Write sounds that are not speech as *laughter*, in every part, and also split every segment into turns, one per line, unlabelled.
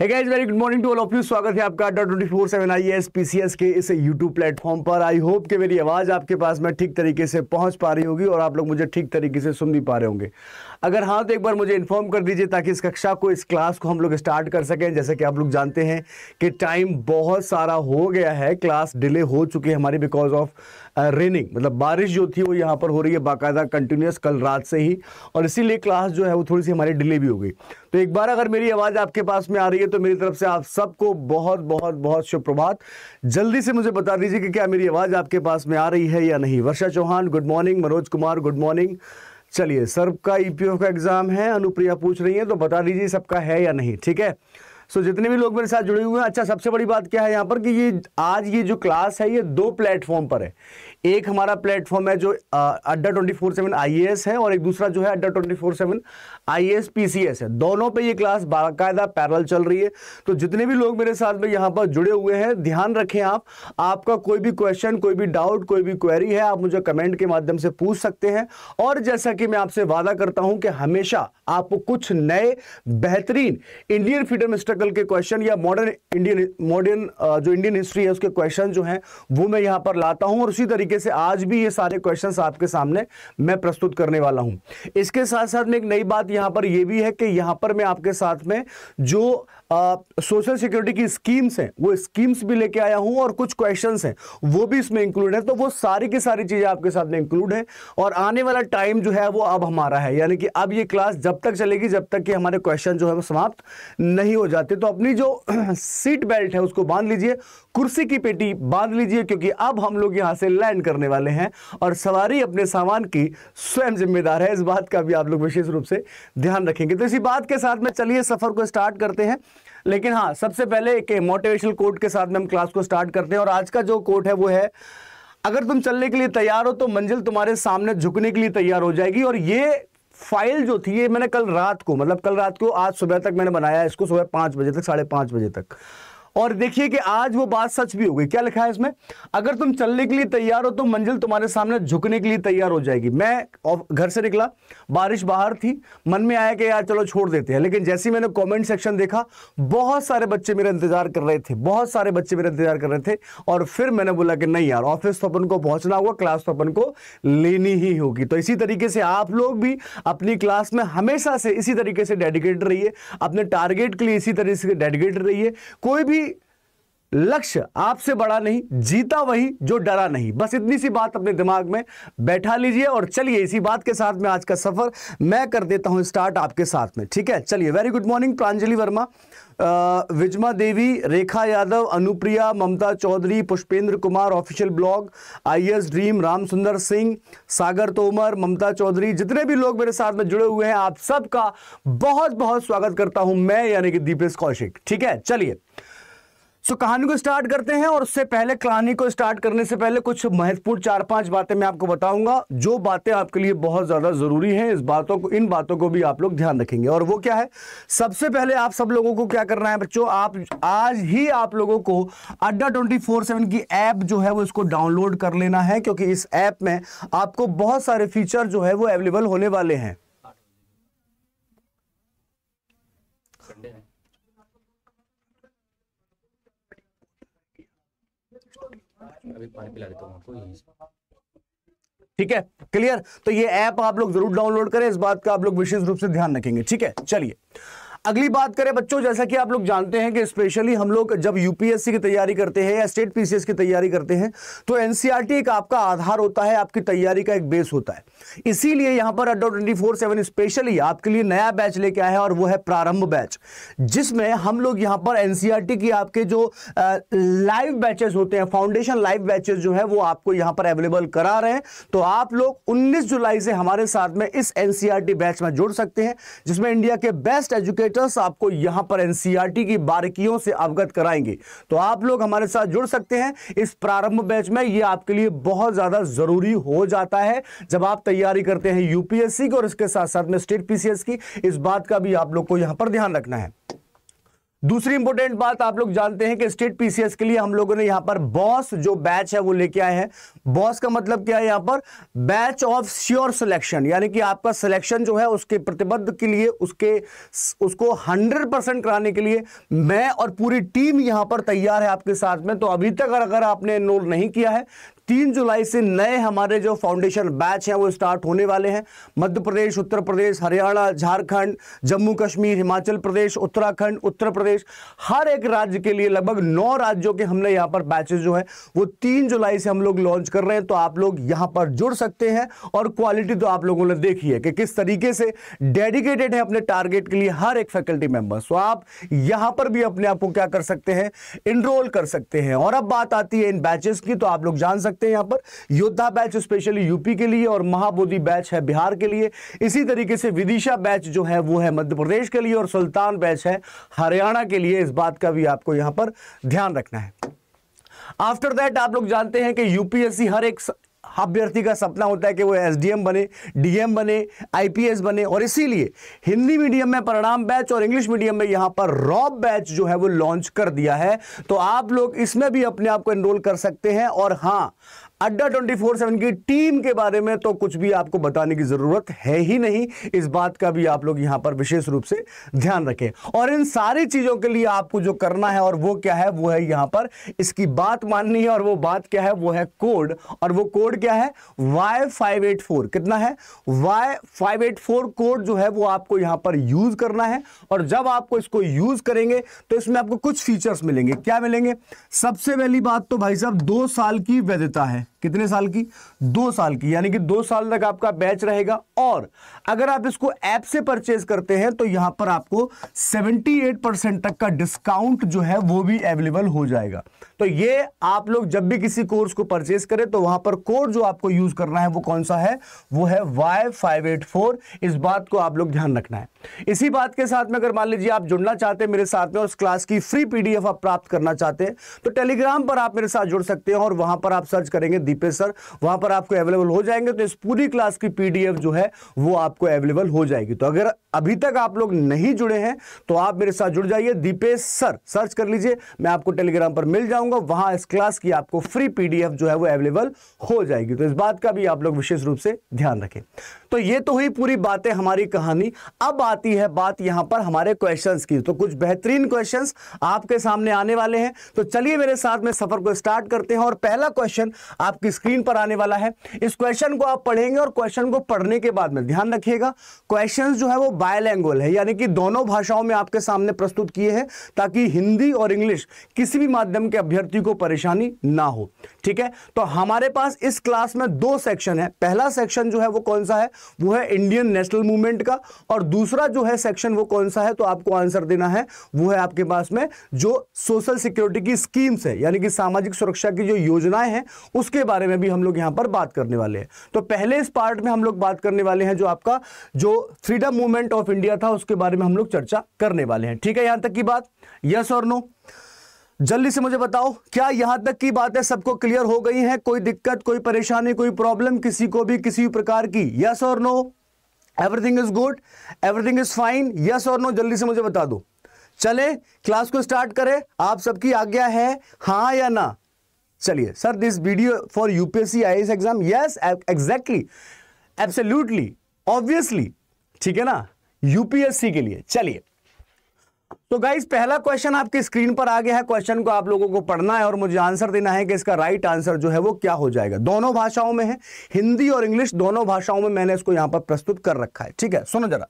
Guys very good morning to all of you स्वागत है आपका डॉट twenty four seven I S P C S के इस यूट्यूब प्लेटफॉर्म पर आई होप कि मेरी आवाज़ आपके पास मैं ठीक तरीके से पहुंच पा रही होगी और आप लोग मुझे ठीक तरीके से सुन भी पा रहे होंगे अगर हाँ तो एक बार मुझे इन्फॉर्म कर दीजिए ताकि इस कक्षा को इस क्लास को हम लोग स्टार्ट कर सकें जैसे कि आप लोग जानते हैं कि टाइम बहुत सारा हो गया है क्लास डिले हो चुकी है हमारी बिकॉज ऑफ रेनिंग मतलब बारिश जो थी वो यहाँ पर हो रही है बाकायदा कंटिन्यूस कल रात से ही और इसीलिए क्लास जो है वो थोड़ी सी हमारी डिले भी हो गई तो एक बार अगर मेरी आवाज़ आपके पास में आ रही है तो मेरी तरफ से आप सबको बहुत बहुत बहुत शुभ जल्दी से मुझे बता दीजिए कि क्या मेरी आवाज़ आपके पास में आ रही है या नहीं Varsha Chauhan good morning Manoj Kumar good morning चलिए सर्व e का ई का एग्ज़ाम है अनुप्रिया पूछ रही है तो बता दीजिए सबका है या नहीं ठीक है सो so, जितने भी लोग मेरे साथ जुड़े हुए हैं अच्छा सबसे बड़ी बात क्या है यहाँ पर कि ये आज ये जो क्लास है ये दो प्लेटफॉर्म पर है एक हमारा प्लेटफॉर्म है जो अड्डा ट्वेंटी फोर सेवन आई है और एक दूसरा जो है Adda twenty four seven I S P है दोनों पे ये क्लास बाकायदा पैरल चल रही है तो जितने भी लोग मेरे साथ में यहाँ पर जुड़े हुए हैं ध्यान रखें आप आपका कोई भी क्वेश्चन कोई भी डाउट कोई भी क्वेरी है आप मुझे कमेंट के माध्यम से पूछ सकते हैं और जैसा कि मैं आपसे वादा करता हूं कि हमेशा आपको कुछ नए बेहतरीन इंडियन फ्रीडम स्ट्रगल के क्वेश्चन या मॉडर्न इंडियन मॉडर्न जो इंडियन हिस्ट्री है उसके क्वेश्चन जो हैं वो मैं यहाँ पर लाता हूँ और उसी तरीके तरीके से आज भी ये सारे क्वेश्चंस आपके सामने मैं प्रस्तुत करने वाला हूं इसके साथ साथ में एक नई बात यहां पर ये भी है कि यहां पर मैं आपके साथ में जो सोशल सिक्योरिटी की स्कीम्स हैं वो स्कीम्स भी लेके आया हूं और कुछ क्वेश्चन हैं वो भी इसमें इंक्लूड है तो वो सारी की सारी चीज़ें आपके साथ में इंक्लूड है और आने वाला टाइम जो है वो अब हमारा है यानी कि अब ये क्लास जब तक चलेगी जब तक कि हमारे क्वेश्चन जो है वो समाप्त नहीं हो जाते तो अपनी जो सीट *clears throat* बेल्ट है उसको बांध लीजिए कुर्सी की पेटी बांध लीजिए क्योंकि अब हम लोग यहाँ से लैंड करने वाले हैं और सवारी अपने सामान की स्वयं जिम्मेदार है इस बात का भी आप लोग विशेष रूप से ध्यान रखेंगे तो इसी बात के साथ में चलिए सफ़र को स्टार्ट करते हैं लेकिन हाँ सबसे पहले एक मोटिवेशनल कोट के साथ में हम क्लास को स्टार्ट करते हैं और आज का जो कोट है वो है अगर तुम चलने के लिए तैयार हो तो मंजिल तुम्हारे सामने झुकने के लिए तैयार हो जाएगी और ये फाइल जो थी ये मैंने कल रात को मतलब कल रात को आज सुबह तक मैंने बनाया इसको सुबह पांच बजे तक साढ़े पांच बजे तक और देखिए कि आज वो बात सच भी हो गई क्या लिखा है इसमें अगर तुम चलने के लिए तैयार हो तो मंजिल तुम्हारे सामने झुकने के लिए तैयार हो जाएगी मैं घर से निकला बारिश बाहर थी मन में आया कि यार चलो छोड़ देते हैं लेकिन जैसे मैंने कॉमेंट सेक्शन देखा बहुत सारे बच्चे मेरा इंतजार कर रहे थे बहुत सारे बच्चे मेरा इंतजार कर रहे थे और फिर मैंने बोला कि नहीं यार ऑफिस तो अपन को पहुंचना होगा क्लास तो अपन को लेनी ही होगी तो इसी तरीके से आप लोग भी अपनी क्लास में हमेशा से इसी तरीके से डेडिकेटेड रहिए अपने टारगेट के लिए इसी तरीके से डेडिकेटेड रहिए कोई भी लक्ष्य आपसे बड़ा नहीं जीता वही जो डरा नहीं बस इतनी सी बात अपने दिमाग में बैठा लीजिए और चलिए इसी बात के साथ में आज का सफर मैं कर देता हूं स्टार्ट आपके साथ में ठीक है चलिए very good morning Pranjali Verma Vijma Devi Rekha Yadav Anupriya Mamta Chaudhary Pushpendra Kumar official blog I S dream Ram Sundar Singh सागर तोमर ममता चौधरी जितने भी लोग मेरे साथ में जुड़े हुए हैं आप सबका बहुत बहुत स्वागत करता हूं मैं यानी कि दीपेश कौशिक ठीक है चलिए सो कहानी को स्टार्ट करते हैं और उससे पहले कहानी को स्टार्ट करने से पहले कुछ महत्वपूर्ण चार पांच बातें मैं आपको बताऊंगा जो बातें आपके लिए बहुत ज़्यादा ज़रूरी हैं इस बातों को इन बातों को भी आप लोग ध्यान रखेंगे और वो क्या है सबसे पहले आप सब लोगों को क्या करना है बच्चों आप आज ही आप लोगों को अड्डा ट्वेंटी फोर सेवन की ऐप जो है वो इसको डाउनलोड कर लेना है क्योंकि इस ऐप में आपको बहुत सारे फीचर जो है वो अवेलेबल होने वाले हैं अभी पानी पिला देता हूँ आपको ठीक है क्लियर तो ये ऐप आप लोग जरूर डाउनलोड करें इस बात का आप लोग विशेष रूप से ध्यान रखेंगे ठीक है चलिए अगली बात करें बच्चों जैसा कि आप लोग जानते हैं कि स्पेशली हम लोग जब यूपीएससी की तैयारी करते हैं या स्टेट पीसीएस की तैयारी करते हैं तो एनसीईआरटी e एक आपका आधार होता है आपकी तैयारी का एक बेस होता है इसीलिए यहां पर अड्डो ट्वेंटी फोर सेवन स्पेशली आपके लिए नया बैच लेके आया है और वो है प्रारंभ बैच जिसमें हम लोग यहां पर एनसीआरटी e की आपके जो लाइव बैचेस होते हैं फाउंडेशन लाइव बैचेस जो है वो आपको यहां पर अवेलेबल करा रहे हैं तो आप लोग 19 जुलाई से हमारे साथ में इस एनसीआरटी बैच e में जुड़ सकते हैं जिसमें इंडिया के बेस्ट एजुकेट स्टेटस आपको यहां पर एनसीईआरटी e की बारीकियों से अवगत कराएंगे तो आप लोग हमारे साथ जुड़ सकते हैं इस प्रारंभ बैच में ये आपके लिए बहुत ज्यादा जरूरी हो जाता है जब आप तैयारी करते हैं यूपीएससी की और इसके साथ साथ में स्टेट पीसीएस की इस बात का भी आप लोग को यहां पर ध्यान रखना है दूसरी इंपॉर्टेंट बात आप लोग जानते हैं कि स्टेट पीसीएस के लिए हम लोगों ने यहां पर बॉस जो बैच है वो लेके आए हैं बॉस का मतलब क्या है यहां पर बैच ऑफ श्योर सिलेक्शन यानी कि आपका सिलेक्शन जो है उसके प्रतिबद्ध के लिए उसके उसको 100 परसेंट कराने के लिए मैं और पूरी टीम यहां पर तैयार है आपके साथ में तो अभी तक अगर आपने एनरोल नहीं किया है तीन जुलाई से नए हमारे जो फाउंडेशन बैच हैं वो स्टार्ट होने वाले हैं मध्य प्रदेश उत्तर प्रदेश हरियाणा झारखंड जम्मू कश्मीर हिमाचल प्रदेश उत्तराखंड उत्तर प्रदेश हर एक राज्य के लिए लगभग नौ राज्यों के हमने यहाँ पर बैचेस जो हैं वो तीन जुलाई से हम लोग लॉन्च कर रहे हैं तो आप लोग यहाँ पर जुड़ सकते हैं और क्वालिटी तो आप लोगों ने देखी है कि किस तरीके से डेडिकेटेड है अपने टारगेट के लिए हर एक फैकल्टी मेंबर सो आप यहाँ पर भी अपने आप को क्या कर सकते हैं इनरोल कर सकते हैं और अब बात आती है इन बैचेस की तो आप लोग जान सकते सकते हैं यहां पर योद्धा बैच स्पेशली यूपी के लिए और महाबोधि बैच है बिहार के लिए इसी तरीके से विदिशा बैच जो है वो है मध्य प्रदेश के लिए और सुल्तान बैच है हरियाणा के लिए इस बात का भी आपको यहां पर ध्यान रखना है आफ्टर दैट आप लोग जानते हैं कि यूपीएससी हर एक अभ्यर्थी का सपना होता है कि वो एसडीएम बने डीएम बने आईपीएस बने और इसीलिए हिंदी मीडियम में परिणाम बैच और इंग्लिश मीडियम में यहां पर रॉब बैच जो है वो लॉन्च कर दिया है तो आप लोग इसमें भी अपने आप को एनरोल कर सकते हैं और हाँ अड्डा 24/7 की टीम के बारे में तो कुछ भी आपको बताने की ज़रूरत है ही नहीं इस बात का भी आप लोग यहाँ पर विशेष रूप से ध्यान रखें और इन सारी चीज़ों के लिए आपको जो करना है और वो क्या है वो है यहां पर इसकी बात माननी है और वो बात क्या है वो है कोड और वो कोड क्या है वाई फाइव एट फोर कितना है वाई कोड जो है वो आपको यहाँ पर यूज़ करना है और जब आपको इसको यूज़ करेंगे तो इसमें आपको कुछ फीचर्स मिलेंगे क्या मिलेंगे सबसे पहली बात तो भाई साहब दो साल की वैधता है कितने साल की दो साल की यानी कि दो साल तक आपका बैच रहेगा और अगर आप इसको ऐप से परचेज करते हैं तो यहां पर आपको 78 परसेंट तक का डिस्काउंट जो है वो भी अवेलेबल हो जाएगा तो ये आप लोग जब भी किसी कोर्स को परचेज करें तो वहां पर कोड जो आपको यूज करना है वो कौन सा है वो है वाई फाइव एट फोर इस बात को आप लोग ध्यान रखना है इसी बात के साथ में अगर मान लीजिए आप जुड़ना चाहते हैं मेरे साथ में और क्लास की फ्री पीडीएफ आप प्राप्त करना चाहते हैं तो टेलीग्राम पर आप मेरे साथ जुड़ सकते हैं और वहां पर आप सर्च करेंगे दीपेश सर वहां पर आपको अवेलेबल हो जाएंगे तो इस पूरी क्लास की पीडीएफ जो है वो आप आपको अवेलेबल हो जाएगी तो अगर अभी तक आप लोग नहीं जुड़े हैं तो आप मेरे साथ जुड़ जाइए दीपेश सर सर्च कर लीजिए मैं आपको टेलीग्राम पर मिल जाऊंगा वहां इस क्लास की आपको फ्री पीडीएफ जो है वो अवेलेबल हो जाएगी तो इस बात का भी आप लोग विशेष रूप से ध्यान रखें तो ये तो हुई पूरी बातें हमारी कहानी अब आती है बात यहां पर हमारे क्वेश्चन की तो कुछ बेहतरीन क्वेश्चन आपके सामने आने वाले हैं तो चलिए मेरे साथ में सफर को स्टार्ट करते हैं और पहला क्वेश्चन आपकी स्क्रीन पर आने वाला है इस क्वेश्चन को आप पढ़ेंगे और क्वेश्चन को पढ़ने के बाद में ध्यान रखिएगा क्वेश्चन जो है वो बायलैंगुअल है यानी कि दोनों भाषाओं में आपके सामने प्रस्तुत किए हैं ताकि हिंदी और इंग्लिश किसी भी माध्यम के अभ्यर्थी को परेशानी ना हो ठीक है तो हमारे पास इस क्लास में दो सेक्शन है पहला सेक्शन जो है वो कौन सा है वो है इंडियन नेशनल मूवमेंट का और दूसरा जो है सेक्शन वो कौन सा है तो आपको आंसर देना है वो है आपके पास में जो सोशल सिक्योरिटी की स्कीम्स है यानी कि सामाजिक सुरक्षा की जो योजनाएं हैं उसके बारे में भी हम लोग यहाँ पर बात करने वाले हैं तो पहले इस पार्ट में हम लोग बात करने वाले हैं जो आपका जो फ्रीडम मूवमेंट ऑफ इंडिया था उसके बारे में हम लोग चर्चा करने वाले हैं ठीक है यहाँ तक की बात यस और नो जल्दी से मुझे बताओ क्या यहां तक की बातें सबको क्लियर हो गई हैं कोई दिक्कत कोई परेशानी कोई प्रॉब्लम किसी को भी किसी प्रकार की यस और no everything is good everything is fine yes और नो जल्दी से मुझे बता दो चले क्लास को स्टार्ट करें आप सबकी आज्ञा है हा या ना चलिए sir this video for UPSC I exam yes exactly absolutely obviously ठीक है ना यूपीएससी के लिए चलिए तो गाइज पहला क्वेश्चन आपकी स्क्रीन पर आ गया है क्वेश्चन को आप लोगों को पढ़ना है और मुझे आंसर देना है कि इसका राइट आंसर जो है वो क्या हो जाएगा दोनों भाषाओं में है हिंदी और इंग्लिश दोनों भाषाओं में मैंने इसको यहां पर प्रस्तुत कर रखा है ठीक है सुनो जरा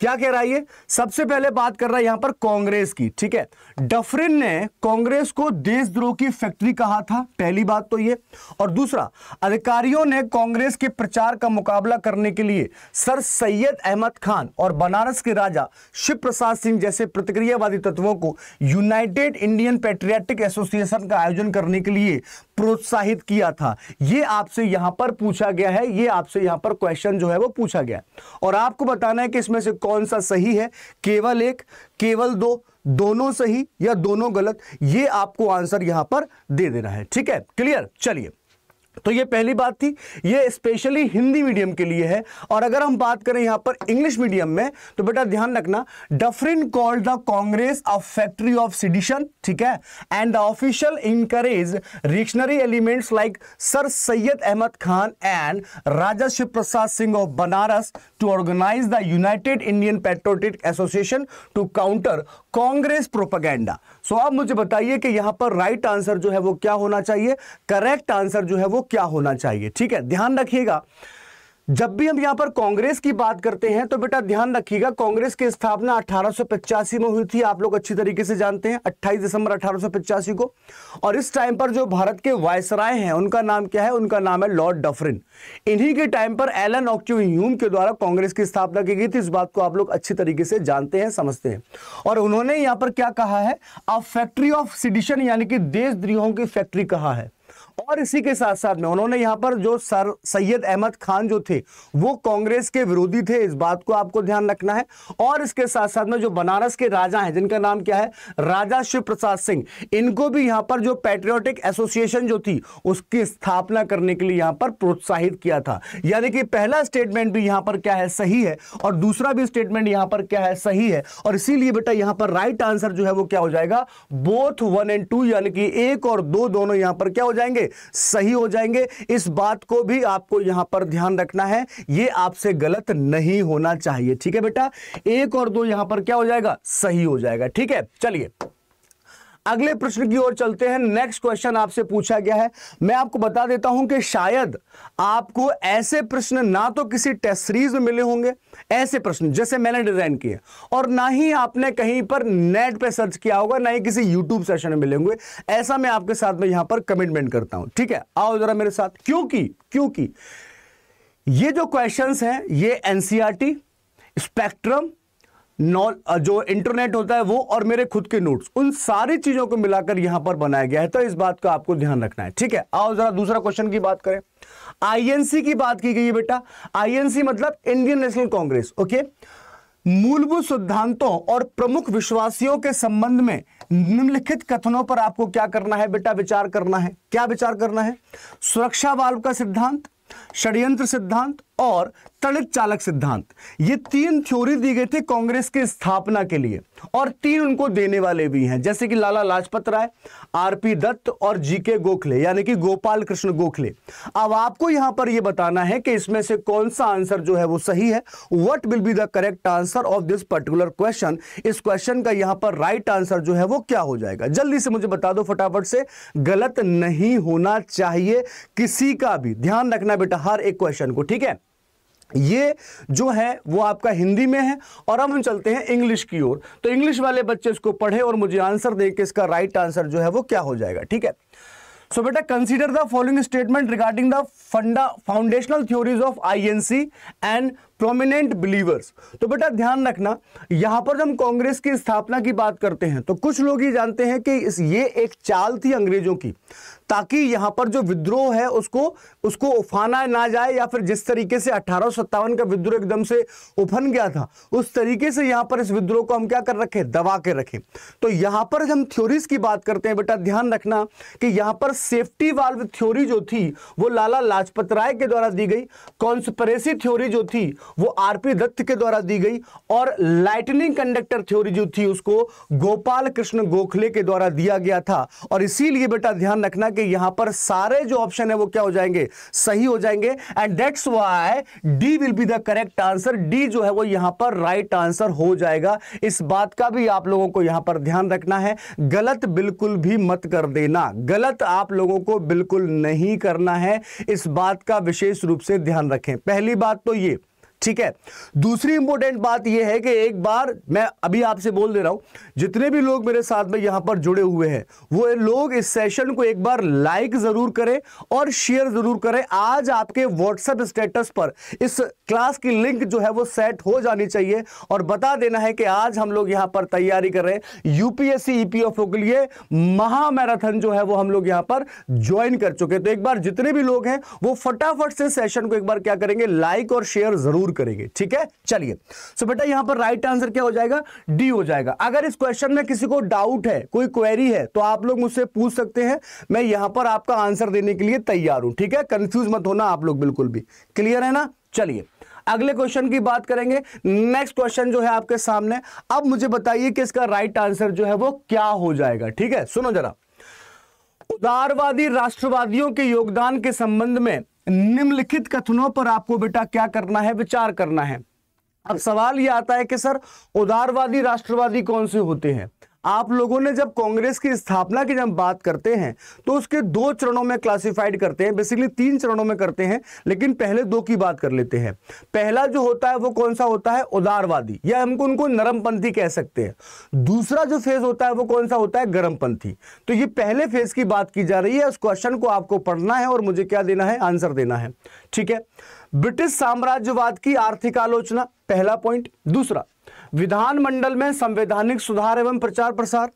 क्या कह रहा है ये सबसे पहले बात कर रहा है यहां पर कांग्रेस की ठीक है डफरिन ने कांग्रेस को देशद्रोह की फैक्ट्री कहा था पहली बात तो ये और दूसरा अधिकारियों ने कांग्रेस के प्रचार का मुकाबला करने के लिए सर सैयद अहमद खान और बनारस के राजा शिव प्रसाद सिंह जैसे प्रतिक्रियावादी तत्वों को यूनाइटेड इंडियन पेट्रियाटिक एसोसिएशन का आयोजन करने के लिए प्रोत्साहित किया था यह आपसे यहां पर पूछा गया है ये आपसे यहां पर क्वेश्चन जो है वो पूछा गया और आपको बताना है कि इसमें से कौन सा सही है केवल एक केवल दो दोनों सही या दोनों गलत ये आपको आंसर यहां पर दे देना है ठीक है क्लियर चलिए तो ये पहली बात थी ये स्पेशली हिंदी मीडियम के लिए है और अगर हम बात करें यहां पर इंग्लिश मीडियम में तो बेटा ध्यान रखना Dufferin called the Congress a factory of sedition ठीक है and the official encourage reactionary elements like sir Syed Ahmed Khan and Raja Shiv Prasad Singh of Banaras to organise the United Indian Patriotic Association to counter Congress propaganda so आप मुझे बताइए कि यहां पर राइट आंसर जो है वो क्या होना चाहिए करेक्ट आंसर जो है वो क्या होना चाहिए ठीक है ध्यान रखिएगा जब भी हम यहां पर कांग्रेस की बात करते हैं तो बेटा ध्यान रखिएगा कांग्रेस की स्थापना अठारह में हुई थी आप लोग अच्छी तरीके से जानते हैं 28 दिसंबर अठारह को और इस टाइम पर जो भारत के वायसराय हैं उनका नाम क्या है उनका नाम है लॉर्ड डफरिन इन्हीं के टाइम पर एलन ऑक्टिव ह्यूम के द्वारा कांग्रेस की स्थापना की गई थी इस बात को आप लोग अच्छी तरीके से जानते हैं समझते हैं और उन्होंने यहाँ पर क्या कहा है अ फैक्ट्री ऑफ सिडिशन यानी कि देशद्रोहों की फैक्ट्री कहा है और इसी के साथ साथ में उन्होंने यहां पर जो सर सैयद अहमद खान जो थे वो कांग्रेस के विरोधी थे इस बात को आपको ध्यान रखना है और इसके साथ साथ में जो बनारस के राजा हैं जिनका नाम क्या है राजा शिव प्रसाद सिंह इनको भी यहां पर जो पैट्रियोटिक एसोसिएशन जो थी उसकी स्थापना करने के लिए यहां पर प्रोत्साहित किया था यानी कि पहला स्टेटमेंट भी यहां पर क्या है सही है और दूसरा भी स्टेटमेंट यहां पर क्या है सही है और इसीलिए बेटा यहां पर राइट आंसर जो है वो क्या हो जाएगा बोथ वन एंड टू यानी कि एक और दो दोनों यहां पर क्या हो जाएंगे सही हो जाएंगे इस बात को भी आपको यहां पर ध्यान रखना है ये आपसे गलत नहीं होना चाहिए ठीक है बेटा एक और दो यहां पर क्या हो जाएगा सही हो जाएगा ठीक है चलिए अगले प्रश्न की ओर चलते हैं नेक्स्ट क्वेश्चन आपसे पूछा गया है मैं आपको बता देता हूं कि शायद आपको ऐसे प्रश्न ना तो किसी टेस्ट सीरीज में मिले होंगे ऐसे प्रश्न जैसे मैंने डिजाइन किए और ना ही आपने कहीं पर नेट पे सर्च किया होगा ना ही किसी यूट्यूब सेशन में मिले होंगे ऐसा मैं आपके साथ में यहां पर कमिटमेंट करता हूं ठीक है आओ जरा मेरे साथ क्योंकि क्योंकि ये जो क्वेश्चन है ये एनसीआरटी स्पेक्ट्रम जो इंटरनेट होता है वो और मेरे खुद के नोट्स उन सारी चीजों को मिलाकर यहां पर बनाया गया है तो इस बात का आपको ध्यान रखना है ठीक है आओ जरा दूसरा क्वेश्चन की बात करें आईएनसी की बात की गई है बेटा आईएनसी मतलब इंडियन नेशनल कांग्रेस ओके मूलभूत सिद्धांतों और प्रमुख विश्वासियों के संबंध में निम्नलिखित कथनों पर आपको क्या करना है बेटा विचार करना है क्या विचार करना है सुरक्षा वाल्व का सिद्धांत षड्यंत्र सिद्धांत और तड़क चालक सिद्धांत ये तीन थ्योरी दी गई थी कांग्रेस की स्थापना के लिए और तीन उनको देने वाले भी हैं जैसे कि लाला लाजपत राय आरपी दत्त और जीके गोखले यानी कि गोपाल कृष्ण गोखले अब आपको यहां पर यह बताना है कि इसमें से कौन सा आंसर जो है वो सही है what will be the correct answer of this particular question इस क्वेश्चन का यहां पर राइट आंसर जो है वो क्या हो जाएगा जल्दी से मुझे बता दो फटाफट से गलत नहीं होना चाहिए किसी का भी ध्यान रखना बेटा हर एक क्वेश्चन को ठीक है ये जो है वो आपका हिंदी में है और अब हम चलते हैं इंग्लिश की ओर तो इंग्लिश वाले बच्चे इसको पढ़े और मुझे आंसर दें कि इसका राइट आंसर जो है वो क्या हो जाएगा ठीक है सो बेटा consider the following statement regarding the funda foundational theories of INC and prominent believers तो बेटा ध्यान रखना यहां पर हम कांग्रेस की स्थापना की बात करते हैं तो कुछ लोग ये जानते हैं कि ये एक चाल थी अंग्रेजों की ताकि यहां पर जो विद्रोह है उसको उसको उफाना ना जाए या फिर जिस तरीके से अठारह का विद्रोह एकदम से उफन गया था उस तरीके से यहां पर इस विद्रोह को हम क्या कर रखें दबा के रखें तो यहां पर हम थ्योरीज की बात करते हैं बेटा ध्यान रखना कि यहां पर सेफ्टी वाल्व थ्योरी जो थी वो लाला लाजपत राय के द्वारा दी गई कॉन्स्परेसी थ्योरी जो थी वो आरपी दत्त के द्वारा दी गई और लाइटनिंग कंडक्टर थ्योरी जो थी उसको गोपाल कृष्ण गोखले के द्वारा दिया गया था और इसीलिए बेटा ध्यान रखना कि यहां पर सारे जो ऑप्शन है वो क्या हो जाएंगे सही हो जाएंगे and that's why D will be the correct answer D जो है वो यहां पर राइट आंसर हो जाएगा इस बात का भी आप लोगों को यहां पर ध्यान रखना है गलत बिल्कुल भी मत कर देना गलत आप लोगों को बिल्कुल नहीं करना है इस बात का विशेष रूप से ध्यान रखें पहली बात तो यह ठीक है दूसरी इंपॉर्टेंट बात यह है कि एक बार मैं अभी आपसे बोल दे रहा हूं जितने भी लोग मेरे साथ में यहां पर जुड़े हुए हैं वो लोग इस सेशन को एक बार लाइक जरूर करें और शेयर जरूर करें आज आपके व्हाट्सएप स्टेटस पर इस क्लास की लिंक जो है वो सेट हो जानी चाहिए और बता देना है कि आज हम लोग यहां पर तैयारी कर रहे हैं यूपीएससी ईपीएफओ e के लिए महामैराथन जो है वो हम लोग यहां पर ज्वाइन कर चुके तो एक बार जितने भी लोग हैं वो फटाफट से सेशन को एक बार क्या करेंगे लाइक और शेयर जरूर जरूर करेंगे ठीक है चलिए सो so बेटा यहां पर राइट आंसर क्या हो जाएगा डी हो जाएगा अगर इस क्वेश्चन में किसी को डाउट है कोई क्वेरी है तो आप लोग मुझसे पूछ सकते हैं मैं यहां पर आपका आंसर देने के लिए तैयार हूं ठीक है कंफ्यूज मत होना आप लोग बिल्कुल भी क्लियर है ना चलिए अगले क्वेश्चन की बात करेंगे नेक्स्ट क्वेश्चन जो है आपके सामने अब मुझे बताइए कि इसका राइट आंसर जो है वो क्या हो जाएगा ठीक है सुनो जरा उदारवादी राष्ट्रवादियों के योगदान के संबंध में निम्नलिखित कथनों पर आपको बेटा क्या करना है विचार करना है अब सवाल यह आता है कि सर उदारवादी राष्ट्रवादी कौन से होते हैं आप लोगों ने जब कांग्रेस की स्थापना की जब बात करते हैं तो उसके दो चरणों में क्लासिफाइड करते हैं बेसिकली तीन चरणों में करते हैं लेकिन पहले दो की बात कर लेते हैं पहला जो होता है वो कौन सा होता है उदारवादी या हमको उनको नरमपंथी कह सकते हैं दूसरा जो फेज होता है वो कौन सा होता है गर्मपंथी तो ये पहले फेज की बात की जा रही है उस क्वेश्चन को आपको पढ़ना है और मुझे क्या देना है आंसर देना है ठीक है ब्रिटिश साम्राज्यवाद की आर्थिक आलोचना पहला पॉइंट दूसरा विधानमंडल में संवैधानिक सुधार एवं प्रचार प्रसार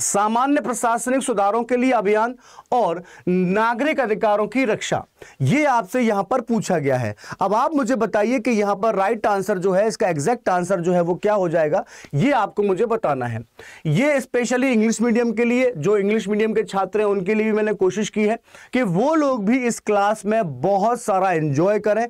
सामान्य प्रशासनिक सुधारों के लिए अभियान और नागरिक अधिकारों की रक्षा ये आपसे यहां पर पूछा गया है अब आप मुझे बताइए कि यहां पर राइट आंसर जो है इसका एग्जैक्ट आंसर जो है वो क्या हो जाएगा ये आपको मुझे बताना है ये स्पेशली इंग्लिश मीडियम के लिए जो इंग्लिश मीडियम के छात्र हैं उनके लिए भी मैंने कोशिश की है कि वो लोग भी इस क्लास में बहुत सारा एंजॉय करें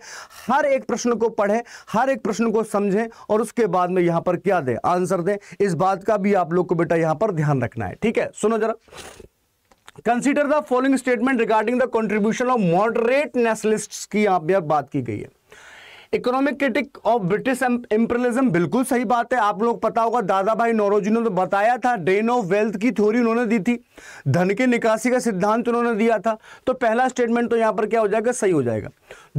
हर एक प्रश्न को पढ़ें हर एक प्रश्न को समझें और उसके बाद में यहाँ पर क्या दें आंसर दें इस बात का भी आप लोग को बेटा यहाँ पर ध्यान रखें रखना है ठीक है सुनो जरा consider the following statement regarding the contribution of moderate nationalist की यहां पर बात की गई है economic critique of British imperialism बिल्कुल सही बात है आप लोग पता होगा दादा भाई नौरोजी ने तो बताया था ड्रेन ऑफ वेल्थ की थ्योरी उन्होंने दी थी धन के निकासी का सिद्धांत उन्होंने दिया था तो पहला स्टेटमेंट तो यहां पर क्या हो जाएगा सही हो जाएगा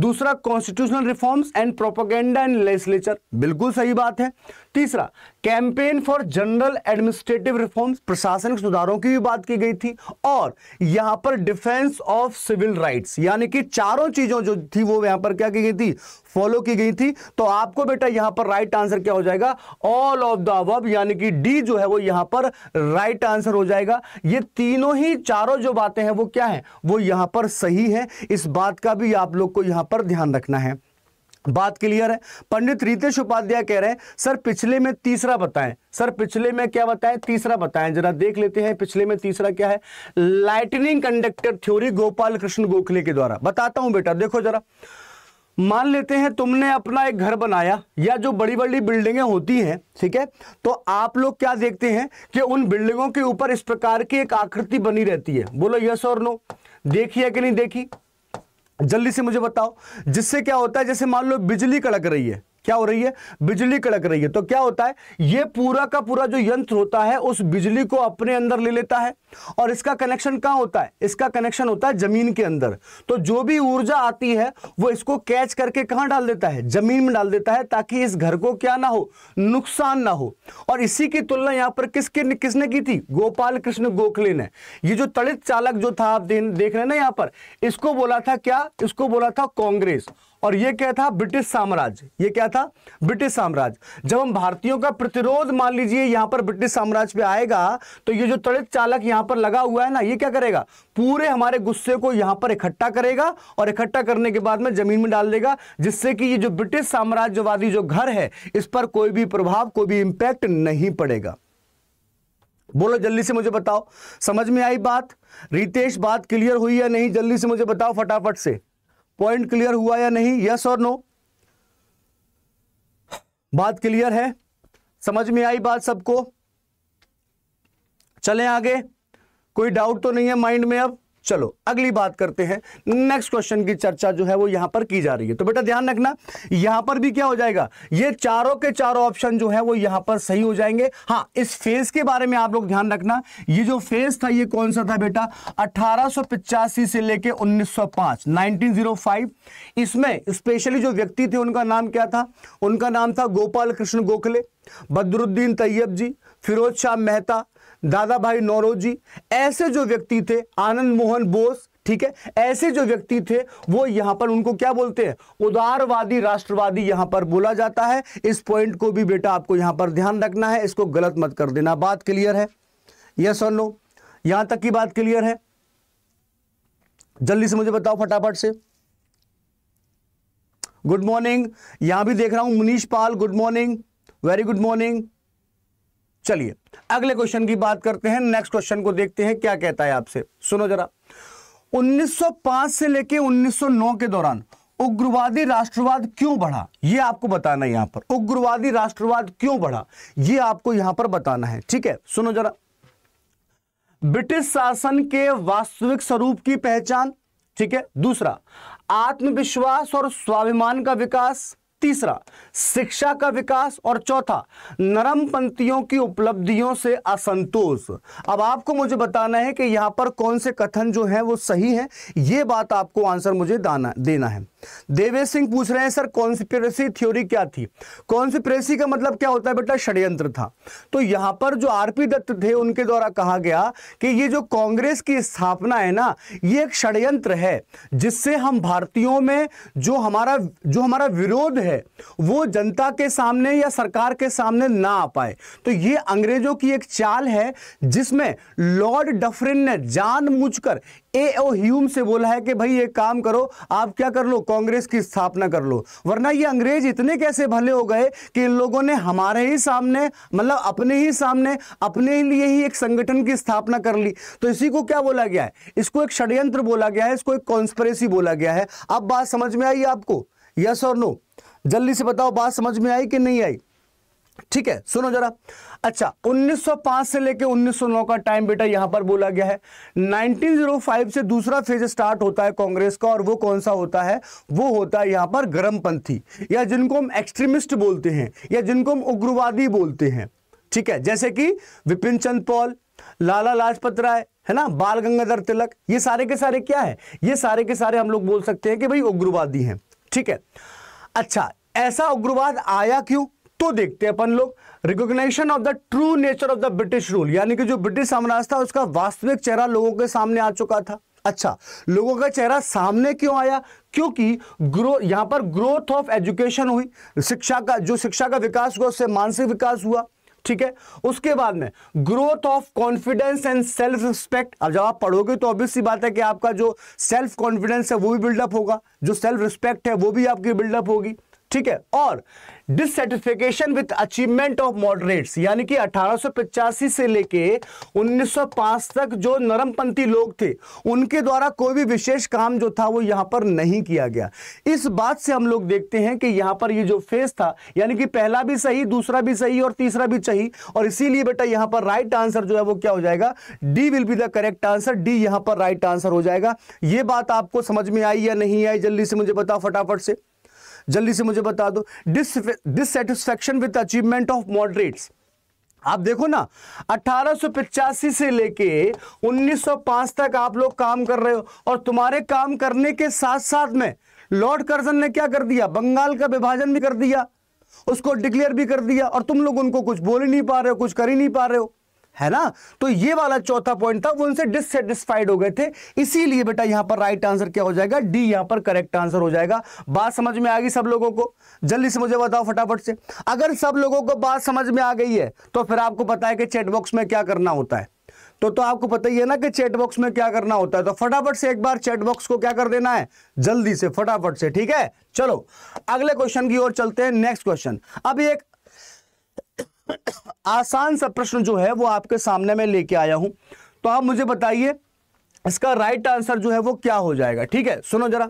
दूसरा constitutional reforms and propaganda and legislature बिल्कुल सही बात है तीसरा campaign for general administrative reforms प्रशासनिक सुधारों की भी बात की गई थी और यहां पर डिफेंस ऑफ सिविल राइट्स यानी कि चारों चीजों जो थी वो यहां पर क्या की गई थी फॉलो की गई थी तो आपको बेटा यहां पर राइट आंसर क्या हो जाएगा ऑल ऑफ द अब यानी कि डी जो है वो यहां पर राइट आंसर हो जाएगा ये तीनों ही चारों जो बातें हैं वो क्या है वो यहां पर सही है इस बात का भी आप लोग को यहां पर ध्यान रखना है बात क्लियर है पंडित रितेश उपाध्याय कह रहे हैं सर पिछले में तीसरा बताएं सर पिछले में क्या बताएं तीसरा बताएं जरा देख लेते हैं पिछले में तीसरा क्या है lightning conductor theory Gopal Krishna Gokhale के द्वारा बताता हूं बेटा देखो जरा मान लेते हैं तुमने अपना एक घर बनाया या जो बड़ी बड़ी बिल्डिंगें होती हैं ठीक है तो आप लोग क्या देखते हैं कि उन बिल्डिंगों के ऊपर इस प्रकार की एक आकृति बनी रहती है बोलो यस और नो देखी है कि नहीं देखी जल्दी से मुझे बताओ जिससे क्या होता है जैसे मान लो बिजली कड़क रही है क्या हो रही है बिजली कड़क रही है तो क्या होता है ये पूरा का पूरा जो यंत्र होता है उस बिजली को अपने अंदर ले लेता है और इसका कनेक्शन कहां होता है इसका कनेक्शन होता है जमीन के अंदर तो जो भी ऊर्जा आती है वो इसको कैच करके कहां डाल देता है जमीन में डाल देता है ताकि इस घर को क्या ना हो नुकसान ना हो और इसी की तुलना यहां पर किसके किसने की थी गोपाल कृष्ण गोखले ने ये जो तड़ित चालक जो था आप देख रहे हैं ना यहां पर इसको बोला था क्या इसको बोला था कांग्रेस और ये क्या था ब्रिटिश साम्राज्य ये क्या था ब्रिटिश साम्राज्य जब हम भारतीयों का प्रतिरोध मान लीजिए यहां पर ब्रिटिश साम्राज्य पे आएगा तो ये जो तड़ित चालक यहां पर लगा हुआ है ना ये क्या करेगा पूरे हमारे गुस्से को यहां पर इकट्ठा करेगा और इकट्ठा करने के बाद में जमीन में डाल देगा जिससे कि ये जो ब्रिटिश साम्राज्यवादी जो घर है इस पर कोई भी प्रभाव कोई भी इंपैक्ट नहीं पड़ेगा बोलो जल्दी से मुझे बताओ समझ में आई बात रितेश बात क्लियर हुई या नहीं जल्दी से मुझे बताओ फटाफट से पॉइंट क्लियर हुआ या नहीं यस और नो बात क्लियर है समझ में आई बात सबको चलें आगे कोई डाउट तो नहीं है माइंड में अब चलो अगली बात करते हैं नेक्स्ट क्वेश्चन की चर्चा जो है वो यहां पर की जा रही है तो बेटा ध्यान रखना यहां पर भी क्या हो जाएगा ये चारों के चारों ऑप्शन जो है वो यहां पर सही हो जाएंगे हाँ इस फेज के बारे में आप लोग ध्यान रखना ये जो फेज था ये कौन सा था बेटा अठारह से लेके उन्नीस सौ इसमें स्पेशली जो व्यक्ति थे उनका नाम क्या था उनका नाम था गोपाल कृष्ण गोखले बदरुद्दीन तैयब जी फिरोज शाह मेहता दादा भाई नौरोजी ऐसे जो व्यक्ति थे आनंद मोहन बोस ठीक है ऐसे जो व्यक्ति थे वो यहां पर उनको क्या बोलते हैं उदारवादी राष्ट्रवादी यहां पर बोला जाता है इस पॉइंट को भी बेटा आपको यहां पर ध्यान रखना है इसको गलत मत कर देना बात क्लियर है यस और नो यहां तक की बात क्लियर है जल्दी से मुझे बताओ फटाफट से गुड मॉर्निंग यहां भी देख रहा हूं Munish Pal good morning very good morning चलिए अगले क्वेश्चन की बात करते हैं नेक्स्ट क्वेश्चन को देखते हैं क्या कहता है आपसे सुनो जरा 1905 से लेके 1909 के दौरान उग्रवादी राष्ट्रवाद क्यों बढ़ा यह आपको बताना है यहां पर उग्रवादी राष्ट्रवाद क्यों बढ़ा यह आपको यहां पर बताना है ठीक है सुनो जरा ब्रिटिश शासन के वास्तविक स्वरूप की पहचान ठीक है दूसरा आत्मविश्वास और स्वाभिमान का विकास तीसरा शिक्षा का विकास और चौथा नरम पंथियों की उपलब्धियों से असंतोष अब आपको मुझे बताना है कि यहां पर कौन से कथन जो है वो सही है ये बात आपको आंसर मुझे दाना देना है देवेश सिंह पूछ रहे हैं सर कॉन्स्पिरेसी थ्योरी क्या थी कॉन्स्पिरेसी का मतलब क्या होता है बेटा षड्यंत्र था तो यहां पर जो आरपी दत्त थे उनके द्वारा कहा गया कि ये जो कांग्रेस की स्थापना है ना ये एक षड्यंत्र है जिससे हम भारतीयों में जो हमारा जो हमारा विरोध है है वो जनता के सामने या सरकार के सामने ना आ पाए तो ये अंग्रेजों की एक चाल है जिसमें लॉर्ड डफरिन ने जानबूझकर ए ओ ह्यूम से बोला है कि भाई ये काम करो आप क्या कर लो कांग्रेस की स्थापना कर लो वरना ये अंग्रेज इतने कैसे भले हो गए कि इन लोगों ने हमारे ही सामने मतलब अपने ही सामने अपने ही लिए ही एक संगठन की स्थापना कर ली तो इसी को क्या बोला गया है इसको एक षड्यंत्र बोला गया है इसको एक कॉन्स्परेसी बोला गया है अब बात समझ में आई आपको यस और नो जल्दी से बताओ बात समझ में आई कि नहीं आई ठीक है सुनो जरा अच्छा 1905 से लेके 1909 का टाइम बेटा यहां पर बोला गया है 1905 से दूसरा फेज स्टार्ट होता है कांग्रेस का और वो कौन सा होता है वो होता है यहां पर गर्मपंथी या जिनको हम एक्सट्रीमिस्ट बोलते हैं या जिनको हम उग्रवादी बोलते हैं ठीक है जैसे कि विपिन चंद पॉल लाला लाजपत राय है ना बाल गंगाधर तिलक ये सारे के सारे क्या है ये सारे के सारे हम लोग बोल सकते हैं कि भाई उग्रवादी हैं ठीक है अच्छा ऐसा उग्रवाद आया क्यों तो देखते हैं अपन लोग recognition of the true nature of the British rule यानी कि जो ब्रिटिश साम्राज्य था उसका वास्तविक चेहरा लोगों के सामने आ चुका था अच्छा लोगों का चेहरा सामने क्यों आया क्योंकि ग्रो यहां पर ग्रोथ ऑफ एजुकेशन हुई शिक्षा का जो शिक्षा का विकास हुआ उससे मानसिक विकास हुआ ठीक है उसके बाद में growth of confidence and self respect अब जब आप पढ़ोगे तो ऑब्वियस सी बात है कि आपका जो सेल्फ कॉन्फिडेंस है वो भी बिल्डअप होगा जो सेल्फ रिस्पेक्ट है वो भी आपकी बिल्डअप होगी ठीक है और dissatisfaction with achievement of moderates यानी कि अठारह से लेके 1905 तक जो नरमपंथी लोग थे उनके द्वारा कोई भी विशेष काम जो था वो यहां पर नहीं किया गया इस बात से हम लोग देखते हैं कि यहां पर ये जो फेस था यानी कि पहला भी सही दूसरा भी सही और तीसरा भी सही और इसीलिए बेटा यहां पर राइट आंसर जो है वो क्या हो जाएगा D will be the correct answer D यहां पर राइट आंसर हो जाएगा ये बात आपको समझ में आई या नहीं आई जल्दी से मुझे बताओ फटाफट से जल्दी से मुझे बता दो dissatisfaction with achievement of moderates आप देखो ना अठारह से लेके 1905 तक आप लोग काम कर रहे हो और तुम्हारे काम करने के साथ साथ में लॉर्ड कर्जन ने क्या कर दिया बंगाल का विभाजन भी कर दिया उसको डिक्लेयर भी कर दिया और तुम लोग उनको कुछ बोल ही नहीं पा रहे हो कुछ कर ही नहीं पा रहे हो है ना तो ये वाला चौथा पॉइंट था वो उनसे डिससेटिस्फाइड हो गए थे इसीलिए बेटा यहां पर राइट आंसर क्या हो जाएगा डी यहां पर करेक्ट आंसर हो जाएगा बात समझ में आ गई सब लोगों को जल्दी से मुझे बताओ फटाफट से अगर सब लोगों को बात समझ में आ गई है तो फिर आपको पता है कि चैटबॉक्स में क्या करना होता है तो तो आपको पता ही है ना कि चैटबॉक्स में क्या करना होता है तो फटाफट से एक बार चैटबॉक्स को क्या कर देना है जल्दी से फटाफट से ठीक है चलो अगले क्वेश्चन की ओर चलते हैं नेक्स्ट क्वेश्चन अब एक आसान सा प्रश्न जो है वो आपके सामने में लेके आया हूं तो आप मुझे बताइए इसका राइट आंसर जो है वो क्या हो जाएगा ठीक है सुनो जरा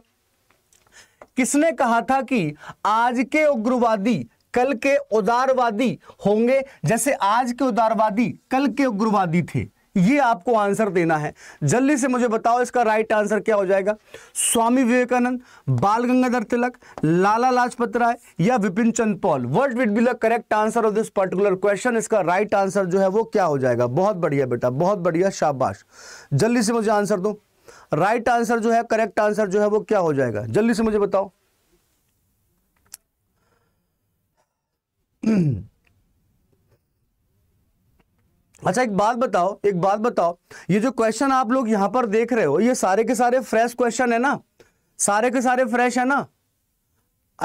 किसने कहा था कि आज के उग्रवादी कल के उदारवादी होंगे जैसे आज के उदारवादी कल के उग्रवादी थे ये आपको आंसर देना है जल्दी से मुझे बताओ इसका राइट आंसर क्या हो जाएगा स्वामी विवेकानंद बाल गंगाधर तिलक लाला लाजपत राय या Bipin Chand Pal what will be the correct answer of this particular question इसका राइट आंसर जो है वो क्या हो जाएगा बहुत बढ़िया बेटा बहुत बढ़िया शाबाश जल्दी से मुझे आंसर दो राइट आंसर जो है करेक्ट आंसर जो है वो क्या हो जाएगा जल्दी से मुझे बताओ *clears throat* अच्छा एक बात बताओ एक बात बताओ ये जो क्वेश्चन आप लोग यहां पर देख रहे हो ये सारे के सारे फ्रेश क्वेश्चन है ना सारे के सारे फ्रेश है ना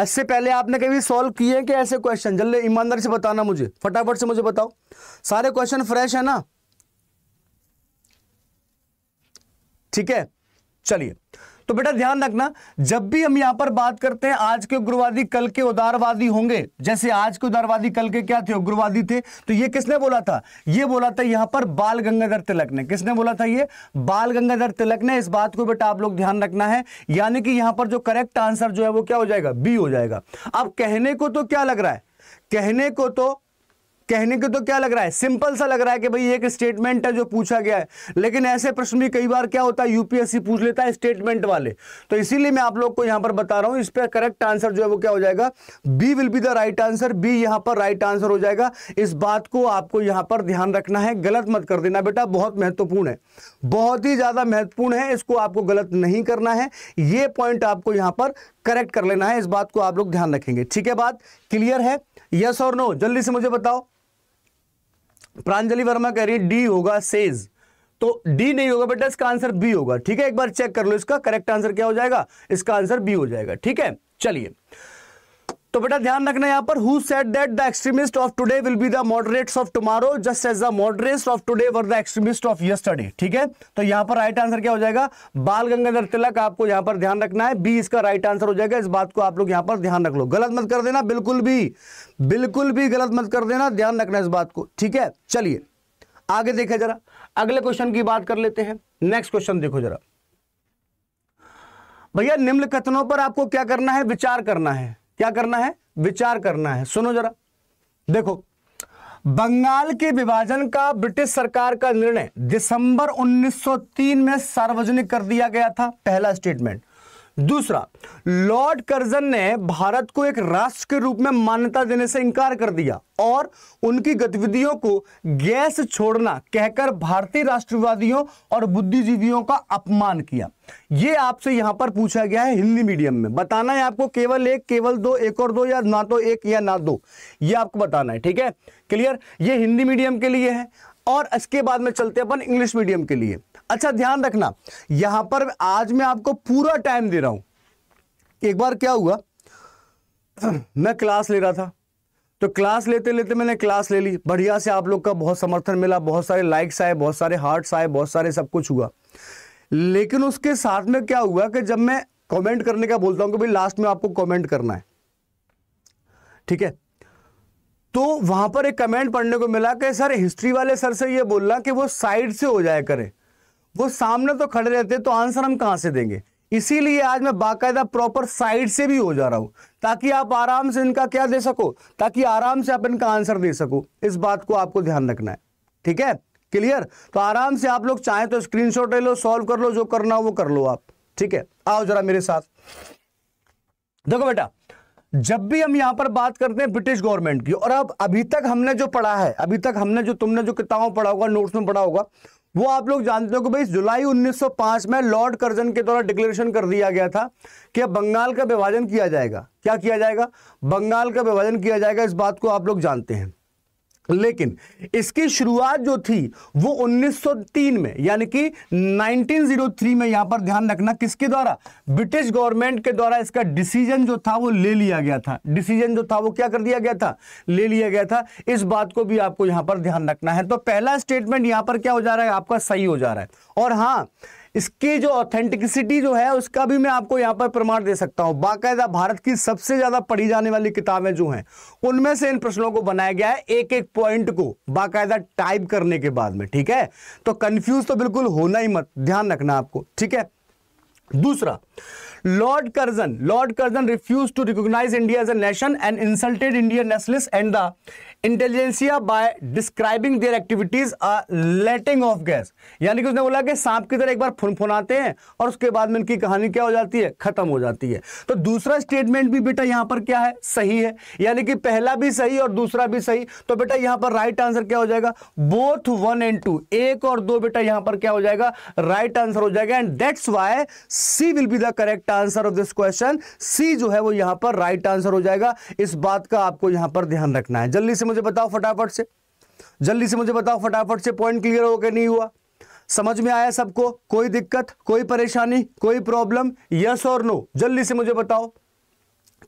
इससे पहले आपने कभी सॉल्व किए कि ऐसे क्वेश्चन जल्दी ईमानदारी से बताना मुझे फटाफट से मुझे बताओ सारे क्वेश्चन फ्रेश है ना ठीक है चलिए तो बेटा ध्यान रखना जब भी हम यहां पर बात करते हैं आज के उग्रवादी कल के उदारवादी होंगे जैसे आज के उदारवादी कल के क्या थे उग्रवादी थे तो ये किसने बोला था ये बोला था यहां पर बाल गंगाधर तिलक ने किसने बोला था ये बाल गंगाधर तिलक ने इस बात को बेटा आप लोग ध्यान रखना है यानी कि यहां पर जो करेक्ट आंसर जो है वो क्या हो जाएगा बी हो जाएगा अब कहने को तो क्या लग रहा है कहने को तो कहने के तो क्या लग रहा है सिंपल सा लग रहा है कि भाई एक स्टेटमेंट है जो पूछा गया है लेकिन ऐसे प्रश्न भी कई बार क्या होता है यूपीएससी पूछ लेता है स्टेटमेंट वाले तो इसीलिए मैं आप लोग को यहां पर बता रहा हूं इस पर करेक्ट आंसर जो है वो क्या हो जाएगा B will be the right answer B यहां पर राइट आंसर हो जाएगा इस बात को आपको यहां पर ध्यान रखना है गलत मत कर देना बेटा बहुत महत्वपूर्ण है बहुत ही ज्यादा महत्वपूर्ण है इसको आपको गलत नहीं करना है ये पॉइंट आपको यहां पर करेक्ट कर लेना है इस बात को आप लोग ध्यान रखेंगे ठीक है बात क्लियर है यस और नो जल्दी से मुझे बताओ प्रांजलि वर्मा कह रही है डी होगा सेज तो डी नहीं होगा बेटा इसका आंसर बी होगा ठीक है एक बार चेक कर लो इसका करेक्ट आंसर क्या हो जाएगा इसका आंसर बी हो जाएगा ठीक है चलिए तो बेटा ध्यान रखना यहाँ पर who said that the extremist of today will be the moderates of tomorrow just as the moderates of today were the extremist of yesterday ठीक है तो यहाँ पर राइट आंसर क्या हो जाएगा बाल गंगाधर तिलक आपको यहाँ पर ध्यान रखना है बी इसका राइट आंसर हो जाएगा इस बात को आप लोग यहाँ पर ध्यान रख लो गलत मत कर देना बिल्कुल भी बिल्कुल भी गलत मत कर देना ध्यान रखना इस बात को ठीक है चलिए आगे देखे जरा अगले क्वेश्चन की बात कर लेते हैं नेक्स्ट क्वेश्चन देखो जरा भैया निम्न कथनों पर आपको क्या करना है विचार करना है क्या करना है विचार करना है सुनो जरा देखो बंगाल के विभाजन का ब्रिटिश सरकार का निर्णय दिसंबर 1903 में सार्वजनिक कर दिया गया था पहला स्टेटमेंट दूसरा लॉर्ड कर्जन ने भारत को एक राष्ट्र के रूप में मान्यता देने से इंकार कर दिया और उनकी गतिविधियों को गैस छोड़ना कहकर भारतीय राष्ट्रवादियों और बुद्धिजीवियों का अपमान किया ये आपसे यहां पर पूछा गया है हिंदी मीडियम में बताना है आपको केवल एक केवल दो एक और दो या ना तो एक या ना दो ये आपको बताना है ठीक है क्लियर ये हिंदी मीडियम के लिए है और इसके बाद में चलते अपन इंग्लिश मीडियम के लिए अच्छा ध्यान रखना यहां पर आज मैं आपको पूरा टाइम दे रहा हूं एक बार क्या हुआ *clears throat* मैं क्लास ले रहा था तो क्लास लेते लेते मैंने क्लास ले ली बढ़िया से आप लोग का बहुत समर्थन मिला बहुत सारे लाइक्स आए बहुत सारे हार्ट्स आए बहुत सारे सब कुछ हुआ लेकिन उसके साथ में क्या हुआ कि जब मैं कमेंट करने का बोलता हूं कि भाई लास्ट में आपको कमेंट करना है ठीक है तो वहां पर एक कमेंट पढ़ने को मिला कि सर हिस्ट्री वाले सर से यह बोलना कि वो साइड से हो जाए करें वो सामने तो खड़े रहते तो आंसर हम कहां से देंगे इसीलिए आज मैं बाकायदा प्रॉपर साइड से भी हो जा रहा हूं ताकि आप आराम से इनका क्या दे सको ताकि आराम से आप इनका आंसर दे सको इस बात को आपको ध्यान रखना है ठीक है क्लियर तो आराम से आप लोग चाहे तो स्क्रीनशॉट ले लो सॉल्व कर लो जो करना हो वो कर लो आप ठीक है आओ जरा मेरे साथ देखो बेटा जब भी हम यहां पर बात करते हैं ब्रिटिश गवर्नमेंट की और अब अभी तक हमने जो पढ़ा है अभी तक हमने जो तुमने जो किताबों पढ़ा होगा नोट्स में पढ़ा होगा वो आप लोग जानते हो कि भाई जुलाई 1905 में लॉर्ड कर्जन के द्वारा डिक्लेरेशन कर दिया गया था कि बंगाल का विभाजन किया जाएगा क्या किया जाएगा बंगाल का विभाजन किया जाएगा इस बात को आप लोग जानते हैं लेकिन इसकी शुरुआत जो थी वो 1903 में यानी कि 1903 में यहां पर ध्यान रखना किसके द्वारा ब्रिटिश गवर्नमेंट के द्वारा इसका डिसीजन जो था वो ले लिया गया था डिसीजन जो था वो क्या कर दिया गया था ले लिया गया था इस बात को भी आपको यहां पर ध्यान रखना है तो पहला स्टेटमेंट यहां पर क्या हो जा रहा है आपका सही हो जा रहा है और हां इसकी जो ऑथेंटिकसिटी जो है उसका भी मैं आपको यहां पर प्रमाण दे सकता हूं बाकायदा भारत की सबसे ज़्यादा पढ़ी जाने वाली किताबें जो हैं उनमें से इन प्रश्नों को बनाया गया है एक एक पॉइंट को बाकायदा टाइप करने के बाद में ठीक है तो कंफ्यूज तो बिल्कुल होना ही मत ध्यान रखना आपको ठीक है दूसरा Lord Curzon Lord Curzon refuse to recognise India as a nation and insulted Indian nationalist and the intelligentsia by describing their activities are letting off gas यानी कि उसने बोला कि सांप की तरह एक बार फुन फुनाते हैं और उसके बाद में इनकी कहानी क्या हो जाती है खत्म हो जाती है तो दूसरा स्टेटमेंट भी बेटा यहां पर क्या है सही है यानी कि पहला भी सही और दूसरा भी सही तो बेटा यहां पर राइट आंसर क्या हो जाएगा बोथ वन एंड टू एक और दो बेटा यहाँ पर क्या हो जाएगा राइट आंसर हो जाएगा and that's why C will be the correct answer of this question C जो है वो यहां पर राइट आंसर हो जाएगा इस बात का आपको यहां पर ध्यान रखना है जल्दी से मुझे बताओ फटाफट से जल्दी से मुझे बताओ फटाफट से पॉइंट क्लियर हो गया नहीं हुआ समझ में आया सबको कोई दिक्कत कोई परेशानी कोई प्रॉब्लम यस और नो जल्दी से मुझे बताओ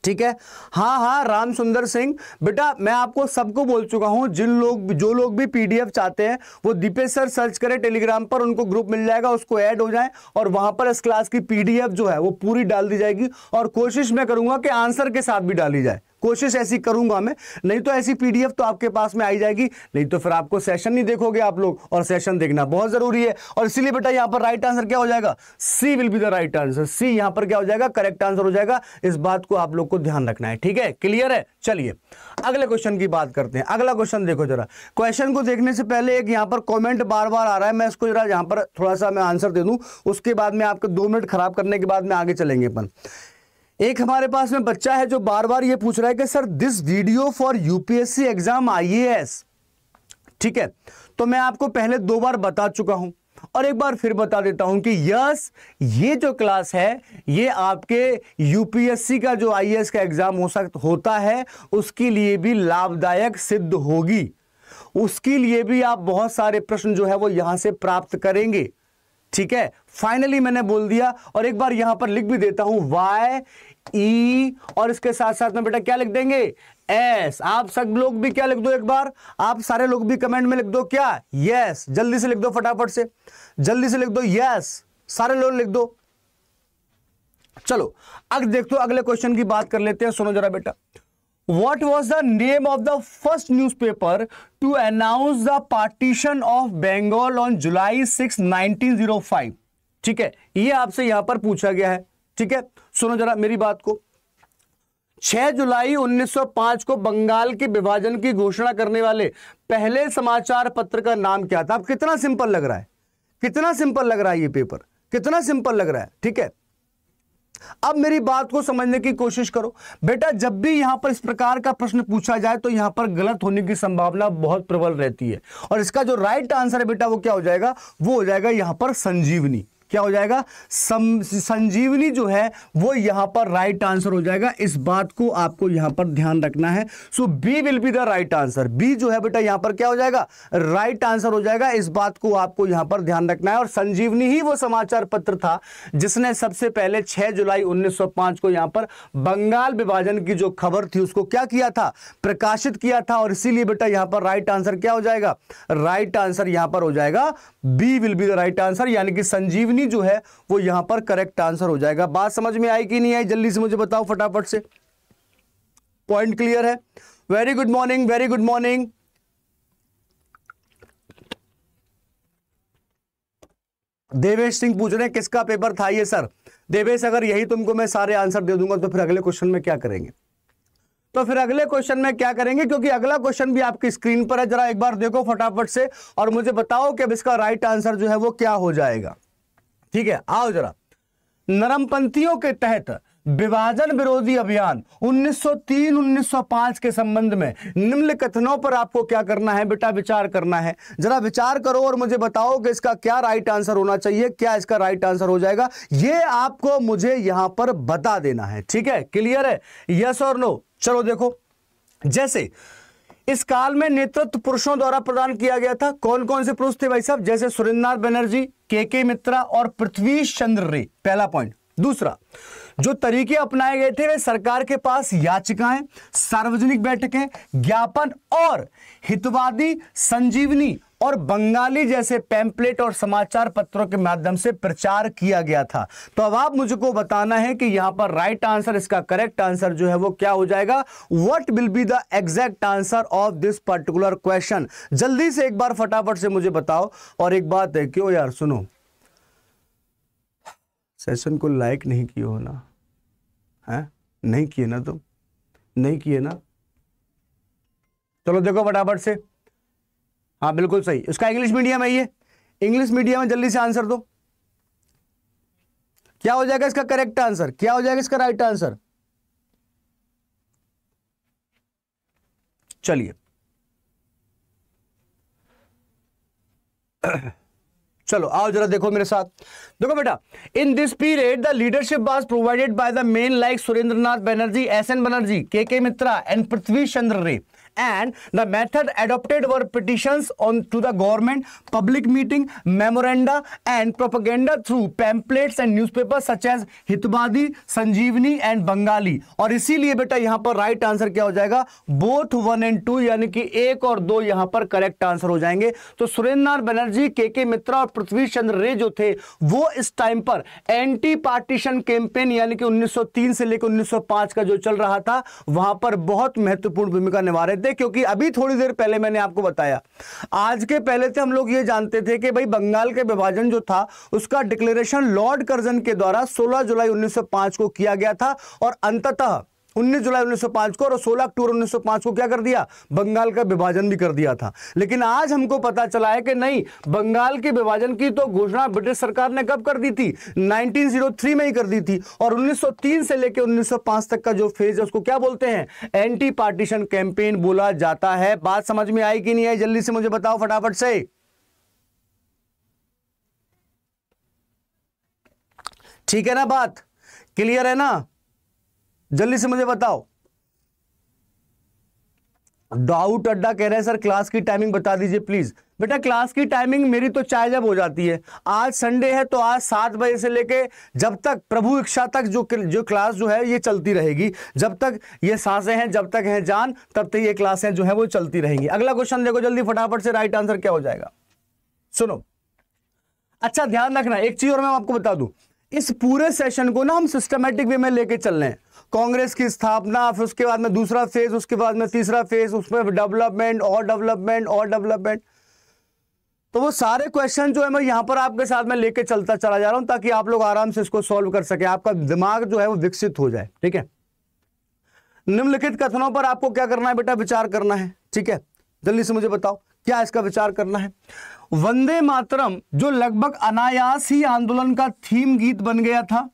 ठीक है हाँ हाँ राम सुंदर सिंह बेटा मैं आपको सबको बोल चुका हूं जिन लोग जो लोग भी पीडीएफ चाहते हैं वो दीपेश सर सर्च करें टेलीग्राम पर उनको ग्रुप मिल जाएगा उसको ऐड हो जाए और वहां पर इस क्लास की पीडीएफ जो है वो पूरी डाल दी जाएगी और कोशिश मैं करूंगा कि आंसर के साथ भी डाली जाए कोशिश ऐसी करूंगा मैं नहीं तो ऐसी पीडीएफ तो आपके पास में आई जाएगी नहीं तो फिर आपको सेशन नहीं देखोगे आप लोग और सेशन देखना बहुत जरूरी है और इसीलिए बेटा यहां पर राइट आंसर क्या हो जाएगा C will be the right answer C यहां पर क्या हो जाएगा करेक्ट आंसर हो जाएगा इस बात को आप लोग को ध्यान रखना है ठीक है क्लियर है चलिए अगले क्वेश्चन की बात करते हैं अगला क्वेश्चन देखो जरा क्वेश्चन को देखने से पहले एक यहां पर कॉमेंट बार बार आ रहा है मैं इसको जरा यहां पर थोड़ा सा मैं आंसर दे दूँ उसके बाद में आपके दो मिनट खराब करने के बाद में आगे चलेंगे अपन एक हमारे पास में बच्चा है जो बार बार ये पूछ रहा है कि sir this video for UPSC exam IAS ठीक है तो मैं आपको पहले दो बार बता चुका हूं और एक बार फिर बता देता हूं कि यस ये जो क्लास है ये आपके यूपीएससी का जो आईएएस का एग्जाम हो सकता होता है उसके लिए भी लाभदायक सिद्ध होगी उसके लिए भी आप बहुत सारे प्रश्न जो है वो यहां से प्राप्त करेंगे ठीक है फाइनली मैंने बोल दिया और एक बार यहां पर लिख भी देता हूं वाई ई e और इसके साथ साथ में बेटा क्या लिख देंगे एस आप सब लोग भी क्या लिख दो एक बार आप सारे लोग भी कमेंट में लिख दो क्या यस जल्दी से लिख दो फटाफट से जल्दी से लिख दो यस सारे लोग लिख दो चलो अब देखते अगले क्वेश्चन की बात कर लेते हैं सुनो जरा बेटा what was the name of the first newspaper to announce the partition of bengal on july 6 1905 ठीक है यह आपसे यहां पर पूछा गया है ठीक है सुनो जरा मेरी बात को 6 जुलाई 1905 को बंगाल के विभाजन की घोषणा करने वाले पहले समाचार पत्र का नाम क्या था अब कितना सिंपल लग रहा है कितना सिंपल लग रहा है ये पेपर कितना सिंपल लग रहा है ठीक है अब मेरी बात को समझने की कोशिश करो बेटा जब भी यहां पर इस प्रकार का प्रश्न पूछा जाए तो यहां पर गलत होने की संभावना बहुत प्रबल रहती है और इसका जो राइट आंसर है बेटा वो क्या हो जाएगा वो हो जाएगा यहां पर संजीवनी क्या हो जाएगा सम, संजीवनी जो है वो यहां पर राइट आंसर हो जाएगा इस बात को आपको यहां पर ध्यान रखना है so B will be the right answer B जो है बेटा यहां पर क्या हो जाएगा राइट आंसर हो जाएगा इस बात को आपको यहां पर ध्यान रखना है और संजीवनी ही वो समाचार पत्र था जिसने सबसे पहले 6 जुलाई 1905 को यहां पर बंगाल विभाजन की जो खबर थी उसको क्या किया था प्रकाशित किया था और इसीलिए बेटा यहां पर राइट आंसर क्या हो जाएगा राइट आंसर यहां पर हो जाएगा B will be the right answer यानी कि संजीवनी डी जो है वो यहां पर करेक्ट आंसर हो जाएगा बात समझ में आई कि नहीं आई जल्दी से मुझे बताओ फटाफट से पॉइंट क्लियर है very good morning very good morning Devesh Singh पूछ रहे हैं किसका पेपर था ये सर देवेश अगर यही तुमको मैं सारे आंसर दे दूंगा तो फिर अगले क्वेश्चन में क्या करेंगे तो फिर अगले क्वेश्चन में क्या करेंगे क्योंकि अगला क्वेश्चन भी आपकी स्क्रीन पर है जरा एक बार देखो फटाफट से और मुझे बताओ कि अब इसका राइट आंसर जो है वो क्या हो जाएगा ठीक है आओ जरा नरमपंथियों के तहत विभाजन विरोधी अभियान 1903-1905 के संबंध में निम्न कथनों पर आपको क्या करना है बेटा विचार करना है जरा विचार करो और मुझे बताओ कि इसका क्या राइट आंसर होना चाहिए क्या इसका राइट आंसर हो जाएगा ये आपको मुझे यहां पर बता देना है ठीक है क्लियर है यस और नो चलो देखो जैसे इस काल में नेतृत्व पुरुषों द्वारा प्रदान किया गया था कौन कौन से पुरुष थे भाई साहब जैसे सुरेंद्रनाथ बनर्जी के के मित्रा और पृथ्वी चंद्र रे पहला पॉइंट दूसरा जो तरीके अपनाए गए थे वे सरकार के पास याचिकाएं सार्वजनिक बैठकें ज्ञापन और हितवादी संजीवनी और बंगाली जैसे पैम्पलेट और समाचार पत्रों के माध्यम से प्रचार किया गया था तो अब आप मुझको बताना है कि यहां पर राइट आंसर इसका करेक्ट आंसर जो है वो क्या हो जाएगा what will be the exact answer of this particular question जल्दी से एक बार फटाफट से मुझे बताओ और एक बात है क्यों यार सुनो सेशन को लाइक नहीं किए हो ना है नहीं किए ना तुम नहीं किए ना चलो देखो फटाफट से हाँ बिल्कुल सही उसका इंग्लिश मीडियम है ये इंग्लिश मीडियम में जल्दी से आंसर दो क्या हो जाएगा इसका करेक्ट आंसर क्या हो जाएगा इसका राइट आंसर चलिए *coughs* चलो आओ जरा देखो मेरे साथ देखो बेटा in this period the leadership was provided by the men like Surendranath Banerjee S N Banerjee K K Mitra and पृथ्वी चंद्र रे and the method adopted were petitions on to the government, public meeting, memoranda and propaganda through pamphlets and newspapers such as Hitavadi Sanjivani and Bengalee और इसीलिए बेटा यहां पर right answer क्या हो जाएगा both one and to यानी कि एक और दो यहां पर करेक्ट आंसर हो जाएंगे तो सुरेंद्रनाथ बनर्जी के के मित्रा और पृथ्वी चंद्र रे जो थे वो इस टाइम पर एंटी पार्टीशन कैंपेन यानी कि 1903 से लेकर 1905 का जो चल रहा था वहां पर बहुत महत्वपूर्ण भूमिका निभा रहे थे करते हैं क्योंकि अभी थोड़ी देर पहले मैंने आपको बताया आज के पहले से हम लोग ये जानते थे कि भाई बंगाल के विभाजन जो था उसका डिक्लेरेशन लॉर्ड कर्जन के द्वारा सोलह जुलाई उन्नीस को किया गया था और अंततः 19 जुलाई 1905 को और 16 अक्टूबर 1905 को क्या कर दिया बंगाल का विभाजन भी कर दिया था लेकिन आज हमको पता चला है कि नहीं बंगाल के विभाजन की तो घोषणा ब्रिटिश सरकार ने कब कर दी थी 1903 में ही कर दी थी और 1903 से लेकर 1905 तक का जो फेज है उसको क्या बोलते हैं एंटी पार्टीशन कैंपेन बोला जाता है बात समझ में आई कि नहीं आई जल्दी से मुझे बताओ फटाफट से ठीक है ना बात क्लियर है ना जल्दी से मुझे बताओ डाउट अड्डा कह रहे हैं सर क्लास की टाइमिंग बता दीजिए प्लीज बेटा क्लास की टाइमिंग मेरी तो चाय जब हो जाती है आज संडे है तो आज सात बजे से लेके जब तक प्रभु इच्छा तक जो जो क्लास जो है ये चलती रहेगी जब तक ये सांसें हैं जब तक हैं जान तब तक ये क्लासें जो है वो चलती रहेंगी अगला क्वेश्चन देखो जल्दी फटाफट से राइट आंसर क्या हो जाएगा सुनो अच्छा ध्यान रखना एक चीज और मैं आपको बता दू इस पूरे सेशन को ना हम सिस्टमेटिक वे में लेके चल रहे हैं कांग्रेस की स्थापना फिर उसके बाद में दूसरा फेज उसके बाद में तीसरा फेज उसमें डेवलपमेंट और डेवलपमेंट और डेवलपमेंट तो वो सारे क्वेश्चन जो है मैं यहां पर आपके साथ में लेके चलता चला जा रहा हूं ताकि आप लोग आराम से इसको सॉल्व कर सके आपका दिमाग जो है वो विकसित हो जाए ठीक है निम्नलिखित कथनों पर आपको क्या करना है बेटा विचार करना है ठीक है जल्दी से मुझे बताओ क्या इसका विचार करना है वंदे मातरम जो लगभग अनायास ही आंदोलन का थीम गीत बन गया था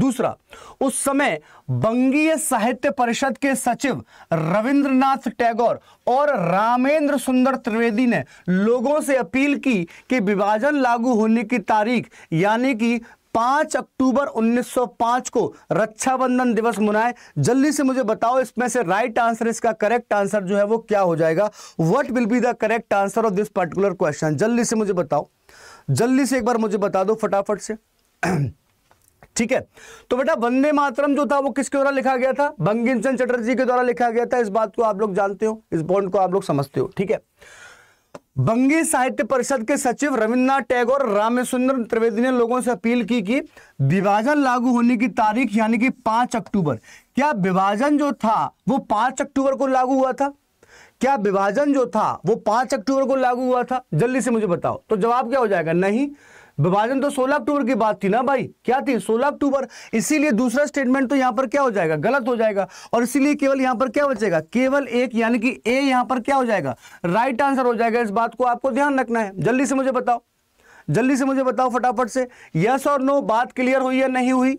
दूसरा उस समय बंगीय साहित्य परिषद के सचिव रविंद्रनाथ टैगोर और रामेंद्र सुंदर त्रिवेदी ने लोगों से अपील की कि विभाजन लागू होने की तारीख यानी कि 5 अक्टूबर 1905 को रक्षाबंधन दिवस मनाए जल्दी से मुझे बताओ इसमें से राइट आंसर इसका करेक्ट आंसर जो है वो क्या हो जाएगा what will be the correct answer of this particular question जल्दी से मुझे बताओ जल्दी से एक बार मुझे बता दो फटाफट से *clears throat* ठीक है तो बेटा वंदे मातरम जो था वो किसके द्वारा लिखा गया था बंगिन चंद चटर्जी के द्वारा लिखा गया था इस बात को आप लोग जानते हो इस बॉन्ड को आप लोग समझते हो ठीक है बंगी साहित्य परिषद के सचिव रविन्द्रनाथ टैगोर रामेश्वर त्रिवेदी ने लोगों से अपील की कि विभाजन लागू होने की तारीख यानी कि पांच अक्टूबर क्या विभाजन जो था वो पांच अक्टूबर को लागू हुआ था क्या विभाजन जो था वो पांच अक्टूबर को लागू हुआ था जल्दी से मुझे बताओ तो जवाब क्या हो जाएगा नहीं विभाजन तो 16 अक्टूबर की बात थी ना भाई क्या थी 16 अक्टूबर इसीलिए दूसरा स्टेटमेंट तो यहां पर क्या हो जाएगा गलत हो जाएगा और इसीलिए केवल यहां पर क्या बचेगा केवल एक यानी कि ए यहां पर क्या हो जाएगा राइट आंसर हो जाएगा इस बात को आपको ध्यान रखना है जल्दी से मुझे बताओ जल्दी से मुझे बताओ फटाफट से यस और नो बात क्लियर हुई या नहीं हुई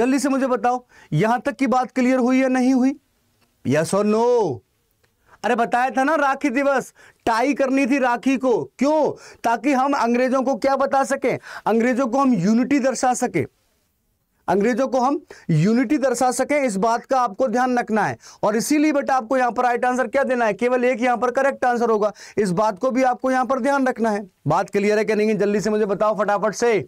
जल्दी से मुझे बताओ यहां तक की बात क्लियर हुई या नहीं हुई यस और नो अरे बताया था ना राखी दिवस टाई करनी थी राखी को क्यों ताकि हम अंग्रेजों को क्या बता सके अंग्रेजों को हम यूनिटी दर्शा सके अंग्रेजों को हम यूनिटी दर्शा सके इस बात का आपको ध्यान रखना है और इसीलिए बेटा आपको यहां पर राइट आंसर क्या देना है केवल एक यहां पर करेक्ट आंसर होगा इस बात को भी आपको यहां पर ध्यान रखना है बात क्लियर है क्या नहीं जल्दी से मुझे बताओ फटाफट से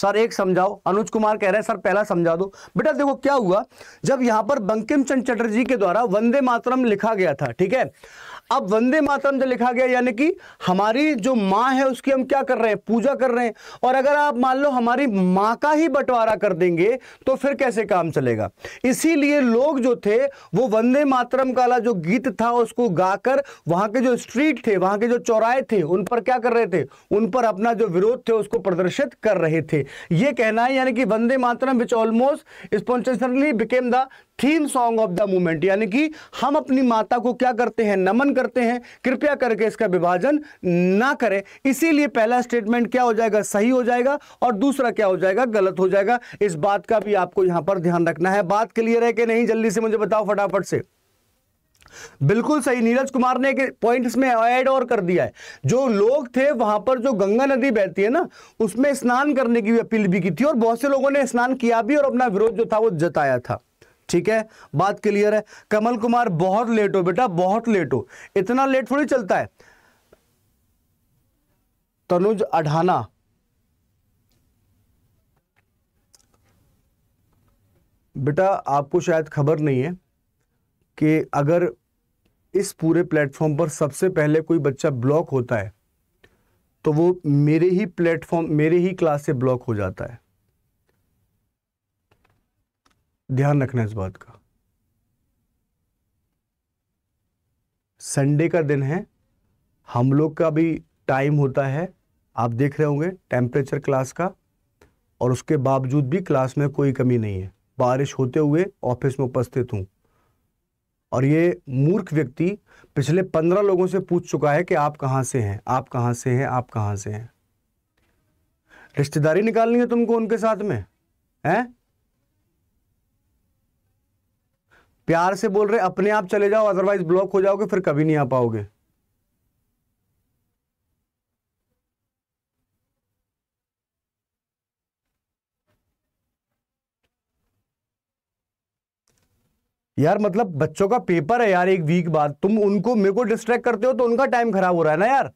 सर एक समझाओ अनुज कुमार कह रहे हैं सर पहला समझा दो बेटा देखो क्या हुआ जब यहां पर बंकिम चंद चटर्जी के द्वारा वंदे मातरम लिखा गया था ठीक है अब वंदे मातरम जो लिखा गया यानी कि हमारी जो माँ है उसकी हम क्या कर रहे हैं पूजा कर रहे हैं और अगर आप मान लो हमारी माँ का ही बंटवारा कर देंगे तो फिर कैसे काम चलेगा इसीलिए लोग जो थे वो वंदे मातरम काला जो गीत था उसको गाकर वहां के जो स्ट्रीट थे वहां के जो चौराहे थे उन पर क्या कर रहे थे उन पर अपना जो विरोध थे उसको प्रदर्शित कर रहे थे ये कहना है यानी कि Vande Mataram which almost spontaneously became the theme song of the movement यानी कि हम अपनी माता को क्या करते हैं नमन करते हैं कृपया करके इसका विभाजन ना करें इसीलिए पहला स्टेटमेंट क्या हो जाएगा सही हो जाएगा और दूसरा क्या हो जाएगा गलत हो जाएगा इस बात का भी आपको यहां पर ध्यान रखना है बात क्लियर है कि नहीं जल्दी से मुझे बताओ फटाफट से बिल्कुल सही नीरज कुमार ने एक पॉइंट इसमें ऐड और कर दिया है जो लोग थे वहां पर जो गंगा नदी बहती है ना उसमें स्नान करने की भी अपील भी की थी और बहुत से लोगों ने स्नान किया भी और अपना विरोध जो था वो जताया था ठीक है बात क्लियर है कमल कुमार बहुत लेट हो बेटा बहुत लेट हो इतना लेट थोड़ी चलता है तनुज अढ़ाना बेटा आपको शायद खबर नहीं है कि अगर इस पूरे प्लेटफॉर्म पर सबसे पहले कोई बच्चा ब्लॉक होता है तो वो मेरे ही प्लेटफॉर्म मेरे ही क्लास से ब्लॉक हो जाता है ध्यान रखना इस बात का संडे का दिन है हम लोग का भी टाइम होता है आप देख रहे होंगे टेम्परेचर क्लास का और उसके बावजूद भी क्लास में कोई कमी नहीं है बारिश होते हुए ऑफिस में उपस्थित हूं और ये मूर्ख व्यक्ति पिछले पंद्रह लोगों से पूछ चुका है कि आप कहां से हैं आप कहां से हैं आप कहां से हैं रिश्तेदारी निकालनी है तुमको उनके साथ में हैं प्यार से बोल रहे अपने आप चले जाओ अदरवाइज ब्लॉक हो जाओगे फिर कभी नहीं आ पाओगे यार मतलब बच्चों का पेपर है यार एक वीक बाद तुम उनको मेरे को डिस्ट्रैक्ट करते हो तो उनका टाइम खराब हो रहा है ना यार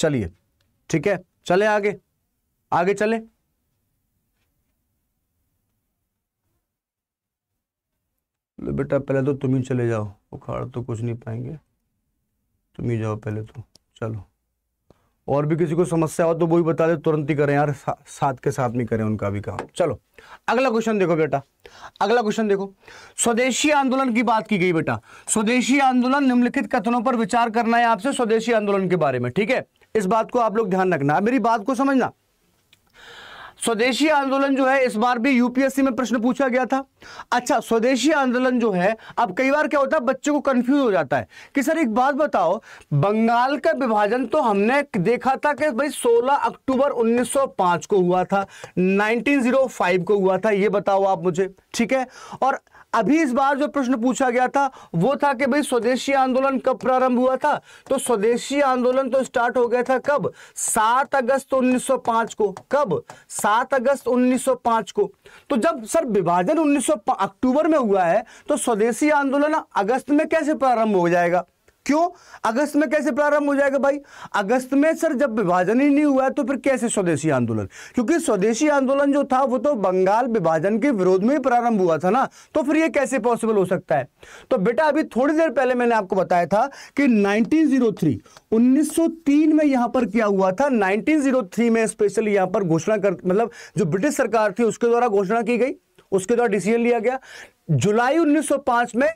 चलिए ठीक है चले आगे आगे चले बेटा पहले तो तुम ही चले जाओ उखाड़ तो कुछ नहीं पाएंगे तुम ही जाओ पहले तो चलो और भी किसी को समस्या हो तो वो भी बता दे तुरंत ही करें यार सा, साथ के साथ में करें उनका भी काम चलो अगला क्वेश्चन देखो बेटा अगला क्वेश्चन देखो स्वदेशी आंदोलन की बात की गई बेटा स्वदेशी आंदोलन निम्नलिखित कथनों पर विचार करना है आपसे स्वदेशी आंदोलन के बारे में ठीक है इस बात को आप लोग ध्यान रखना मेरी बात को समझना स्वदेशी आंदोलन जो है इस बार भी यूपीएससी में प्रश्न पूछा गया था अच्छा स्वदेशी आंदोलन जो है अब कई बार क्या होता है बच्चों को कंफ्यूज हो जाता है कि सर एक बात बताओ बंगाल का विभाजन तो हमने देखा था कि भाई 16 अक्टूबर 1905 को हुआ था 1905 को हुआ था ये बताओ आप मुझे ठीक है और अभी इस बार जो प्रश्न पूछा गया था वो था कि भाई स्वदेशी आंदोलन कब प्रारंभ हुआ था तो स्वदेशी आंदोलन तो स्टार्ट हो गया था कब सात अगस्त 1905 को कब सात अगस्त 1905 को तो जब सर विभाजन 1905 अक्टूबर में हुआ है तो स्वदेशी आंदोलन अगस्त में कैसे प्रारंभ हो जाएगा क्यों अगस्त में कैसे प्रारंभ हो जाएगा भाई अगस्त में सर जब विभाजन ही नहीं हुआ तो फिर कैसे स्वदेशी आंदोलन क्योंकि स्वदेशी आंदोलन जो था वो तो बंगाल विभाजन के विरोध में ही प्रारंभ हुआ था ना तो फिर ये कैसे पॉसिबल हो सकता है तो बेटा अभी थोड़ी देर पहले मैंने आपको बताया था कि 1903 1903 में यहां पर क्या हुआ था 1903 में स्पेशली यहां पर घोषणा कर मतलब जो ब्रिटिश सरकार थी उसके द्वारा घोषणा की गई उसके द्वारा डिसीजन लिया गया जुलाई 1905 में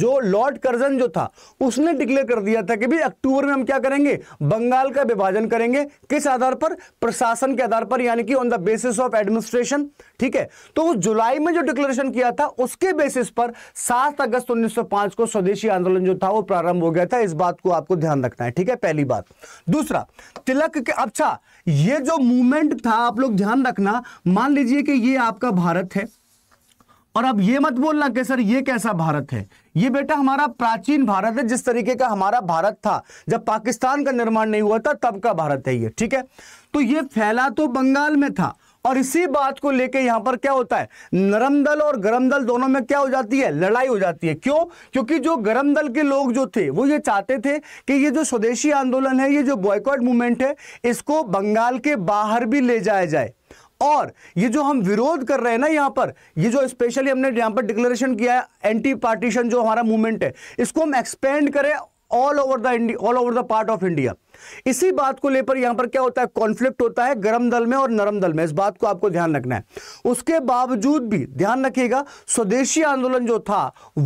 जो लॉर्ड कर्जन जो था उसने डिक्लेयर कर दिया था कि भी अक्टूबर में हम क्या करेंगे बंगाल का विभाजन करेंगे किस आधार पर प्रशासन के आधार पर यानी कि on the basis of administration ठीक है तो उस जुलाई में जो डिक्लेरेशन किया था उसके बेसिस पर सात अगस्त 1905 को स्वदेशी आंदोलन जो था वो प्रारंभ हो गया था इस बात को आपको ध्यान रखना है ठीक है पहली बात दूसरा तिलक के अच्छा ये जो मूवमेंट था आप लोग ध्यान रखना मान लीजिए कि ये आपका भारत है और अब ये मत बोलना कि सर ये कैसा भारत है ये बेटा हमारा प्राचीन भारत है जिस तरीके का हमारा भारत था जब पाकिस्तान का निर्माण नहीं हुआ था तब का भारत है ये ठीक है तो ये फैला तो बंगाल में था और इसी बात को लेके यहां पर क्या होता है नरम दल और गरम दल दोनों में क्या हो जाती है लड़ाई हो जाती है क्यों क्योंकि जो गरम दल के लोग जो थे वो ये चाहते थे कि ये जो स्वदेशी आंदोलन है ये जो बॉयकॉट मूवमेंट है इसको बंगाल के बाहर भी ले जाया जाए और ये जो हम विरोध कर रहे हैं ना यहां पर ये जो स्पेशली हमने यहां पर डिक्लेरेशन किया है एंटी पार्टीशन जो हमारा मूवमेंट है इसको हम एक्सपेंड करें all over the all over the part of India इसी बात को लेकर यहां पर क्या होता है कॉन्फ्लिक्ट होता है गर्म दल में और नरम दल में इस बात को आपको ध्यान रखना है उसके बावजूद भी ध्यान रखिएगा स्वदेशी आंदोलन जो था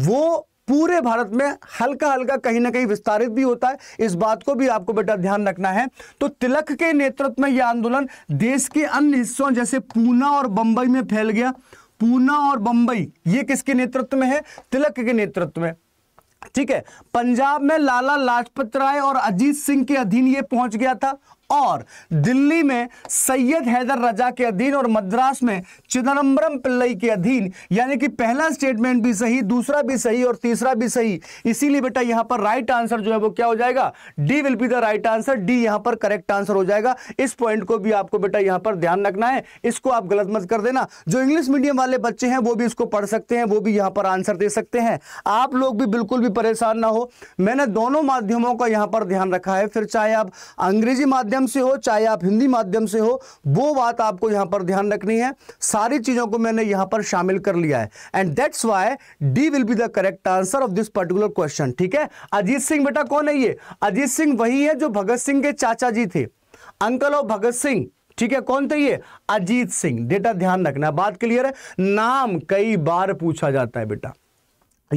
वो पूरे भारत में हल्का हल्का कहीं ना कहीं विस्तारित भी होता है इस बात को भी आपको बेटा ध्यान रखना है तो तिलक के नेतृत्व में यह आंदोलन देश के अन्य हिस्सों जैसे पूना और बंबई में फैल गया पूना और बंबई ये किसके नेतृत्व में है तिलक के नेतृत्व में ठीक है पंजाब में लाला लाजपत राय और अजीत सिंह के अधीन ये पहुंच गया था और दिल्ली में सैयद हैदर रजा के अधीन और मद्रास में चिदम्बरम पिल्लई के अधीन यानी कि पहला स्टेटमेंट भी सही दूसरा भी सही और तीसरा भी सही इसीलिए बेटा यहां पर राइट आंसर जो है वो क्या हो जाएगा D will be the right answer D यहां पर करेक्ट आंसर हो जाएगा इस पॉइंट को भी आपको बेटा यहां पर ध्यान रखना है इसको आप गलत मत कर देना जो इंग्लिश मीडियम वाले बच्चे हैं वो भी इसको पढ़ सकते हैं वो भी यहां पर आंसर दे सकते हैं आप लोग भी बिल्कुल भी परेशान ना हो मैंने दोनों माध्यमों का यहां पर ध्यान रखा है फिर चाहे आप अंग्रेजी माध्यम माध्यम से हो चाहे आप हिंदी माध्यम से हो वो बात आपको यहां पर ध्यान रखनी है सारी चीज़ों को मैंने यहां पर शामिल कर लिया है and that's why D will be the correct answer of this particular question ठीक है अजीत सिंह बेटा कौन है ये अजीत सिंह वही है जो भगत सिंह के चाचा जी थे अंकल ऑफ भगत सिंह ठीक है कौन थे ये अजीत सिंह डेटा ध्यान रखना बात क्लियर है नाम कई बार पूछा जाता है बेटा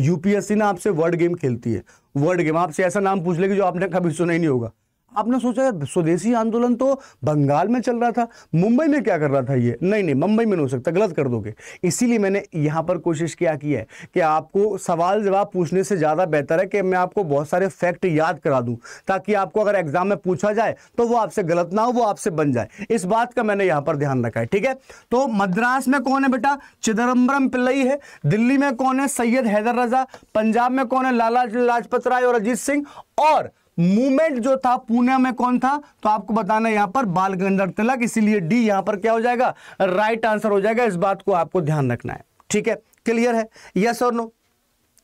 यूपीएससी ना आपसे वर्ड गेम खेलती है वर्ड गेम आपसे ऐसा नाम पूछ लेगी जो आपने कभी सुना ही नहीं होगा आपने सोचा यार स्वदेशी आंदोलन तो बंगाल में चल रहा था मुंबई में क्या कर रहा था ये नहीं नहीं मुंबई में नहीं हो सकता गलत कर दोगे इसीलिए मैंने यहाँ पर कोशिश किया की है कि आपको सवाल जवाब पूछने से ज़्यादा बेहतर है कि मैं आपको बहुत सारे फैक्ट याद करा दूँ ताकि आपको अगर एग्जाम में पूछा जाए तो वो आपसे गलत ना हो वो आपसे बन जाए इस बात का मैंने यहाँ पर ध्यान रखा है ठीक है तो मद्रास में कौन है बेटा चिदम्बरम पिल्लई है दिल्ली में कौन है सैयद हैदर रजा पंजाब में कौन है लाला लाजपत राय और अजीत सिंह और मूवमेंट जो था पुणे में कौन था तो आपको बताना यहां पर बाल गंगाधर तिलक इसीलिए डी यहां पर क्या हो जाएगा राइट आंसर हो जाएगा इस बात को आपको ध्यान रखना है ठीक है क्लियर है यस और नो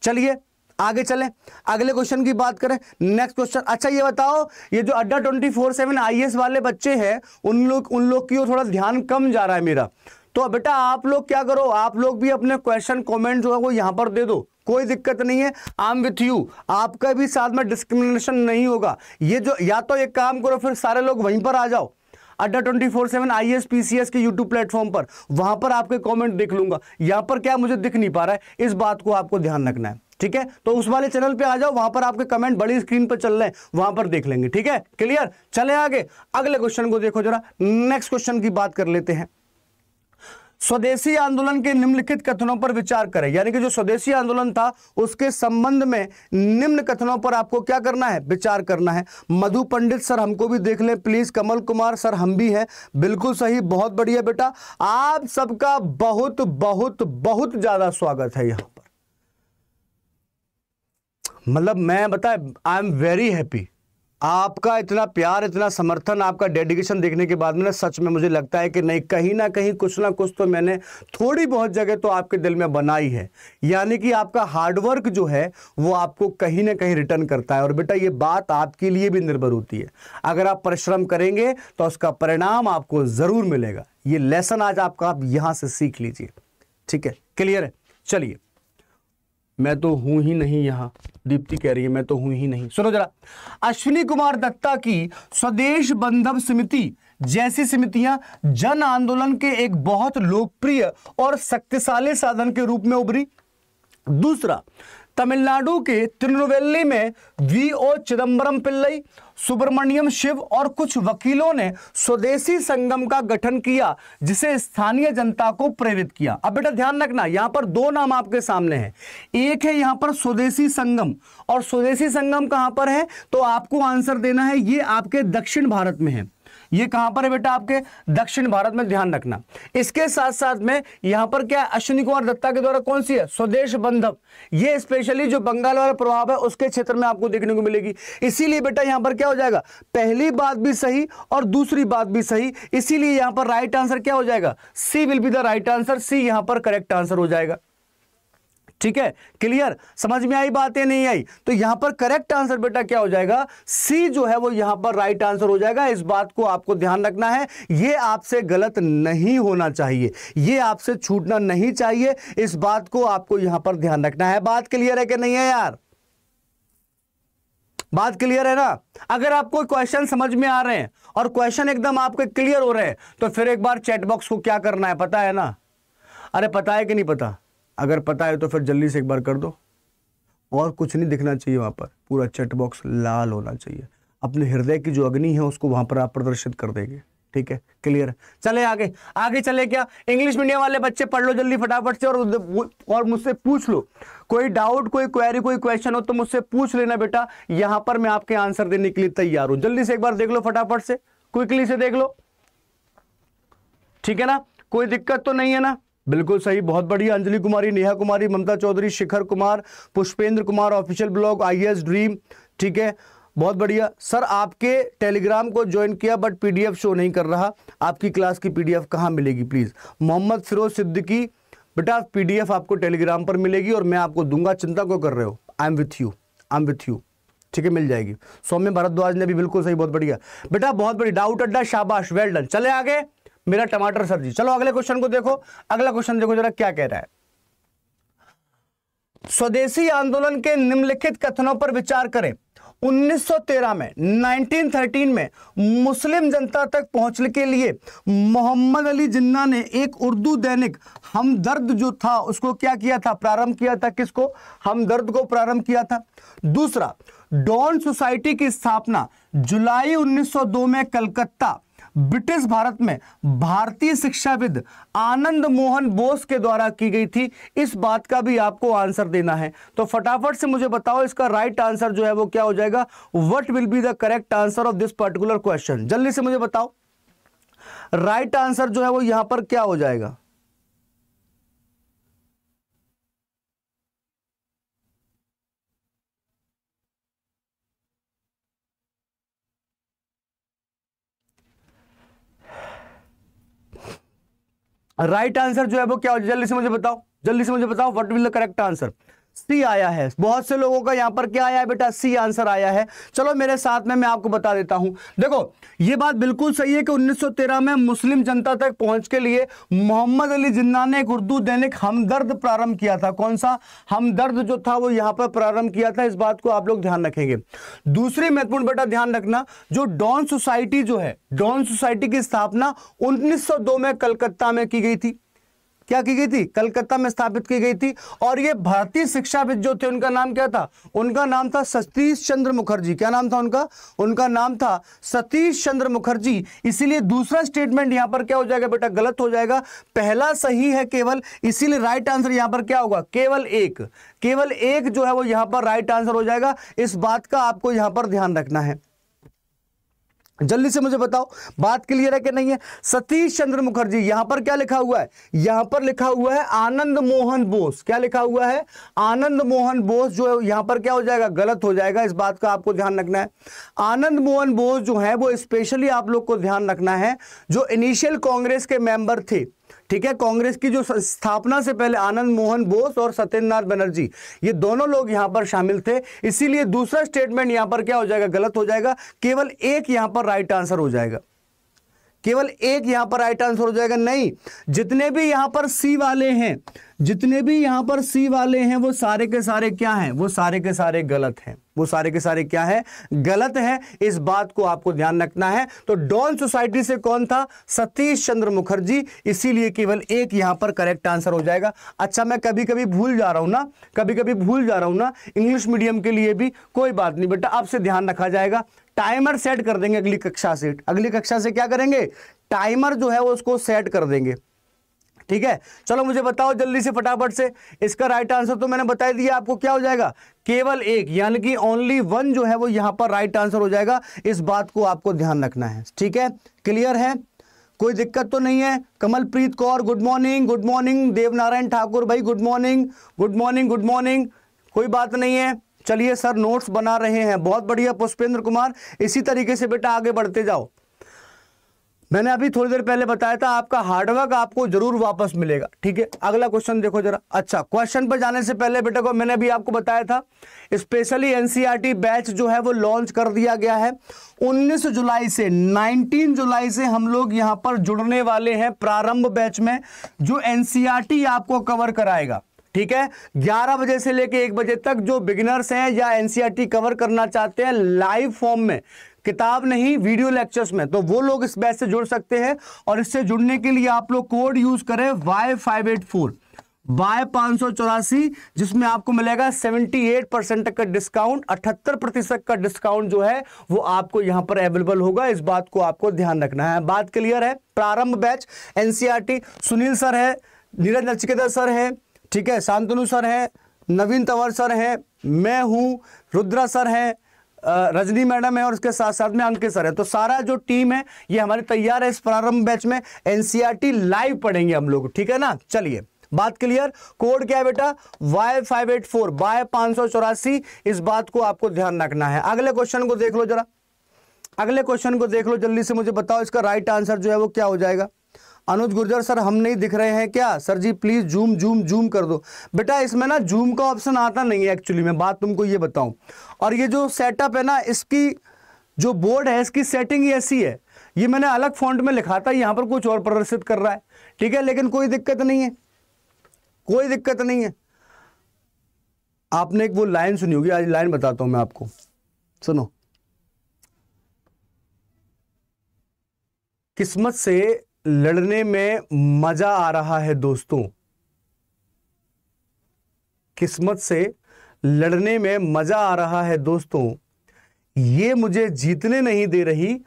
चलिए आगे चलें अगले क्वेश्चन की बात करें नेक्स्ट क्वेश्चन अच्छा ये बताओ ये जो अड्डा ट्वेंटी फोर सेवन आई वाले बच्चे हैं उन लोग उन लोग की ओर थोड़ा ध्यान कम जा रहा है मेरा तो बेटा आप लोग क्या करो आप लोग भी अपने क्वेश्चन कमेंट जो है वो यहां पर दे दो कोई दिक्कत नहीं है आई एम विथ यू आपका भी साथ में डिस्क्रिमिनेशन नहीं होगा ये जो या तो एक काम करो फिर सारे लोग वहीं पर आ जाओ Adda twenty four seven I S P C S के यूट्यूब प्लेटफॉर्म पर वहां पर आपके कमेंट देख लूंगा यहां पर क्या मुझे दिख नहीं पा रहा है इस बात को आपको ध्यान रखना है ठीक है तो उस वाले चैनल पे आ जाओ वहां पर आपके कमेंट बड़ी स्क्रीन पर चल रहे हैं वहां पर देख लेंगे ठीक है क्लियर चले आगे अगले क्वेश्चन को देखो जरा नेक्स्ट क्वेश्चन की बात कर लेते हैं स्वदेशी आंदोलन के निम्नलिखित कथनों पर विचार करें यानी कि जो स्वदेशी आंदोलन था उसके संबंध में निम्न कथनों पर आपको क्या करना है विचार करना है मधु पंडित सर हमको भी देख लें प्लीज कमल कुमार सर हम भी हैं बिल्कुल सही बहुत बढ़िया बेटा आप सबका बहुत बहुत बहुत ज्यादा स्वागत है यहां पर मतलब मैं बताए आई एम वेरी हैप्पी आपका इतना प्यार इतना समर्थन आपका डेडिकेशन देखने के बाद में ना सच में मुझे लगता है कि नहीं कहीं ना कहीं कुछ ना कुछ तो मैंने थोड़ी बहुत जगह तो आपके दिल में बनाई है यानी कि आपका हार्डवर्क जो है वो आपको कहीं ना कहीं रिटर्न करता है और बेटा ये बात आपके लिए भी निर्भर होती है अगर आप परिश्रम करेंगे तो उसका परिणाम आपको ज़रूर मिलेगा ये लेसन आज आपका आप यहाँ से सीख लीजिए ठीक है क्लियर है चलिए मैं तो हूं ही नहीं यहां दीप्ति कह रही है मैं तो हूं ही नहीं सुनो जरा अश्विनी कुमार दत्ता की स्वदेश बंधव समिति जैसी समितियां जन आंदोलन के एक बहुत लोकप्रिय और शक्तिशाली साधन के रूप में उभरी दूसरा तमिलनाडु के तिरुनवेली में वी ओ चिदम्बरम पिल्लई सुब्रमण्यम शिव और कुछ वकीलों ने स्वदेशी संगम का गठन किया जिसे स्थानीय जनता को प्रेरित किया अब बेटा ध्यान रखना यहाँ पर दो नाम आपके सामने हैं एक है यहाँ पर स्वदेशी संगम और स्वदेशी संगम कहाँ पर है तो आपको आंसर देना है ये आपके दक्षिण भारत में है ये कहां पर है बेटा आपके दक्षिण भारत में ध्यान रखना इसके साथ साथ में यहां पर क्या अश्विनी कुमार दत्ता के द्वारा कौन सी है स्वदेश बंधव ये स्पेशली जो बंगाल वाला प्रभाव है उसके क्षेत्र में आपको देखने को मिलेगी इसीलिए बेटा यहां पर क्या हो जाएगा पहली बात भी सही और दूसरी बात भी सही इसीलिए यहां पर राइट आंसर क्या हो जाएगा C will be the right answer C यहां पर करेक्ट आंसर हो जाएगा ठीक है क्लियर समझ में आई बातें नहीं आई तो यहां पर करेक्ट आंसर बेटा क्या हो जाएगा सी जो है वो यहां पर राइट आंसर हो जाएगा इस बात को आपको ध्यान रखना है ये आपसे गलत नहीं होना चाहिए ये आपसे छूटना नहीं चाहिए इस बात को आपको यहां पर ध्यान रखना है बात क्लियर है कि नहीं है यार बात क्लियर है ना अगर आपको क्वेश्चन समझ में आ रहे हैं और क्वेश्चन एकदम आपके क्लियर हो रहे हैं तो फिर एक बार चैट बॉक्स को क्या करना है पता है ना अरे पता है कि नहीं पता अगर पता है तो फिर जल्दी से एक बार कर दो और कुछ नहीं दिखना चाहिए वहाँ पर पूरा चट बॉक्स लाल होना चाहिए अपने हृदय की जो अग्नि है उसको वहाँ पर आप प्रदर्शित कर देंगे ठीक है क्लियर चले आगे आगे चले क्या इंग्लिश मीडियम वाले बच्चे पढ़ लो जल्दी फटाफट से और और मुझसे पूछ लो कोई डाउट कोई क्वेरी कोई क्वेश्चन हो तो मुझसे पूछ लेना बेटा यहां पर मैं आपके आंसर देने के लिए तैयार हूँ जल्दी से एक बार देख लो फटाफट से क्विकली से देख लो ठीक है ना कोई दिक्कत तो नहीं है ना बिल्कुल सही बहुत बढ़िया Anjali Kumari Neha Kumari Mamta Chaudhary Shikhar Kumar Pushpendra Kumar official blog I dream ठीक है बहुत बढ़िया सर आपके टेलीग्राम को ज्वाइन किया बट पीडीएफ शो नहीं कर रहा आपकी क्लास की पीडीएफ कहाँ मिलेगी प्लीज़ मोहम्मद फिरोज सिद्दीकी बेटा पीडीएफ आपको टेलीग्राम पर मिलेगी और मैं आपको दूंगा चिंता क्यों कर रहे हो I am with you I am with you ठीक है मिल जाएगी सौम्य भारद्वाज ने भी बिल्कुल सही बहुत बढ़िया बेटा बहुत बड़ी डाउट अड्डा शाबाश वेल डन चले आगे मेरा टमाटर सब्जी चलो अगले क्वेश्चन को देखो अगला क्वेश्चन देखो जरा क्या कह रहा है स्वदेशी आंदोलन के निम्नलिखित कथनों पर विचार करें 1913 में 1913 में मुस्लिम जनता तक पहुंचने के लिए मोहम्मद अली जिन्ना ने एक उर्दू दैनिक हमदर्द जो था उसको क्या किया था प्रारंभ किया था किसको हमदर्द को प्रारंभ किया था दूसरा डॉन सोसाइटी की स्थापना जुलाई 1902 में कलकत्ता ब्रिटिश भारत में भारतीय शिक्षाविद आनंद मोहन बोस के द्वारा की गई थी इस बात का भी आपको आंसर देना है तो फटाफट से मुझे बताओ इसका राइट आंसर जो है वो क्या हो जाएगा what will be the correct answer of this particular question जल्दी से मुझे बताओ राइट आंसर जो है वो यहां पर क्या हो जाएगा राइट आंसर जो है वो क्या हो जल्दी से मुझे बताओ जल्दी से मुझे बताओ what will the correct answer C आया है बहुत से लोगों का यहां पर क्या आया है बेटा सी आंसर आया है चलो मेरे साथ में मैं आपको बता देता हूं देखो ये बात बिल्कुल सही है कि 1913 में मुस्लिम जनता तक पहुंच के लिए मोहम्मद अली जिन्ना ने एक उर्दू दैनिक हमदर्द प्रारंभ किया था कौन सा हमदर्द जो था वो यहां पर प्रारंभ किया था इस बात को आप लोग ध्यान रखेंगे दूसरी महत्वपूर्ण बेटा ध्यान रखना जो डॉन सोसाइटी जो है डॉन सोसाइटी की स्थापना उन्नीस में कलकत्ता में की गई थी क्या की गई थी कलकत्ता में स्थापित की गई थी और ये भारतीय शिक्षाविद जो थे उनका नाम क्या था उनका नाम था सतीश चंद्र मुखर्जी क्या नाम था उनका उनका नाम था सतीश चंद्र मुखर्जी इसीलिए दूसरा स्टेटमेंट यहां पर क्या हो जाएगा बेटा गलत हो जाएगा पहला सही है केवल इसीलिए राइट आंसर यहां पर क्या होगा केवल एक केवल एक जो है वो यहां पर राइट आंसर हो जाएगा इस बात का आपको यहां पर ध्यान रखना है जल्दी से मुझे बताओ बात क्लियर है कि नहीं है सतीश चंद्र मुखर्जी यहां पर क्या लिखा हुआ है यहां पर लिखा हुआ है आनंद मोहन बोस क्या लिखा हुआ है आनंद मोहन बोस जो यहां पर क्या हो जाएगा गलत हो जाएगा इस बात का आपको ध्यान रखना है आनंद मोहन बोस जो है वो स्पेशली आप लोग को ध्यान रखना है जो इनिशियल कांग्रेस के मेंबर थे ठीक है कांग्रेस की जो स्थापना से पहले आनंद मोहन बोस और सत्येंद्रनाथ बनर्जी ये दोनों लोग यहां पर शामिल थे इसीलिए दूसरा स्टेटमेंट यहां पर क्या हो जाएगा गलत हो जाएगा केवल एक यहां पर राइट आंसर हो जाएगा केवल एक यहां पर राइट आंसर हो जाएगा नहीं जितने भी यहां पर सी वाले हैं जितने भी यहां पर सी वाले हैं वो सारे के सारे क्या हैं वो सारे के सारे गलत हैं वो सारे के सारे क्या है गलत है इस बात को आपको ध्यान रखना है तो डॉन सोसाइटी से कौन था सतीश चंद्र मुखर्जी इसीलिए केवल एक यहां पर करेक्ट आंसर हो जाएगा अच्छा मैं कभी कभी भूल जा रहा हूं ना कभी कभी भूल जा रहा हूं ना इंग्लिश मीडियम के लिए भी कोई बात नहीं बेटा आपसे ध्यान रखा जाएगा टाइमर सेट कर देंगे अगली कक्षा से अगली कक्षा से क्या करेंगे टाइमर जो है वो उसको सेट कर देंगे ठीक है चलो मुझे बताओ जल्दी से फटाफट से इसका राइट आंसर तो मैंने बताई दिया आपको क्या हो जाएगा केवल एक यानी कि ओनली वन जो है वो यहां पर राइट आंसर हो जाएगा इस बात को आपको ध्यान रखना है ठीक है क्लियर है कोई दिक्कत तो नहीं है Kamalpreet Kaur good morning good morning Devnarayan Thakur भाई good morning good morning good morning कोई बात नहीं है चलिए सर नोट्स बना रहे हैं बहुत बढ़िया पुष्पेंद्र कुमार इसी तरीके से बेटा आगे बढ़ते जाओ मैंने अभी थोड़ी देर पहले बताया था आपका हार्डवर्क आपको जरूर वापस मिलेगा ठीक है अगला क्वेश्चन देखो जरा अच्छा क्वेश्चन पर जाने से पहले बेटा को मैंने अभी आपको बताया था स्पेशली एनसीईआरटी बैच जो है वो लॉन्च कर दिया गया है 19 जुलाई से 19 जुलाई से हम लोग यहाँ पर जुड़ने वाले हैं प्रारंभ बैच में जो एनसीईआरटी e आपको कवर कराएगा ठीक है 11 बजे से लेके 1 बजे तक जो बिगिनर्स हैं या एनसीआरटी कवर e करना चाहते हैं लाइव फॉर्म में किताब नहीं वीडियो लेक्चर्स में तो वो लोग इस बैच से जुड़ सकते हैं और इससे जुड़ने के लिए आप लोग कोड यूज करें Y five eight four bye पांच सौ चौरासी जिसमें आपको मिलेगा सेवेंटी एट परसेंट तक का डिस्काउंट अठहत्तर प्रतिशत का डिस्काउंट जो है वो आपको यहां पर अवेलेबल होगा इस बात को आपको ध्यान रखना है बात क्लियर है Prarambh batch NCERT e Sunil sir है नीरज नचकेदर सर है ठीक है शांतनु सर है नवीन तंवर सर है मैं हूं रुद्रा सर हैं रजनी मैडम है और उसके साथ साथ में अंकित सर है तो सारा जो टीम है ये हमारे तैयार है इस प्रारंभ बैच में एनसीआरटी लाइव e पढ़ेंगे हम लोग ठीक है ना चलिए बात क्लियर कोड क्या है बेटा Y five eight four Y पांच सौ चौरासी इस बात को आपको ध्यान रखना है अगले क्वेश्चन को देख लो जरा अगले क्वेश्चन को देख लो जल्दी से मुझे बताओ इसका राइट आंसर जो है वो क्या हो जाएगा अनुज गुर्जर सर हम नहीं दिख रहे हैं क्या sir ji please zoom zoom zoom कर दो बेटा इसमें ना जूम का ऑप्शन आता नहीं है एक्चुअली मैं बात तुमको ये बताऊं और ये जो सेटअप है ना इसकी जो बोर्ड है इसकी सेटिंग ऐसी है ये मैंने अलग फॉन्ट में लिखा था यहां पर कुछ और प्रदर्शित कर रहा है ठीक है लेकिन कोई दिक्कत नहीं है कोई दिक्कत नहीं है आपने एक वो लाइन सुनी होगी आज लाइन बताता हूं मैं आपको सुनो किस्मत से लड़ने में मजा आ रहा है दोस्तों किस्मत से लड़ने में मजा आ रहा है दोस्तों ये मुझे जीतने नहीं दे रही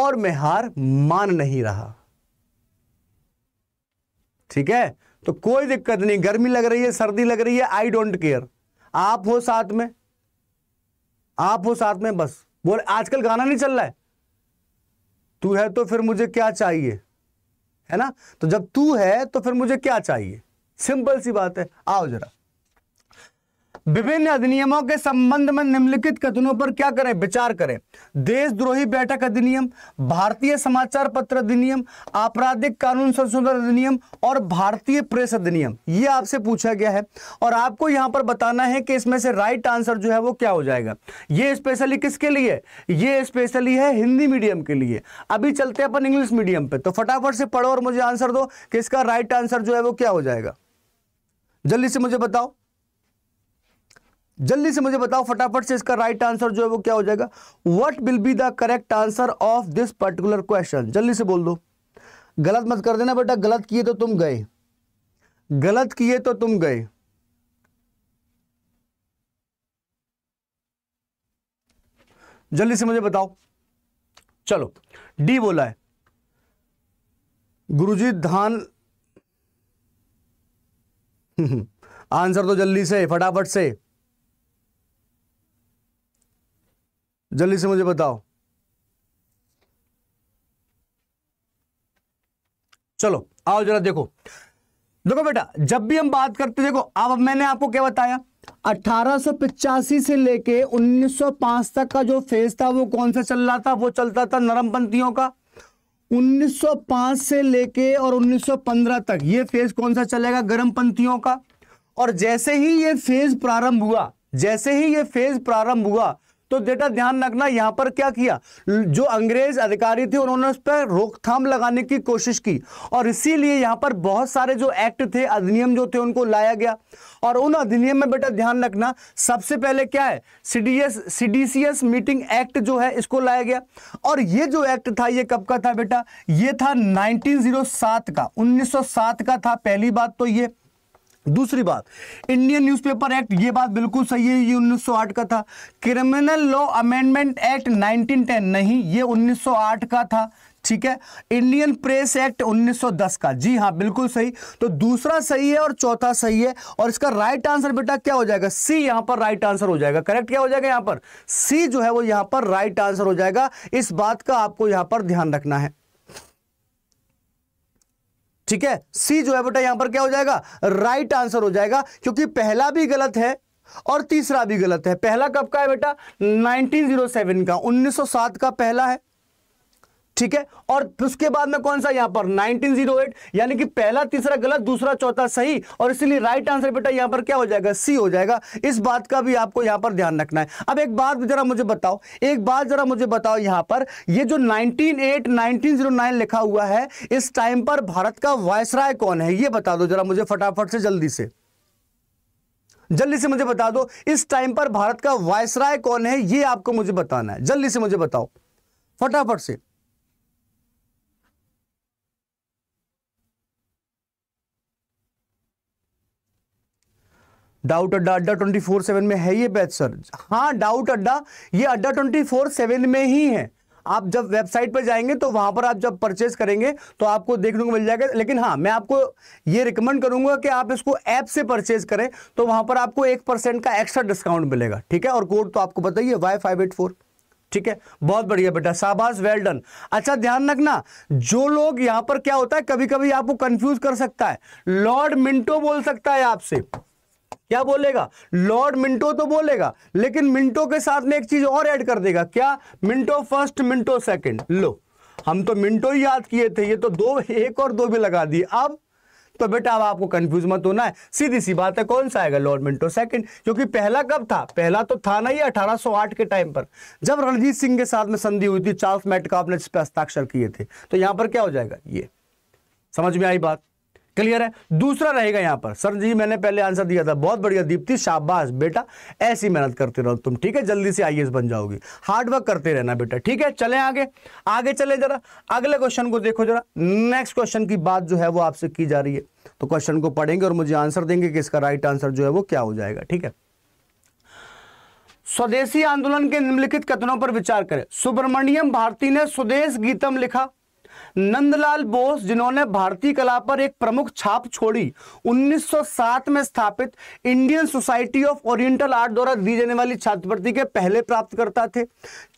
और मैं हार मान नहीं रहा ठीक है तो कोई दिक्कत नहीं गर्मी लग रही है सर्दी लग रही है आई डोंट केयर आप हो साथ में आप हो साथ में बस बोल आजकल गाना नहीं चल रहा है तू है तो फिर मुझे क्या चाहिए है ना तो जब तू है तो फिर मुझे क्या चाहिए सिंपल सी बात है आओ जरा विभिन्न अधिनियमों के संबंध में निम्नलिखित कथनों पर क्या करें विचार करें देशद्रोही बैठक अधिनियम भारतीय समाचार पत्र अधिनियम आपराधिक कानून संशोधन अधिनियम और भारतीय प्रेस अधिनियम ये आपसे पूछा गया है और आपको यहां पर बताना है कि इसमें से राइट आंसर जो है वो क्या हो जाएगा ये स्पेशली किसके लिए ये स्पेशली है हिंदी मीडियम के लिए अभी चलते अपन इंग्लिश मीडियम पर तो फटाफट से पढ़ो और मुझे आंसर दो कि इसका राइट आंसर जो है वो क्या हो जाएगा जल्दी से मुझे बताओ जल्दी से मुझे बताओ फटाफट से इसका राइट आंसर जो है वो क्या हो जाएगा what will be the correct answer of this particular question जल्दी से बोल दो गलत मत कर देना बेटा गलत किए तो तुम गए गलत किए तो तुम गए जल्दी से मुझे बताओ चलो डी बोला है गुरुजी धान *laughs* आंसर तो जल्दी से फटाफट से जल्दी से मुझे बताओ चलो आओ जरा देखो देखो बेटा जब भी हम बात करते देखो अब मैंने आपको क्या बताया अठारह से लेके 1905 तक का जो फेज था वो कौन सा चल रहा था वो चलता था नरम पंथियों का 1905 से लेके और 1915 तक ये फेज कौन सा चलेगा गर्म पंथियों का और जैसे ही ये फेज प्रारंभ हुआ जैसे ही ये फेज प्रारंभ हुआ तो बेटा ध्यान रखना यहां पर क्या किया जो अंग्रेज अधिकारी थे उन्होंने उस पर रोकथाम लगाने की कोशिश की और इसीलिए यहां पर बहुत सारे जो एक्ट थे अधिनियम जो थे उनको लाया गया और उन अधिनियम में बेटा ध्यान रखना सबसे पहले क्या है सीडीएस सीडीसीएस मीटिंग एक्ट जो है इसको लाया गया और ये जो एक्ट था ये कब का था बेटा ये था 1907 का 1907 का था पहली बात तो ये दूसरी बात इंडियन न्यूज़पेपर एक्ट ये बात बिल्कुल सही है ये 1908 का था क्रिमिनल लॉ अमेंडमेंट एक्ट 1910 नहीं ये 1908 का था ठीक है इंडियन प्रेस एक्ट 1910 का जी हाँ बिल्कुल सही तो दूसरा सही है और चौथा सही है और इसका राइट आंसर बेटा क्या हो जाएगा सी यहां पर राइट आंसर हो जाएगा करेक्ट क्या हो जाएगा यहां पर सी जो है वो यहां पर राइट आंसर हो जाएगा इस बात का आपको यहां पर ध्यान रखना है ठीक है सी जो है बेटा यहां पर क्या हो जाएगा राइट आंसर हो जाएगा क्योंकि पहला भी गलत है और तीसरा भी गलत है पहला कब का है बेटा 1907 का 1907 का पहला है ठीक है और उसके बाद में कौन सा यहां पर 1908 यानी कि पहला तीसरा गलत दूसरा चौथा सही और इसलिए राइट आंसर बेटा यहां पर क्या हो जाएगा सी हो जाएगा इस बात का भी आपको यहां पर ध्यान रखना है अब एक बात जरा मुझे बताओ एक बात जरा मुझे बताओ यहां पर ये जो 198 1909 लिखा हुआ है इस टाइम पर भारत का वायसराय कौन है यह बता दो जरा मुझे फटाफट से जल्दी से जल्दी से मुझे बता दो इस टाइम पर भारत का वायसराय कौन है यह आपको मुझे बताना है जल्दी से मुझे बताओ फटाफट से डाउट अड्डा अड्डा ट्वेंटी फोर सेवन में है ये बैच सर हाँ डाउट अड्डा ये अड्डा ट्वेंटी फोर सेवन में ही है आप जब वेबसाइट पर जाएंगे तो वहां पर आप जब परचेज करेंगे तो आपको देखने को मिल जाएगा लेकिन हाँ मैं आपको ये रिकमेंड करूंगा कि आप इसको ऐप से परचेज करें तो वहां पर आपको एक परसेंट का एक्स्ट्रा डिस्काउंट मिलेगा ठीक है और कोड तो आपको बताइए वाई फाइव एट फोर ठीक है बहुत बढ़िया बेटा शाबाश वेल डन अच्छा ध्यान रखना जो लोग यहां पर क्या होता है कभी कभी आपको कंफ्यूज कर सकता है लॉर्ड मिंटो बोल सकता है आपसे क्या बोलेगा लॉर्ड मिंटो तो बोलेगा लेकिन मिंटो के साथ में एक चीज और ऐड कर देगा क्या मिंटो फर्स्ट मिंटो सेकंड लो हम तो मिंटो ही याद किए थे ये तो दो एक और दो भी लगा दिए अब तो बेटा अब आपको कंफ्यूज मत होना है सीधी सी बात है कौन सा आएगा लॉर्ड मिंटो सेकंड क्योंकि पहला कब था पहला तो था ना ही 1808 के टाइम पर जब रणजीत सिंह के साथ में संधि हुई थी चार्ल्स मेटकाप का आपने पर हस्ताक्षर किए थे तो यहां पर क्या हो जाएगा ये समझ में आई बात क्लियर है दूसरा रहेगा यहां पर सर जी मैंने पहले आंसर दिया था बहुत बढ़िया दीप्ति शाबाश बेटा ऐसी मेहनत करते रहो तुम ठीक है जल्दी से आई बन जाओगे हार्डवर्क करते रहना बेटा ठीक है चले आगे आगे चले जरा अगले क्वेश्चन को देखो जरा नेक्स्ट क्वेश्चन की बात जो है वो आपसे की जा रही है तो क्वेश्चन को पढ़ेंगे और मुझे आंसर देंगे कि इसका राइट आंसर जो है वो क्या हो जाएगा ठीक है स्वदेशी आंदोलन के निम्नलिखित कथनों पर विचार करें सुब्रमण्यम भारती ने स्वदेश गीतम लिखा नंदलाल बोस जिन्होंने भारतीय कला पर एक प्रमुख छाप छोड़ी 1907 में स्थापित Indian society of oriental art द्वारा दी जाने वाली छात्रवृत्ति के पहले प्राप्तकर्ता थे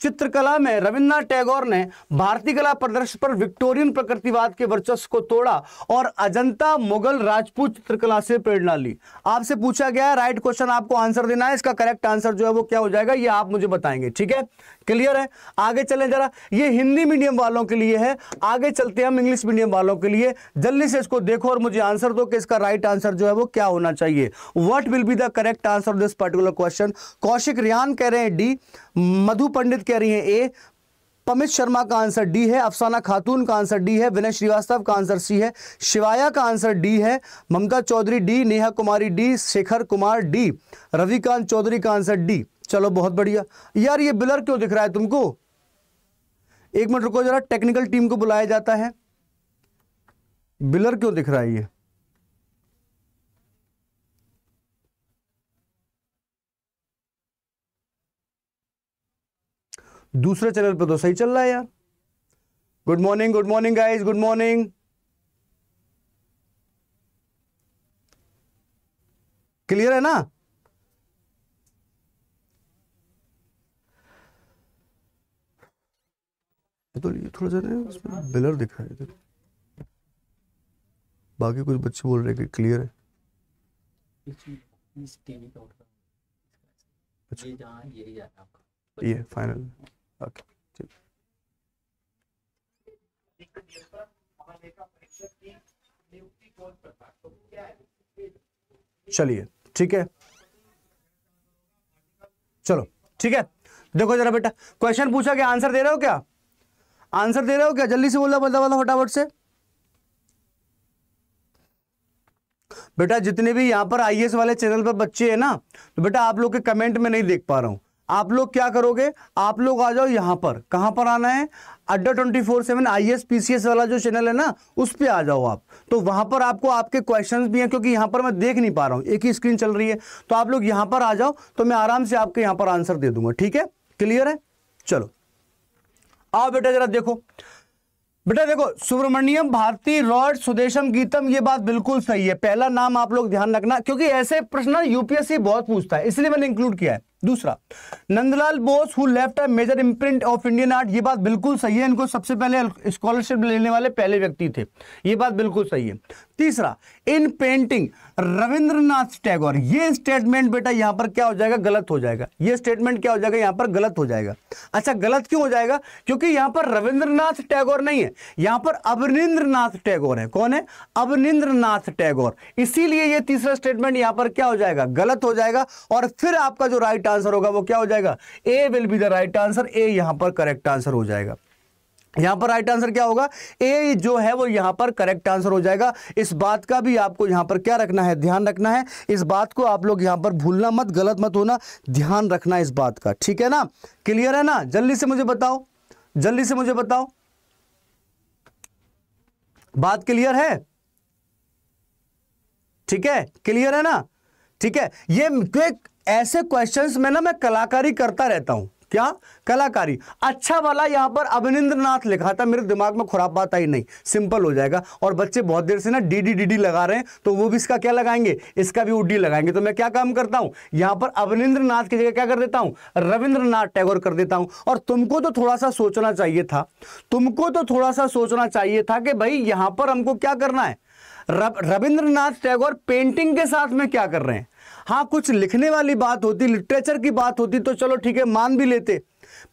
चित्रकला में रविन्द्रनाथ टैगोर ने भारतीय कला प्रदर्शन पर विक्टोरियन प्रकृतिवाद के वर्चस्व को तोड़ा और अजंता मुगल राजपूत चित्रकला से प्रेरणा ली आपसे पूछा गया राइट क्वेश्चन आपको आंसर देना है इसका करेक्ट आंसर जो है वो क्या हो जाएगा ये आप मुझे बताएंगे ठीक है क्लियर है आगे चले जरा ये हिंदी मीडियम वालों के लिए है आगे चलते हैं हम इंग्लिश मीडियम वालों के लिए जल्दी से इसको देखो और मुझे आंसर दो कि इसका राइट आंसर जो है वो क्या होना चाहिए what will be the correct answer this particular question Kaushik Riyan कह रहे हैं डी मधु पंडित कह रही है ए पमित शर्मा का आंसर डी है अफसाना खातून का आंसर डी है विनय श्रीवास्तव का आंसर सी है शिवाया का आंसर डी है Mamta Chaudhary D Neha Kumari D Shekhar Kumar D Ravikant Chaudhary का आंसर डी चलो बहुत बढ़िया यार ये बिलर क्यों दिख रहा है तुमको एक मिनट रुको जरा टेक्निकल टीम को बुलाया जाता है बिलर क्यों दिख रहा है ये दूसरे चैनल पे तो सही चल रहा है यार good morning good morning guys good morning clear है ना तो ये थोड़ा सा ना उसमें बिलर रहा है इधर बाकी कुछ बच्चे बोल रहे हैं कि क्लियर है अच्छा ये, ये फाइनल ओके ठीक चलिए ठीक है चलो ठीक है देखो जरा बेटा क्वेश्चन पूछा कि आंसर दे रहे हो क्या आंसर दे रहे हो क्या जल्दी से बोलना बदला बता फटाफट से बेटा जितने भी यहाँ पर आईएएस वाले चैनल पर बच्चे हैं ना तो बेटा आप लोग के कमेंट में नहीं देख पा रहा हूं आप लोग क्या करोगे आप लोग आ जाओ यहां पर कहां पर आना है Adda twenty four seven I S P C S वाला जो चैनल है ना उस पर आ जाओ आप तो वहां पर आपको आपके क्वेश्चंस भी हैं क्योंकि यहां पर मैं देख नहीं पा रहा हूँ एक ही स्क्रीन चल रही है तो आप लोग यहां पर आ जाओ तो मैं आराम से आपके यहां पर आंसर दे दूंगा ठीक है क्लियर है चलो आओ बेटा जरा देखो बेटा देखो सुब्रमण्यम भारती रॉड सुदेशम गीतम ये बात बिल्कुल सही है पहला नाम आप लोग ध्यान रखना क्योंकि ऐसे प्रश्न यूपीएससी बहुत पूछता है इसलिए मैंने इंक्लूड किया है दूसरा Nandalal Bose who left a major imprint of Indian art ये बात बिल्कुल सही है इनको सबसे पहले स्कॉलरशिप लेने वाले पहले व्यक्ति थे ये बात बिल्कुल सही है तीसरा इन पेंटिंग रविंद्रनाथ टैगोर ये स्टेटमेंट बेटा यहां पर क्या हो जाएगा गलत हो जाएगा ये स्टेटमेंट क्या हो जाएगा यहां पर गलत हो जाएगा अच्छा गलत क्यों हो जाएगा क्योंकि यहां पर रविंद्रनाथ टैगोर नहीं है यहां पर अवनिंद्रनाथ टैगोर है कौन है अवनिंद्रनाथ टैगोर इसीलिए ये तीसरा स्टेटमेंट यहां पर क्या हो जाएगा गलत हो जाएगा और फिर आपका जो राइट आंसर होगा वो क्या हो जाएगा A will be the right answer A यहां पर करेक्ट आंसर हो जाएगा यहां पर राइट आंसर क्या होगा ए जो है वो यहां पर करेक्ट आंसर हो जाएगा इस बात का भी आपको यहां पर क्या रखना है ध्यान रखना है इस बात को आप लोग यहां पर भूलना मत गलत मत होना ध्यान रखना इस बात का ठीक है ना क्लियर है ना जल्दी से मुझे बताओ जल्दी से मुझे बताओ बात क्लियर है ठीक है क्लियर है ना ठीक है ये ऐसे क्वेश्चंस में ना मैं कलाकारी करता रहता हूं क्या कलाकारी अच्छा वाला यहां पर अभिनिंद्र नाथ लिखा था मेरे दिमाग में खराब बात आई नहीं सिंपल हो जाएगा और बच्चे बहुत देर से ना डी डी डी डी लगा रहे हैं तो वो भी इसका क्या लगाएंगे इसका भी उडी लगाएंगे तो मैं क्या काम करता हूं यहां पर अभिनिंद्र नाथ की जगह क्या कर देता हूँ रविंद्रनाथ टैगोर कर देता हूं और तुमको तो थोड़ा सा सोचना चाहिए था तुमको तो थोड़ा सा सोचना चाहिए था कि भाई यहां पर हमको क्या करना है रविंद्रनाथ टैगोर पेंटिंग के साथ में क्या कर रहे हैं हाँ कुछ लिखने वाली बात होती लिटरेचर की बात होती तो चलो ठीक है मान भी लेते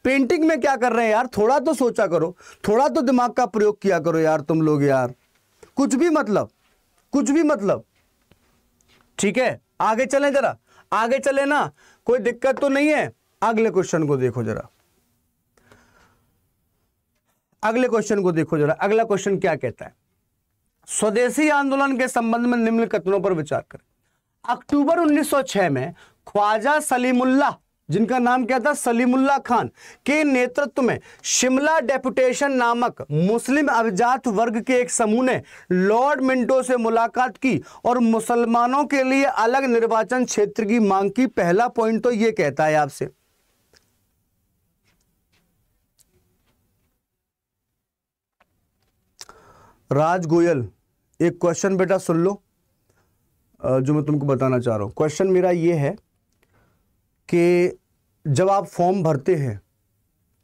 पेंटिंग में क्या कर रहे हैं यार थोड़ा तो सोचा करो थोड़ा तो दिमाग का प्रयोग किया करो यार तुम लोग यार कुछ भी मतलब कुछ भी मतलब ठीक है आगे चलें जरा आगे चले ना कोई दिक्कत तो नहीं है अगले क्वेश्चन को देखो जरा अगले क्वेश्चन को देखो जरा अगला क्वेश्चन क्या कहता है स्वदेशी आंदोलन के संबंध में निम्न कथनों पर विचार करें अक्टूबर 1906 में ख्वाजा सलीमुल्लाह जिनका नाम क्या था सलीमुल्ला खान के नेतृत्व में शिमला डेपुटेशन नामक मुस्लिम अभिजात वर्ग के एक समूह ने लॉर्ड मिंटो से मुलाकात की और मुसलमानों के लिए अलग निर्वाचन क्षेत्र की मांग की पहला पॉइंट तो यह कहता है आपसे राज गोयल एक क्वेश्चन बेटा सुन लो जो मैं तुमको बताना चाह रहा हूँ क्वेश्चन मेरा ये है कि जब आप फॉर्म भरते हैं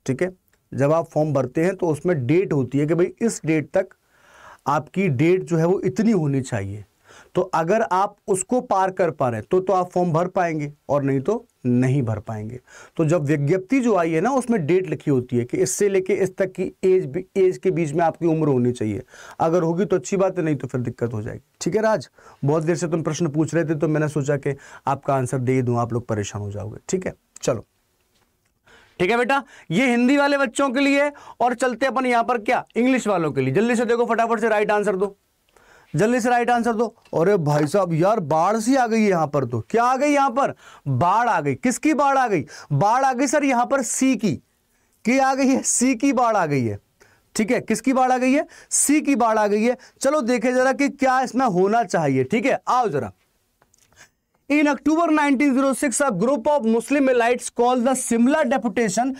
ठीक है जब आप फॉर्म भरते हैं तो उसमें डेट होती है कि भाई इस डेट तक आपकी डेट जो है वो इतनी होनी चाहिए तो अगर आप उसको पार कर पा रहे तो तो आप फॉर्म भर पाएंगे और नहीं तो नहीं भर पाएंगे तो जब विज्ञप्ति जो आई है ना उसमें डेट लिखी होती है कि इससे लेके इस तक की एज एज के बीच में आपकी उम्र होनी चाहिए अगर होगी तो अच्छी बात है नहीं तो फिर दिक्कत हो जाएगी ठीक है राज बहुत देर से तुम प्रश्न पूछ रहे थे तो मैंने सोचा कि आपका आंसर दे दूँ आप लोग परेशान हो जाओगे ठीक है चलो ठीक है बेटा ये हिंदी वाले बच्चों के लिए और चलते अपन यहां पर क्या इंग्लिश वालों के लिए जल्दी से देखो फटाफट से राइट आंसर दो जल्दी से राइट आंसर दो अरे भाई साहब यार बाढ़ सी आ गई यहां पर तो क्या आ गई यहां पर बाढ़ आ गई किसकी बाढ़ आ गई बाढ़ आ गई सर यहां पर सी की की आ गई है सी की बाढ़ आ गई है ठीक है किसकी बाढ़ आ गई है सी की बाढ़ आ गई है चलो देखे जरा कि क्या इसमें होना चाहिए ठीक है आओ जरा in October 1906 a group of Muslim elites call the Simla deputation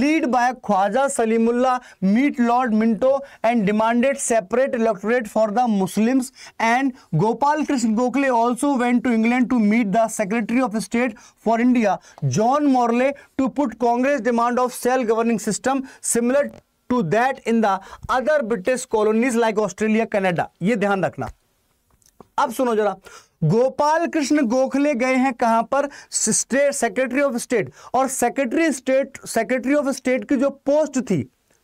lead by Khwaja Salimullah meet lord Minto and demanded separate electorate for the Muslims and Gopal Krishna Gokhale also went to England to meet the secretary of state for India John Morley to put Congress demand of self governing system similar to that in the other British colonies like Australia Canada ये ध्यान रखना अब सुनो जरा गोपाल कृष्ण गोखले गए हैं कहां पर स्टेट सेक्रेटरी ऑफ स्टेट और secretary state secretary of state की जो पोस्ट थी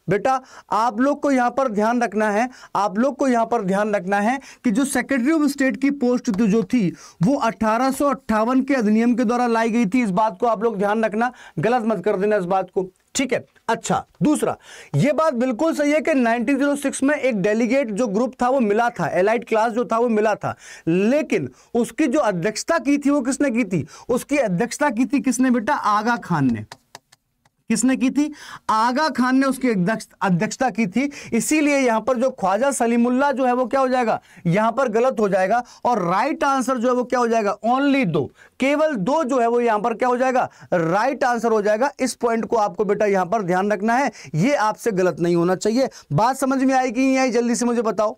बेटा आप लोग को यहां पर ध्यान रखना है आप लोग को यहां पर ध्यान रखना है कि जो सेक्रेटरी ऑफ स्टेट की पोस्ट जो थी वो अठारह के अधिनियम के द्वारा लाई गई थी इस बात को आप लोग ध्यान रखना गलत मत कर देना इस बात को ठीक है अच्छा दूसरा यह बात बिल्कुल सही है कि 1906 में एक डेलीगेट जो ग्रुप था वो मिला था एलाइट क्लास जो था वो मिला था लेकिन उसकी जो अध्यक्षता की थी वो किसने की थी उसकी अध्यक्षता की थी किसने बेटा आगा खान ने किसने की थी आगा खान ने उसकी अध्यक्षता की थी इसीलिए यहां पर जो ख्वाजा सलीमुल्ला जो है वो क्या हो जाएगा यहां पर गलत हो जाएगा और राइट आंसर जो है वो क्या हो जाएगा ओनली दो केवल दो जो है वो यहां पर क्या हो जाएगा राइट आंसर हो जाएगा इस पॉइंट को आपको बेटा यहां पर ध्यान रखना है ये आपसे गलत नहीं होना चाहिए बात समझ में आएगी नहीं आई जल्दी से मुझे बताओ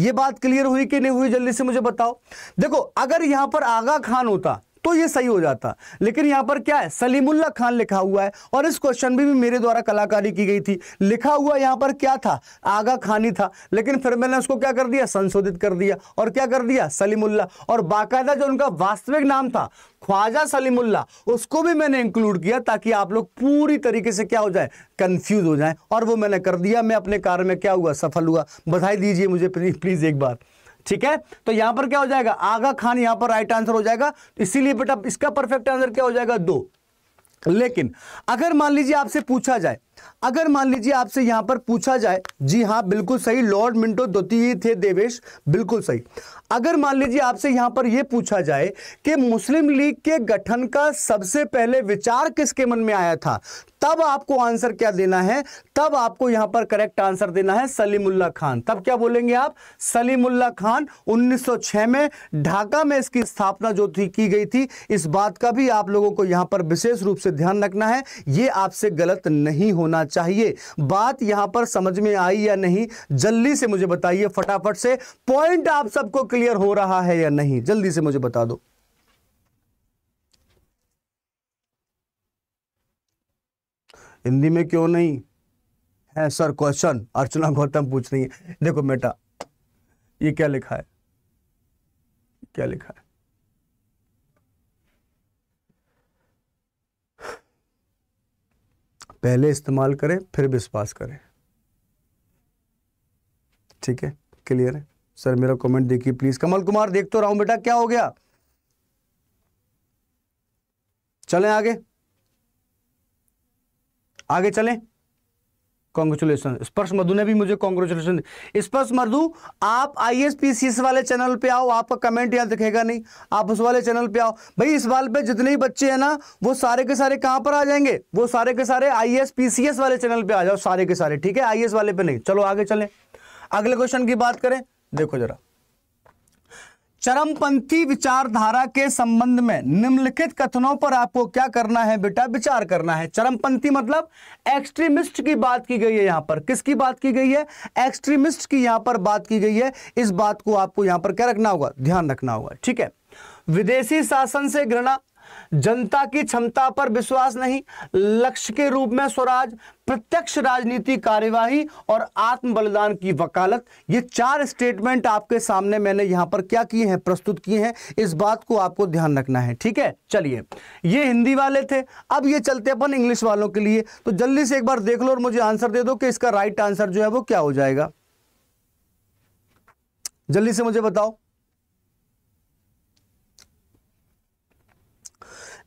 ये बात क्लियर हुई कि नहीं हुई जल्दी से मुझे बताओ देखो अगर यहां पर आगा खान होता तो ये सही हो जाता लेकिन यहां पर क्या है सलीमुल्ला खान लिखा हुआ है और इस क्वेश्चन में भी मेरे द्वारा कलाकारी की गई थी लिखा हुआ यहां पर क्या था आगा खानी था लेकिन फिर मैंने उसको क्या कर दिया संशोधित कर दिया और क्या कर दिया सलीमुल्ला और बाकायदा जो उनका वास्तविक नाम था ख्वाजा सलीमुल्ला उसको भी मैंने इंक्लूड किया ताकि आप लोग पूरी तरीके से क्या हो जाए कंफ्यूज हो जाए और वो मैंने कर दिया मैं अपने कार्य में क्या हुआ सफल हुआ बधाई दीजिए मुझे प्लीज़ एक बार ठीक है तो यहां पर क्या हो जाएगा आगा खान यहां पर राइट आंसर हो जाएगा तो इसीलिए बेटा इसका परफेक्ट आंसर क्या हो जाएगा दो लेकिन अगर मान लीजिए आपसे पूछा जाए अगर मान लीजिए आपसे यहां पर पूछा जाए जी हाँ बिल्कुल सही लॉर्ड मिंटो द्वितीय थे देवेश बिल्कुल सही अगर मान लीजिए आपसे यहां पर यह पूछा जाए कि मुस्लिम लीग के गठन का सबसे पहले विचार किसके मन में आया था तब आपको आंसर क्या देना है तब आपको यहां पर करेक्ट आंसर देना है सलीमुल्ला खान तब क्या बोलेंगे आप सलीमुल्ला खान 1906 में ढाका में इसकी स्थापना जो थी की गई थी इस बात का भी आप लोगों को यहां पर विशेष रूप से ध्यान रखना है यह आपसे गलत नहीं होना चाहिए बात यहां पर समझ में आई या नहीं जल्दी से मुझे बताइए फटाफट से पॉइंट आप सबको क्लियर हो रहा है या नहीं जल्दी से मुझे बता दो हिंदी में क्यों नहीं है सर क्वेश्चन अर्चना गौतम पूछ रही है देखो बेटा ये क्या लिखा है क्या लिखा है पहले इस्तेमाल करें फिर विश्वास करें ठीक है क्लियर है सर मेरा कमेंट देखिए प्लीज कमल कुमार देख तो रहा हूं बेटा क्या हो गया चलें आगे आगे चलें कॉन्ग्रेचुलेशन स्पर्श मधु ने भी मुझे कॉन्ग्रेचुलेशन स्पर्श मधु आप आई एस पी सी वाले चैनल पे आओ आपका कमेंट यहां दिखेगा नहीं आप उस वाले चैनल पे आओ भाई इस वाले पे जितने ही बच्चे हैं ना वो सारे के सारे कहां पर आ जाएंगे वो सारे के सारे I S P C S वाले चैनल पे आ जाओ सारे के सारे ठीक है आई वाले पे नहीं चलो आगे चले अगले क्वेश्चन की बात करें देखो जरा चरमपंथी विचारधारा के संबंध में निम्नलिखित कथनों पर आपको क्या करना है बेटा विचार करना है चरमपंथी मतलब एक्सट्रीमिस्ट की बात की गई है यहां पर किसकी बात की गई है एक्सट्रीमिस्ट की यहां पर बात की गई है इस बात को आपको यहां पर क्या रखना होगा ध्यान रखना होगा ठीक है विदेशी शासन से घृणा जनता की क्षमता पर विश्वास नहीं लक्ष्य के रूप में स्वराज प्रत्यक्ष राजनीति कार्यवाही और आत्म बलिदान की वकालत ये चार स्टेटमेंट आपके सामने मैंने यहां पर क्या किए हैं प्रस्तुत किए हैं इस बात को आपको ध्यान रखना है ठीक है चलिए ये हिंदी वाले थे अब ये चलते अपन इंग्लिश वालों के लिए तो जल्दी से एक बार देख लो और मुझे आंसर दे दो कि इसका राइट आंसर जो है वो क्या हो जाएगा जल्दी से मुझे बताओ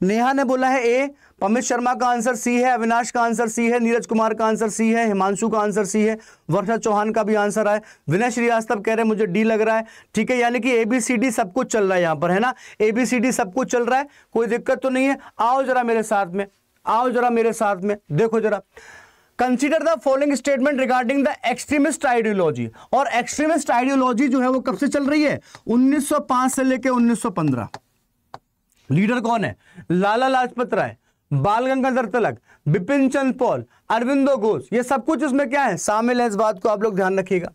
नेहा ने बोला है ए पमित शर्मा का आंसर सी है अविनाश का आंसर सी है नीरज कुमार का आंसर सी है हिमांशु का आंसर सी है वर्षा चौहान का भी आंसर आए विनय श्रीवास्तव कह रहे हैं मुझे डी लग रहा है ठीक है यानी कि ए बी सी डी सब कुछ चल रहा है यहाँ पर है ना ए बी सी डी सब कुछ चल रहा है कोई दिक्कत तो नहीं है आओ जरा मेरे साथ में आओ जरा मेरे साथ में देखो जरा consider the following statement regarding the extremist ideology और एक्सट्रीमिस्ट आइडियोलॉजी जो है वो कब से चल रही है 1905 से लेकर 1915 लीडर कौन है लाला लाजपत राय बाल गंगाधर तिलक बिपिन चंद पॉल अरविंदो घोष ये सब कुछ उसमें क्या है शामिल है इस बात को आप लोग ध्यान रखिएगा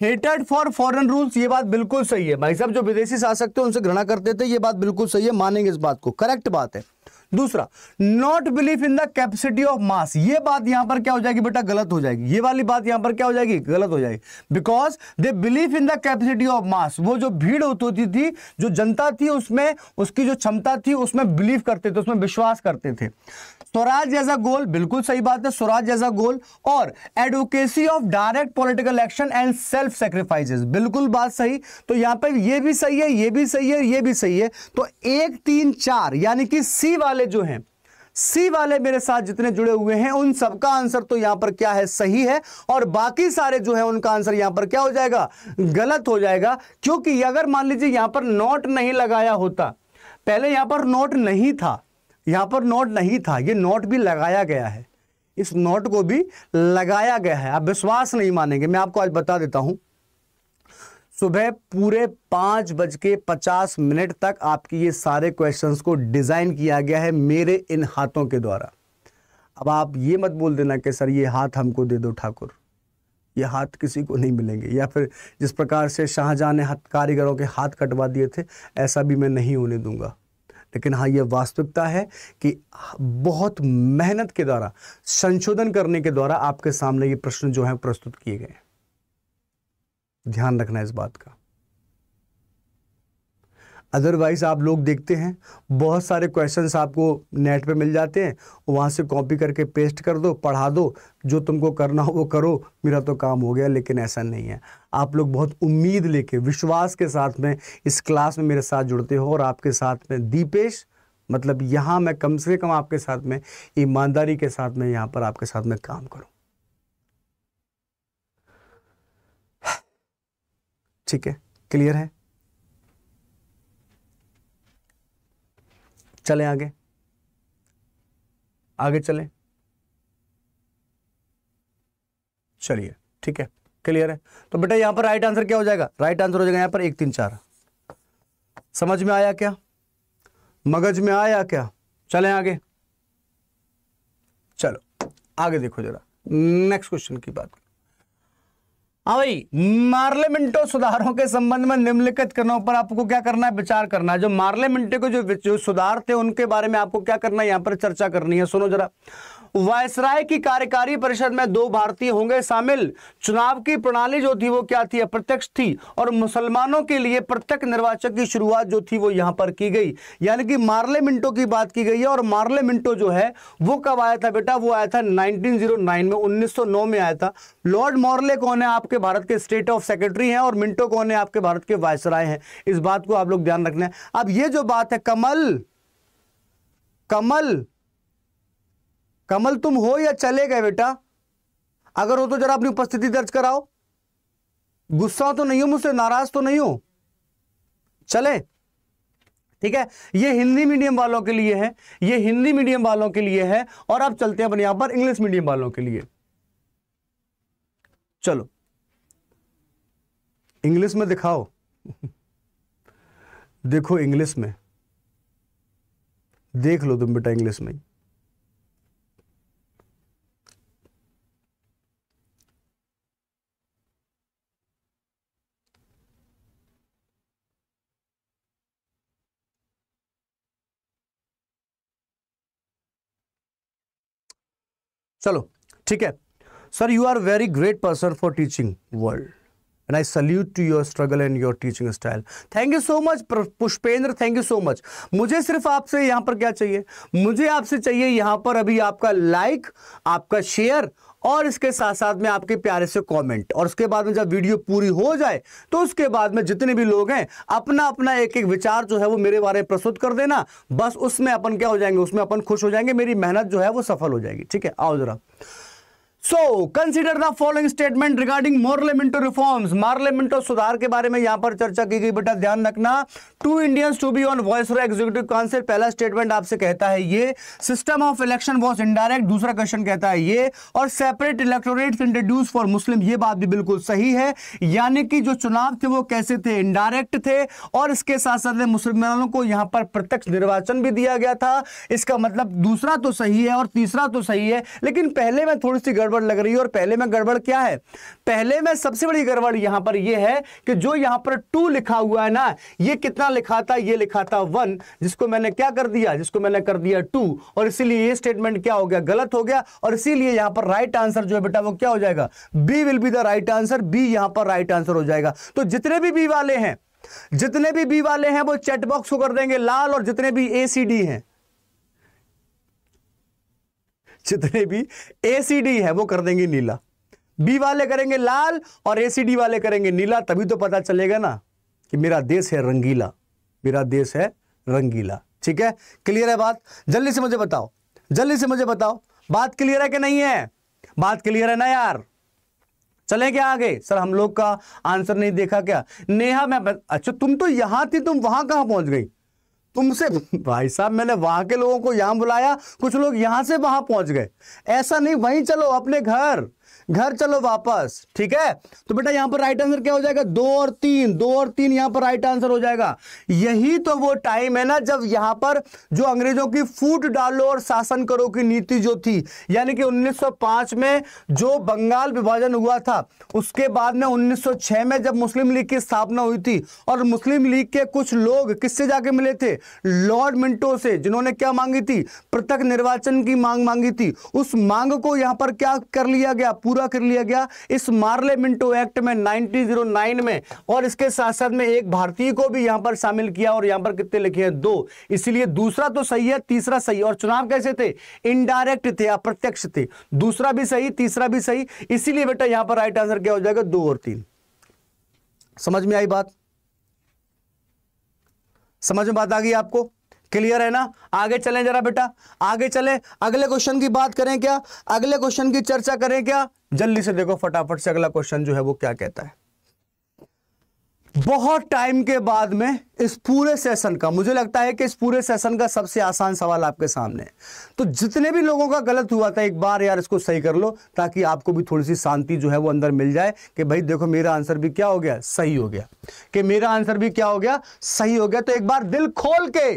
हेटेड फॉर फॉरेन रूल्स ये बात बिल्कुल सही है भाई साहब जो विदेशी शासक थे उनसे घृणा करते थे ये बात बिल्कुल सही है मानेंगे इस बात को करेक्ट बात है दूसरा not believe in the capacity of mass ये बात यहां पर क्या हो जाएगी बेटा गलत हो जाएगी ये वाली बात यहां पर क्या हो जाएगी गलत हो जाएगी because they believe in the capacity of mass वो जो भीड़ होती थी जो जनता थी उसमें उसकी जो क्षमता थी उसमें बिलीव करते थे उसमें विश्वास करते थे स्वराज जैसा गोल बिल्कुल सही बात है स्वराज जैसा गोल और advocacy of direct political action and self sacrifices बिल्कुल बात सही तो यहां पर ये भी सही है ये भी सही है ये भी सही है तो एक तीन चार यानी कि सी वाले जो हैं सी वाले मेरे साथ जितने जुड़े हुए हैं उन सबका आंसर तो यहां पर क्या है सही है और बाकी सारे जो है उनका आंसर यहां पर क्या हो जाएगा गलत हो जाएगा क्योंकि अगर मान लीजिए यहां पर नोट नहीं लगाया होता पहले यहां पर नोट नहीं था यहाँ पर नोट नहीं था ये नोट भी लगाया गया है इस नोट को भी लगाया गया है आप विश्वास नहीं मानेंगे मैं आपको आज बता देता हूँ सुबह पूरे पाँच बज के पचास मिनट तक आपकी ये सारे क्वेश्चंस को डिज़ाइन किया गया है मेरे इन हाथों के द्वारा अब आप ये मत बोल देना कि सर ये हाथ हमको दे दो ठाकुर ये हाथ किसी को नहीं मिलेंगे या फिर जिस प्रकार से शाहजहाँ ने हाथ कारीगरों के हाथ कटवा दिए थे ऐसा भी मैं नहीं होने दूंगा लेकिन हाँ यह वास्तविकता है कि बहुत मेहनत के द्वारा संशोधन करने के द्वारा आपके सामने ये प्रश्न जो है प्रस्तुत किए गए ध्यान रखना इस बात का अदरवाइज़ आप लोग देखते हैं बहुत सारे क्वेश्चंस आपको नेट पे मिल जाते हैं वहाँ से कॉपी करके पेस्ट कर दो पढ़ा दो जो तुमको करना हो वो करो मेरा तो काम हो गया लेकिन ऐसा नहीं है आप लोग बहुत उम्मीद लेके विश्वास के साथ में इस क्लास में मेरे साथ जुड़ते हो और आपके साथ में दीपेश मतलब यहाँ मैं कम से कम आपके साथ में ईमानदारी के साथ में यहाँ पर आपके साथ में काम करूँ ठीक है क्लियर है चलें आगे आगे चलें चलिए ठीक है क्लियर है तो बेटा यहां पर राइट आंसर क्या हो जाएगा राइट आंसर हो जाएगा यहां पर एक तीन चार समझ में आया क्या मगज में आया क्या चले आगे चलो आगे देखो जरा नेक्स्ट क्वेश्चन की बात हाँ भाई मार्लियामेंटो सुधारों के संबंध में निम्नलिखित करने पर आपको क्या करना है विचार करना है जो मार्लियामेंटो के जो, जो सुधार थे उनके बारे में आपको क्या करना है यहाँ पर चर्चा करनी है सुनो जरा वायसराय की कार्यकारी परिषद में दो भारतीय होंगे शामिल चुनाव की प्रणाली जो थी वो क्या थी अप्रत्यक्ष थी और मुसलमानों के लिए प्रत्यक्ष निर्वाचन की शुरुआत जो थी वो यहां पर की गई यानी कि मार्ले मिंटो की बात की गई है और मार्ले मिंटो जो है वो कब आया था बेटा वो आया था नाइनटीन में उन्नीस में आया था लॉर्ड मॉर्ले कौन है आपके भारत के स्टेट ऑफ सेक्रेटरी है और मिंटो कौन है आपके भारत के वायसराय है इस बात को आप लोग ध्यान रखना है अब ये जो बात है कमल कमल कमल तुम हो या चले गए बेटा अगर हो तो जरा अपनी उपस्थिति दर्ज कराओ गुस्सा तो नहीं हो मुझसे नाराज तो नहीं हो चले ठीक है ये हिंदी मीडियम वालों के लिए है ये हिंदी मीडियम वालों के लिए है और अब चलते हैं अपने यहां पर इंग्लिश मीडियम वालों के लिए चलो इंग्लिश में दिखाओ *laughs* देखो इंग्लिश में देख लो तुम बेटा इंग्लिश में चलो ठीक है sir you are very great person for teaching world and I salute to your struggle and your teaching style thank you so much Pushpendra thank you so much मुझे सिर्फ आपसे यहां पर क्या चाहिए मुझे आपसे चाहिए यहां पर अभी आपका लाइक like, आपका शेयर और इसके साथ साथ में आपके प्यारे से कमेंट और उसके बाद में जब वीडियो पूरी हो जाए तो उसके बाद में जितने भी लोग हैं अपना अपना एक एक विचार जो है वो मेरे बारे में प्रस्तुत कर देना बस उसमें अपन क्या हो जाएंगे उसमें अपन खुश हो जाएंगे मेरी मेहनत जो है वो सफल हो जाएगी ठीक है आओ जरा so consider the following statement regarding Morley Minto reform Morley Minto सुधार के बारे में यहां पर चर्चा की गई बेटा ध्यान रखना two Indians to be on voice और एग्जीक्यूटिव काउंसिल पहला स्टेटमेंट आपसे कहता है ये system of election was indirect दूसरा क्वेश्चन कहता है ये और separate electorate introduce for Muslim ये बात भी बिल्कुल सही है यानी कि जो चुनाव थे वो कैसे थे इनडायरेक्ट थे और इसके साथ साथ मुसलमानों को यहां पर प्रत्यक्ष निर्वाचन भी दिया गया था इसका मतलब दूसरा तो सही है और तीसरा तो सही है लेकिन पहले में थोड़ी सी गड़बड़ लग रही है और पहले में गड़बड़ क्या है पहले में सबसे बड़ी गड़बड़ यहां पर यह है कि जो यहां पर टू लिखा हुआ है ना ये कितना लिखा था ये लिखा था वन जिसको मैंने क्या कर दिया जिसको मैंने कर दिया टू और इसीलिए ये स्टेटमेंट क्या हो गया गलत हो गया और इसीलिए यहां पर राइट आंसर जो है बेटा वो क्या हो जाएगा B will be the right answer B यहां पर राइट आंसर हो जाएगा तो जितने भी बी वाले हैं जितने भी बी वाले हैं वो चेट बॉक्स को कर देंगे लाल और जितने भी ए सी डी हैं जितने भी एसीडी है वो कर देंगे नीला बी वाले करेंगे लाल और एसीडी वाले करेंगे नीला तभी तो पता चलेगा ना कि मेरा देश है रंगीला मेरा देश है रंगीला ठीक है क्लियर है बात जल्दी से मुझे बताओ जल्दी से मुझे बताओ बात क्लियर है कि नहीं है बात क्लियर है ना यार चले क्या आगे सर हम लोग का आंसर नहीं देखा क्या नेहा मैं अच्छा तुम तो यहां थी तुम वहां कहां पहुंच गई तुमसे भाई साहब मैंने वहां के लोगों को यहां बुलाया कुछ लोग यहां से वहां पहुंच गए ऐसा नहीं वहीं चलो अपने घर घर चलो वापस ठीक है तो बेटा यहां पर राइट आंसर क्या हो जाएगा दो और तीन दो और तीन यहां पर राइट आंसर हो जाएगा यही तो वो टाइम है ना जब यहां पर जो अंग्रेजों की फूट डालो और शासन करो की नीति जो थी यानी कि 1905 में जो बंगाल विभाजन हुआ था उसके बाद में 1906 में जब मुस्लिम लीग की स्थापना हुई थी और मुस्लिम लीग के कुछ लोग किससे जाके मिले थे लॉर्ड मिंटो से जिन्होंने क्या मांगी थी पृथक निर्वाचन की मांग मांगी थी उस मांग को यहां पर क्या कर लिया गया पूरा कर लिया गया इस मार्ले मिंटो एक्ट में 1909 में और इसके साथ साथ में एक भारतीय को भी यहां पर शामिल किया और यहां पर कितने लिखे हैं दो इसलिए दूसरा तो सही है तीसरा सही और चुनाव कैसे थे इनडायरेक्ट थे अप्रत्यक्ष थे दूसरा भी सही तीसरा भी सही इसीलिए बेटा यहां पर राइट आंसर क्या हो जाएगा दो और तीन समझ में आई बात समझ में बात आ गई आपको क्लियर है ना आगे चलें जरा बेटा आगे चलें अगले क्वेश्चन की बात करें क्या अगले क्वेश्चन की चर्चा करें क्या जल्दी से देखो फटाफट से अगला क्वेश्चन जो है वो क्या कहता है बहुत टाइम के बाद में इस पूरे सेशन का मुझे लगता है कि इस पूरे सेशन का सबसे आसान सवाल आपके सामने तो जितने भी लोगों का गलत हुआ था एक बार यार इसको सही कर लो ताकि आपको भी थोड़ी सी शांति जो है वो अंदर मिल जाए कि भाई देखो मेरा आंसर भी क्या हो गया सही हो गया कि मेरा आंसर भी क्या हो गया सही हो गया तो एक बार दिल खोल के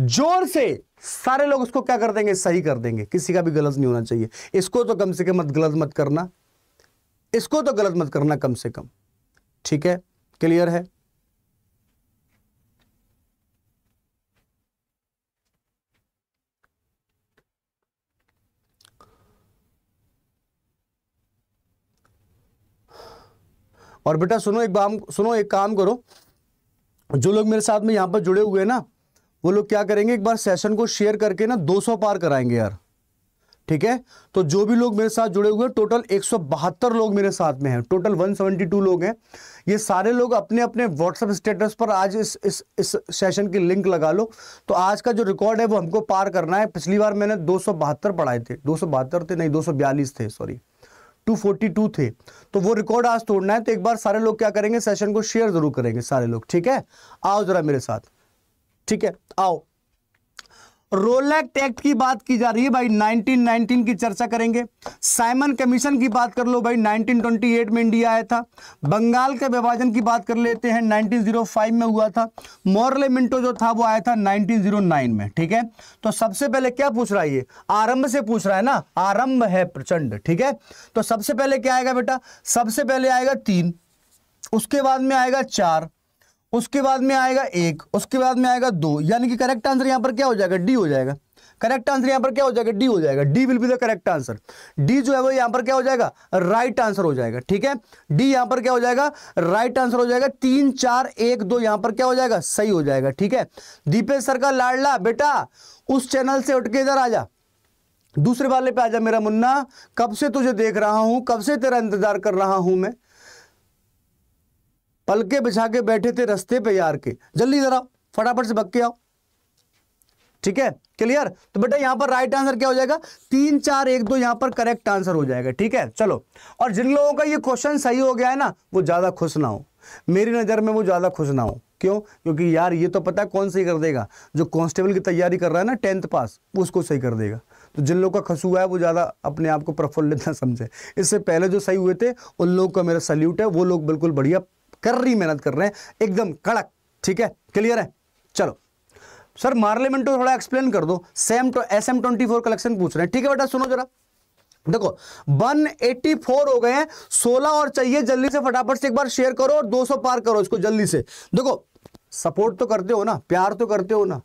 जोर से सारे लोग उसको क्या कर देंगे सही कर देंगे किसी का भी गलत नहीं होना चाहिए इसको तो कम से कम मत गलत मत करना इसको तो गलत मत करना कम से कम ठीक है क्लियर है और बेटा सुनो एक बात सुनो एक काम करो जो लोग मेरे साथ में यहां पर जुड़े हुए हैं ना वो लोग क्या करेंगे एक बार सेशन को शेयर करके ना 200 पार कराएंगे यार ठीक है तो जो भी लोग मेरे साथ जुड़े हुए टोटल एक लोग मेरे साथ में हैं टोटल 172 लोग हैं ये सारे लोग अपने अपने व्हाट्सएप स्टेटस पर आज इस इस इस सेशन की लिंक लगा लो तो आज का जो रिकॉर्ड है वो हमको पार करना है पिछली बार मैंने दो पढ़ाए थे दो थे नहीं दो थे सॉरी 242 थे तो वो रिकॉर्ड आज तोड़ना है तो एक बार सारे लोग क्या करेंगे सेशन को शेयर जरूर करेंगे सारे लोग ठीक है आओ जरा मेरे साथ ठीक है आओ रोलैक्ट एक्ट की बात की जा रही है भाई 1919 की चर्चा करेंगे साइमन कमीशन की बात कर लो भाई 1928 में इंडिया आया था बंगाल के विभाजन की बात कर लेते हैं 1905 में हुआ था मोरले मिंटो जो था वो आया था 1909 में ठीक है तो सबसे पहले क्या पूछ रहा है ये आरंभ से पूछ रहा है ना आरंभ है प्रचंड ठीक है तो सबसे पहले क्या आएगा बेटा सबसे पहले आएगा तीन उसके बाद में आएगा चार उसके बाद में आएगा एक उसके बाद में आएगा दो यानी कि करेक्ट आंसर यहां पर क्या हो जाएगा डी हो जाएगा करेक्ट आंसर यहां पर क्या हो जाएगा डी हो जाएगा D will be the correct answer D जो है वो यहां पर क्या हो जाएगा राइट right आंसर हो जाएगा ठीक है डी यहां पर क्या हो जाएगा राइट right आंसर हो जाएगा तीन चार एक दो यहां पर क्या हो जाएगा सही हो जाएगा ठीक है दीपेश सर का लाडला बेटा उस चैनल से उठ के इधर आ जा दूसरे वाले पे आ जा मेरा मुन्ना कब से तुझे देख रहा हूं कब से तेरा इंतजार कर रहा हूं मैं पलके बिछा के बैठे थे रस्ते पे यार के जल्दी जरा फटाफट से भग के आओ ठीक है क्लियर तो बेटा यहां पर राइट आंसर क्या हो जाएगा तीन चार एक दो यहां पर करेक्ट आंसर हो जाएगा ठीक है चलो और जिन लोगों का ये क्वेश्चन सही हो गया है ना वो ज्यादा खुश ना हो मेरी नज़र में वो ज़्यादा खुश ना हो क्यों क्योंकि यार ये तो पता है कौन सही कर देगा जो कांस्टेबल की तैयारी कर रहा है ना टेंथ पास उसको सही कर देगा तो जिन लोगों का खस हुआ है वो ज़्यादा अपने आप को प्रफुल्लित ना समझे इससे पहले जो सही हुए थे उन लोगों का मेरा सल्यूट है वो लोग बिल्कुल बढ़िया कर्री मेहनत कर रहे हैं एकदम कड़क ठीक है क्लियर है चलो सर मार्लिमेंटो थोड़ा एक्सप्लेन कर दो सेम तो S M twenty four collection पूछ रहे हैं ठीक है बेटा सुनो जरा देखो 184 हो गए हैं 16 और चाहिए जल्दी से फटाफट से एक बार शेयर करो और 200 पार करो इसको जल्दी से देखो सपोर्ट तो करते हो ना प्यार तो करते हो ना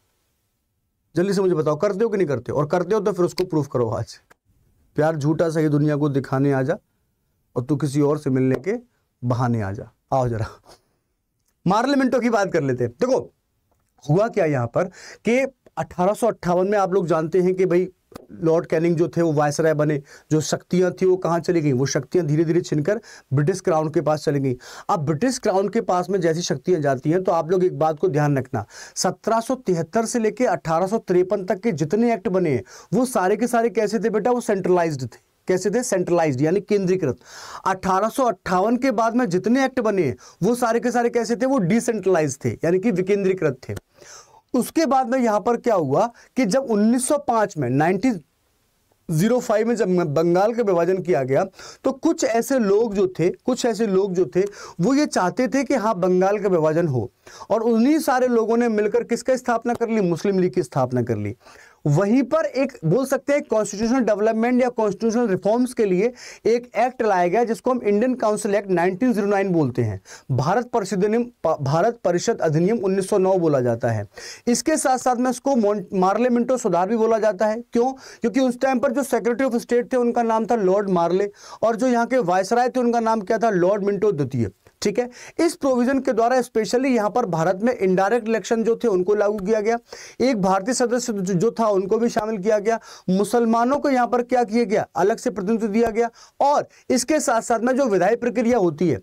जल्दी से मुझे बताओ करते हो कि नहीं करते हो और करते हो तो फिर उसको प्रूफ करो आज प्यार झूठा सही दुनिया को दिखाने आ जा और तू किसी और से मिलने के बहाने आ जा आओ जरा मार्लिमेंटो की बात कर लेते हैं देखो हुआ क्या यहां पर कि अठारह में आप लोग जानते हैं कि भाई लॉर्ड कैनिंग जो थे वो वायसराय बने जो शक्तियां थी वो कहां चली गई वो शक्तियां धीरे धीरे छिनकर ब्रिटिश क्राउन के पास चली गई अब ब्रिटिश क्राउन के पास में जैसी शक्तियां जाती हैं तो आप लोग एक बात को ध्यान रखना 1773 से लेकर अठारह तक के जितने एक्ट बने हैं वो सारे के सारे कैसे थे बेटा वो सेंट्रलाइज थे कैसे थे सेंट्रलाइज्ड यानी केंद्रीकृत अठारह के बाद में जितने एक्ट बने वो सारे के सारे कैसे थे वो डिसेंट्रलाइज थे यानी कि विकेंद्रीकृत थे उसके बाद में यहां पर क्या हुआ कि जब 1905 में 1905 में जब बंगाल का विभाजन किया गया तो कुछ ऐसे लोग जो थे कुछ ऐसे लोग जो थे वो ये चाहते थे कि हाँ बंगाल का विभाजन हो और उन्हीं सारे लोगों ने मिलकर किसका स्थापना कर ली मुस्लिम लीग की स्थापना कर ली वहीं पर एक बोल सकते हैं कॉन्स्टिट्यूशनल डेवलपमेंट या कॉन्स्टिट्यूशनल रिफॉर्म्स के लिए एक एक्ट लाया गया जिसको हम इंडियन काउंसिल एक्ट 1909 बोलते हैं भारत परिषद भारत परिषद अधिनियम 1909 बोला जाता है इसके साथ साथ में इसको मार्लेमेंटो सुधार भी बोला जाता है क्यों क्योंकि उस टाइम पर जो सेक्रेटरी ऑफ स्टेट थे उनका नाम था लॉर्ड मार्ले और जो यहाँ के वायसराय थे उनका नाम क्या था लॉर्ड मिंटो द्वितीय ठीक है इस प्रोविजन के द्वारा स्पेशली यहां पर भारत में इनडायरेक्ट इलेक्शन जो थे उनको लागू किया गया एक भारतीय सदस्य जो था उनको भी शामिल किया गया मुसलमानों को यहां पर क्या किया गया अलग से प्रतिनिधित्व दिया गया और इसके साथ साथ में जो विधायी प्रक्रिया होती है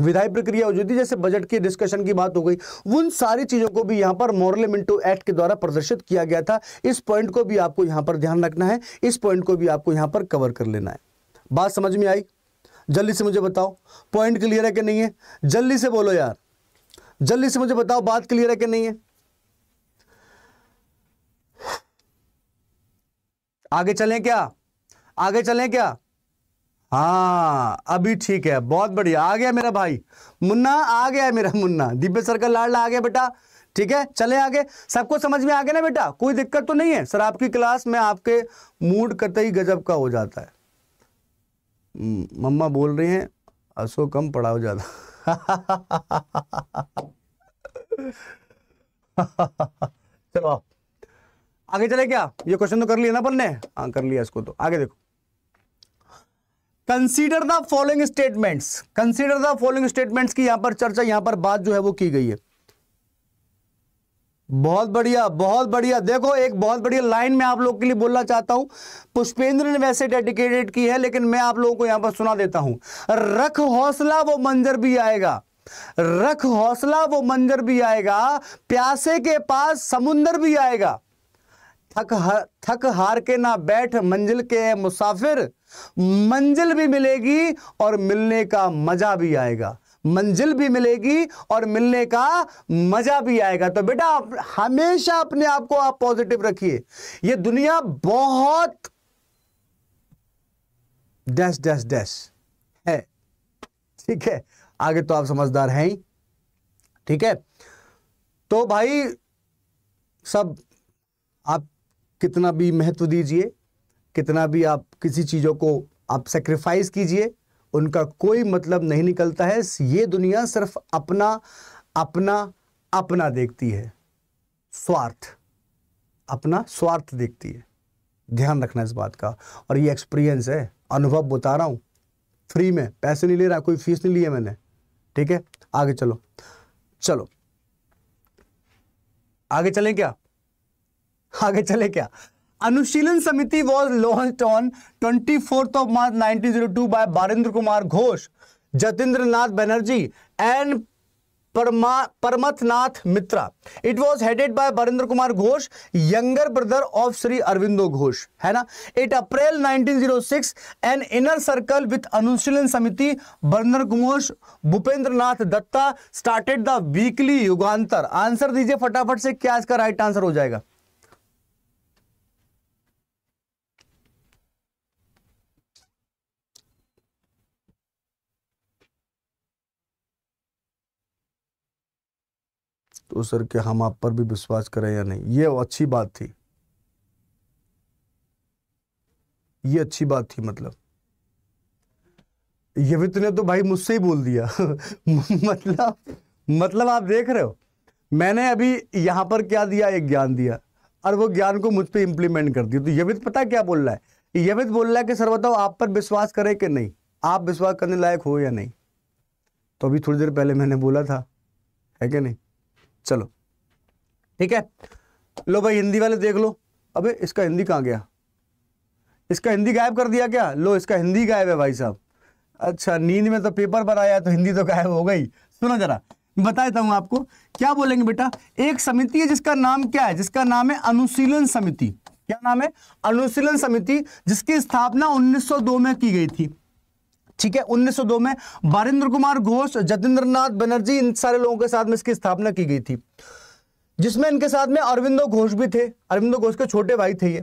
विधायी प्रक्रिया हो जाती जैसे बजट की डिस्कशन की बात हो गई उन सारी चीजों को भी यहां पर मॉरल मिंटो एक्ट के द्वारा प्रदर्शित किया गया था इस पॉइंट को भी आपको यहां पर ध्यान रखना है इस पॉइंट को भी आपको यहां पर कवर कर लेना है बात समझ में आई जल्दी से मुझे बताओ पॉइंट क्लियर है कि नहीं है जल्दी से बोलो यार जल्दी से मुझे बताओ बात क्लियर है कि नहीं है आगे चलें क्या आगे चलें क्या हाँ अभी ठीक है बहुत बढ़िया आ गया मेरा भाई मुन्ना आ गया मेरा मुन्ना दिव्य सर का लाडला आ गया बेटा ठीक है चले आगे सबको समझ में आ गया ना बेटा कोई दिक्कत तो नहीं है सर आपकी क्लास में आपके मूड कतई गजब का हो जाता है मम्मा बोल रही हैं असो कम पढ़ाओ ज़्यादा चलो आगे चले क्या ये क्वेश्चन तो कर लिया ना अपन ने हाँ कर लिया इसको तो आगे देखो consider the following statements consider the following statements की यहां पर चर्चा यहां पर बात जो है वो की गई है बहुत बढ़िया बहुत बढ़िया देखो एक बहुत बढ़िया लाइन में आप लोग के लिए बोलना चाहता हूं पुष्पेंद्र ने वैसे डेडिकेटेड की है लेकिन मैं आप लोगों को यहां पर सुना देता हूं रख हौसला वो मंजर भी आएगा रख हौसला वो मंजर भी आएगा प्यासे के पास समुंदर भी आएगा थक हर, थक हार के ना बैठ मंजिल के मुसाफिर मंजिल भी मिलेगी और मिलने का मजा भी आएगा मंजिल भी मिलेगी और मिलने का मजा भी आएगा तो बेटा आप हमेशा अपने आप को आप पॉजिटिव रखिए ये दुनिया बहुत डैश डैश डैश है ठीक है आगे तो आप समझदार हैं ही ठीक है तो भाई सब आप कितना भी महत्व दीजिए कितना भी आप किसी चीज़ों को आप सेक्रीफाइस कीजिए उनका कोई मतलब नहीं निकलता है ये दुनिया सिर्फ अपना अपना अपना देखती है स्वार्थ अपना स्वार्थ देखती है ध्यान रखना इस बात का और ये एक्सपीरियंस है अनुभव बता रहा हूं फ्री में पैसे नहीं ले रहा कोई फीस नहीं ली है मैंने ठीक है आगे चलो चलो आगे चलें क्या आगे चले क्या Anushilan Samiti was launch on twenty fourth of March nineteen zero two by Barindra Kumar Ghosh Jatindra Nath Banerjee and Pramathanath Mitra it was headed by Barindra Kumar Ghosh younger brother of Shri Aurobindo Ghosh है ना it April 1906 an inner circle with Anushilan Samiti Barindra Ghosh Bhupendra Nath Datta started the weekly Yugantar answer दीजिए फटाफट से क्या इसका राइट आंसर हो जाएगा तो सर के हम आप पर भी विश्वास करें या नहीं ये अच्छी बात थी ये अच्छी बात थी मतलब यवित ने तो भाई मुझसे ही बोल दिया *laughs* मतलब मतलब आप देख रहे हो मैंने अभी यहां पर क्या दिया एक ज्ञान दिया और वो ज्ञान को मुझ पर इंप्लीमेंट कर दिया तो यवित पता क्या बोल रहा है यवित बोल रहा है कि सर बताओ आप पर विश्वास करें कि नहीं आप विश्वास करने लायक हो या नहीं तो अभी थोड़ी देर पहले मैंने बोला था है कि नहीं चलो ठीक है लो भाई हिंदी वाले देख लो अबे इसका हिंदी कहाँ गया इसका हिंदी गायब कर दिया क्या लो इसका हिंदी गायब है भाई साहब अच्छा नींद में तो पेपर पर आया तो हिंदी तो गायब हो गई सुनो जरा बता देता हूं आपको क्या बोलेंगे बेटा एक समिति है जिसका नाम क्या है जिसका नाम है अनुशीलन समिति क्या नाम है अनुशीलन समिति जिसकी स्थापना 1902 में की गई थी ठीक है 1902 में बारिंद्र कुमार घोष जतेंद्र नाथ बनर्जी इन सारे लोगों के साथ में इसकी स्थापना की गई थी जिसमें इनके साथ में अरविंदो घोष भी थे अरविंदो घोष के छोटे भाई थे ये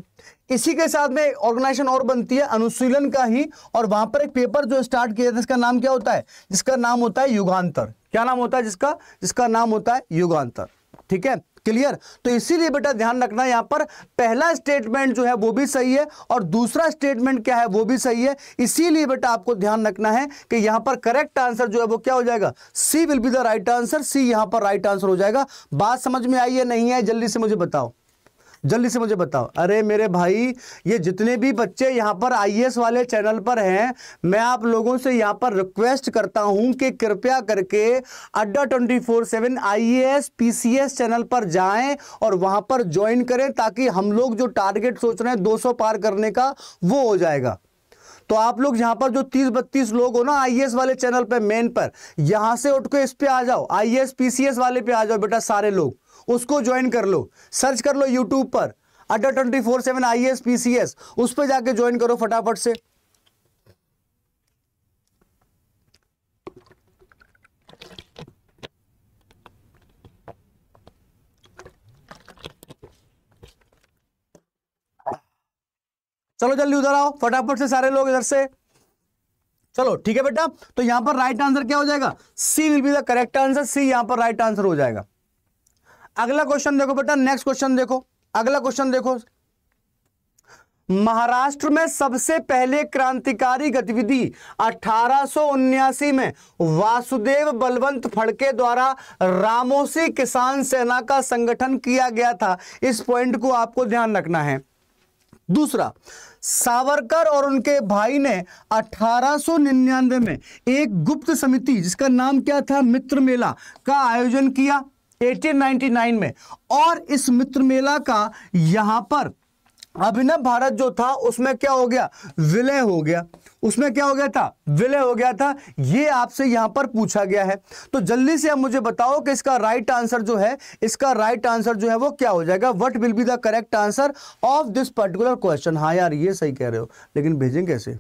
इसी के साथ में ऑर्गेनाइजेशन और बनती है अनुशीलन का ही और वहां पर एक पेपर जो स्टार्ट किया था इसका नाम क्या होता है जिसका नाम होता है युगांतर क्या नाम होता है जिसका जिसका नाम होता है युगांतर ठीक है क्लियर तो इसीलिए बेटा ध्यान रखना यहां पर पहला स्टेटमेंट जो है वो भी सही है और दूसरा स्टेटमेंट क्या है वो भी सही है इसीलिए बेटा आपको ध्यान रखना है कि यहां पर करेक्ट आंसर जो है वो क्या हो जाएगा C will be the right answer C यहां पर राइट आंसर हो जाएगा बात समझ में आई है नहीं आई जल्दी से मुझे बताओ जल्दी से मुझे बताओ अरे मेरे भाई ये जितने भी बच्चे यहाँ पर आई वाले चैनल पर हैं मैं आप लोगों से यहाँ पर रिक्वेस्ट करता हूँ कि कृपया करके Adda twenty four seven I PCS channel पर जाएं और वहाँ पर ज्वाइन करें ताकि हम लोग जो टारगेट सोच रहे हैं 200 पार करने का वो हो जाएगा तो आप लोग यहाँ पर जो तीस बत्तीस लोग हो ना आईएएस वाले चैनल पे मेन पर यहां से उठ के इस पे आ जाओ आईएएस पीसीएस वाले पे आ जाओ बेटा सारे लोग उसको ज्वाइन कर लो सर्च कर लो यूट्यूब पर Adda twenty four seven I S P C S उस पर जाके ज्वाइन करो फटाफट से चलो जल्दी उधर आओ फटाफट से सारे लोग इधर से चलो ठीक है बेटा तो यहां पर राइट आंसर क्या हो जाएगा C will be the correct answer C यहां पर राइट आंसर हो जाएगा अगला क्वेश्चन देखो बेटा नेक्स्ट क्वेश्चन देखो अगला क्वेश्चन देखो महाराष्ट्र में सबसे पहले क्रांतिकारी गतिविधि अठारह में वासुदेव बलवंत फड़के द्वारा रामोसी किसान सेना का संगठन किया गया था इस पॉइंट को आपको ध्यान रखना है दूसरा सावरकर और उनके भाई ने 1899 में एक गुप्त समिति जिसका नाम क्या था मित्र मेला का आयोजन किया 1899 में और इस मित्र मेला का यहां पर अभिनव भारत जो था उसमें क्या हो गया विलय हो गया उसमें क्या हो गया था विलय हो गया था यह आपसे यहां पर पूछा गया है तो जल्दी से आप मुझे बताओ कि इसका राइट आंसर जो है इसका राइट आंसर जो है वो क्या हो जाएगा what will be the correct answer of this particular question हाँ यार ये सही कह रहे हो लेकिन भेजें कैसे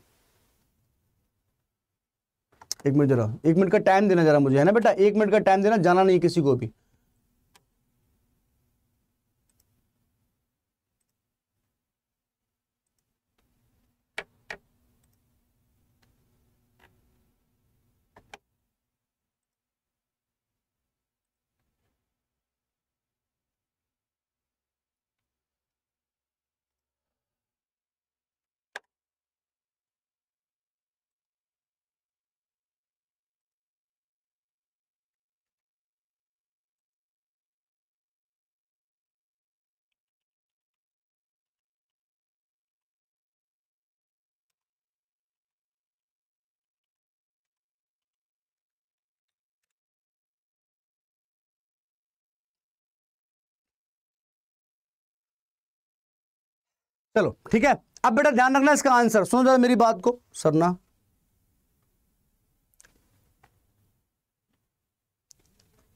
एक मिनट जरा एक मिनट का टाइम देना जरा मुझे है ना बेटा एक मिनट का टाइम देना जाना नहीं किसी को भी चलो ठीक है अब बेटा ध्यान रखना इसका आंसर सुनो जरा मेरी बात को सरना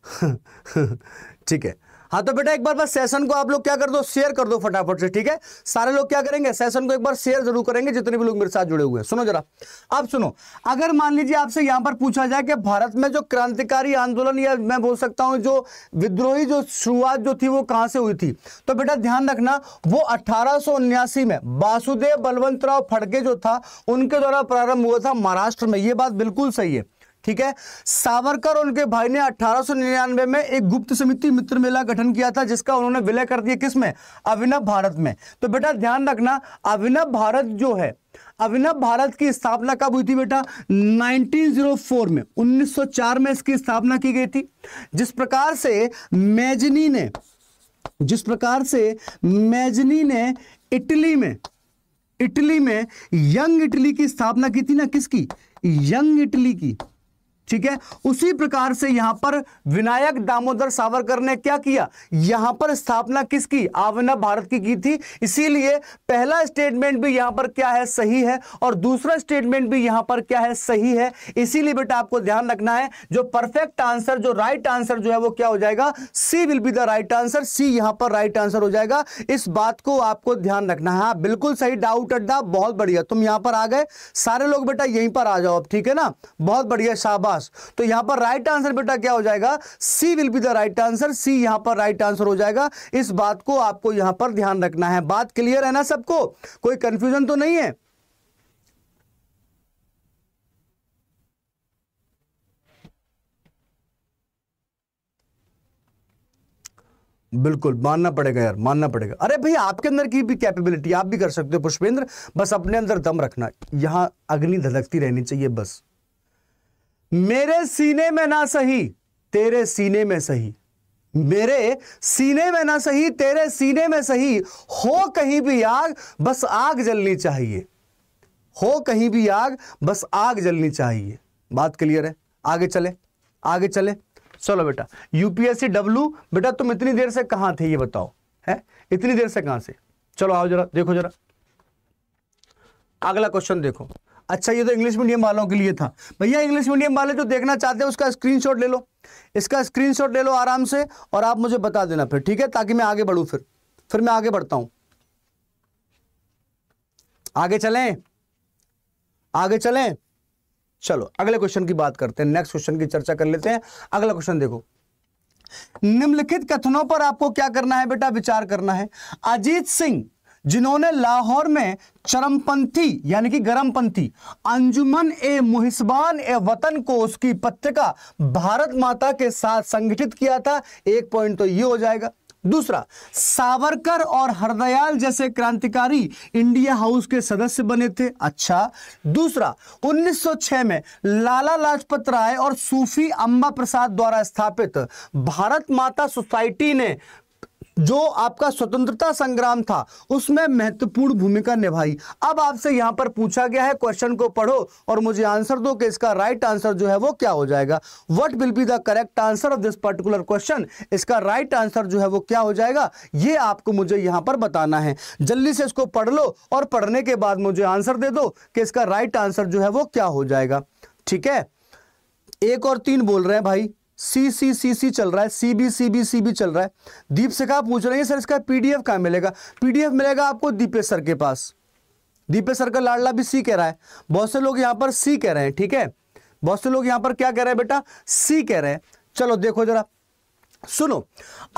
*laughs* ठीक है हाँ तो बेटा एक बार बस सेशन को आप लोग क्या कर दो शेयर कर दो फटाफट से ठीक है सारे लोग क्या करेंगे सेशन को एक बार शेयर जरूर करेंगे जितने भी लोग मेरे साथ जुड़े हुए हैं सुनो जरा अब सुनो अगर मान लीजिए आपसे यहां पर पूछा जाए कि भारत में जो क्रांतिकारी आंदोलन या मैं बोल सकता हूँ जो विद्रोही जो शुरुआत जो थी वो कहां से हुई थी तो बेटा ध्यान रखना वो अठारह में वासुदेव बलवंतराव फड़के जो था उनके द्वारा प्रारंभ हुआ था महाराष्ट्र में ये बात बिल्कुल सही है ठीक है सावरकर और उनके भाई ने 1899 में एक गुप्त समिति मित्र मेला गठन किया था जिसका उन्होंने विलय कर दिया किसमें अभिनव भारत में तो बेटा ध्यान रखना अभिनव भारत जो है अभिनव भारत की स्थापना कब हुई थी बेटा 1904 में 1904 में इसकी स्थापना की गई थी जिस प्रकार से मैजनी ने जिस प्रकार से मैजनी ने इटली में इटली में यंग इटली की स्थापना की थी ना किसकी यंग इटली की ठीक है उसी प्रकार से यहां पर विनायक दामोदर सावरकर ने क्या किया यहां पर स्थापना किसकी आवना भारत की की थी इसीलिए पहला स्टेटमेंट भी यहां पर क्या है सही है और दूसरा स्टेटमेंट भी यहां पर क्या है सही है इसीलिए बेटा आपको ध्यान रखना है जो परफेक्ट आंसर जो राइट आंसर जो है वो क्या हो जाएगा C will be the right answer C यहां पर राइट आंसर हो जाएगा इस बात को आपको ध्यान रखना है हाँ, बिल्कुल सही डाउट अड्डा बहुत बढ़िया तुम यहां पर आ गए सारे लोग बेटा यहीं पर आ जाओ अब ठीक है ना बहुत बढ़िया शाबाश पचास तो यहां पर राइट आंसर बेटा क्या हो जाएगा C will be the right answer C यहां पर राइट आंसर हो जाएगा इस बात को आपको यहां पर ध्यान रखना है बात क्लियर है ना सबको कोई कंफ्यूजन तो नहीं है बिल्कुल मानना पड़ेगा यार मानना पड़ेगा अरे भाई आपके अंदर की भी कैपेबिलिटी आप भी कर सकते हो पुष्पेंद्र बस अपने अंदर दम रखना यहां अग्नि धधकती रहनी चाहिए बस मेरे सीने में ना सही तेरे सीने में सही मेरे सीने में ना सही तेरे सीने में सही हो कहीं भी आग बस आग जलनी चाहिए हो कहीं भी आग बस आग जलनी चाहिए बात क्लियर है आगे चले आगे चले चलो बेटा यूपीएससी डब्लू बेटा तुम इतनी देर से कहां थे ये बताओ है इतनी देर से कहां से चलो आओ जरा देखो जरा अगला क्वेश्चन देखो अच्छा ये तो इंग्लिश मीडियम वालों के लिए था भैया इंग्लिश मीडियम वाले जो देखना चाहते हैं उसका स्क्रीनशॉट ले लो इसका स्क्रीनशॉट ले लो आराम से और आप मुझे बता देना फिर ठीक है ताकि मैं आगे बढ़ू फिर फिर मैं आगे बढ़ता हूं आगे चलें आगे चलें चलो अगले क्वेश्चन की बात करते हैं नेक्स्ट क्वेश्चन की चर्चा कर लेते हैं अगला क्वेश्चन देखो निम्नलिखित कथनों पर आपको क्या करना है बेटा विचार करना है अजीत सिंह जिन्होंने लाहौर में चरमपंथी यानी कि गरमपंथी अंजुमन ए मुहिस्बान ए वतन को उसकी पत्रिका भारत माता के साथ संगठित किया था एक पॉइंट तो ये हो जाएगा दूसरा सावरकर और हरदयाल जैसे क्रांतिकारी इंडिया हाउस के सदस्य बने थे अच्छा दूसरा 1906 में लाला लाजपत राय और सूफी अम्बा प्रसाद द्वारा स्थापित भारत माता सोसाइटी ने जो आपका स्वतंत्रता संग्राम था उसमें महत्वपूर्ण भूमिका निभाई अब आपसे यहां पर पूछा गया है क्वेश्चन को पढ़ो और मुझे आंसर दो कि इसका राइट आंसर जो है वो क्या हो जाएगा what will be the correct answer of this particular question इसका राइट आंसर जो है वो क्या हो जाएगा ये आपको मुझे यहां पर बताना है जल्दी से इसको पढ़ लो और पढ़ने के बाद मुझे आंसर दे दो कि इसका राइट आंसर जो है वो क्या हो जाएगा ठीक है एक और तीन बोल रहे हैं भाई सी सी सी सी चल रहा है C B C B C B चल रहा है दीप से कहा पूछ रहे हैं सर इसका पीडीएफ कहाँ मिलेगा पीडीएफ मिलेगा आपको दीपेश सर के पास दीपेश सर का लाडला भी सी कह रहा है बहुत से लोग यहाँ पर सी कह रहे हैं ठीक है बहुत से लोग यहाँ पर क्या कह रहे हैं बेटा सी कह रहे हैं चलो देखो जरा सुनो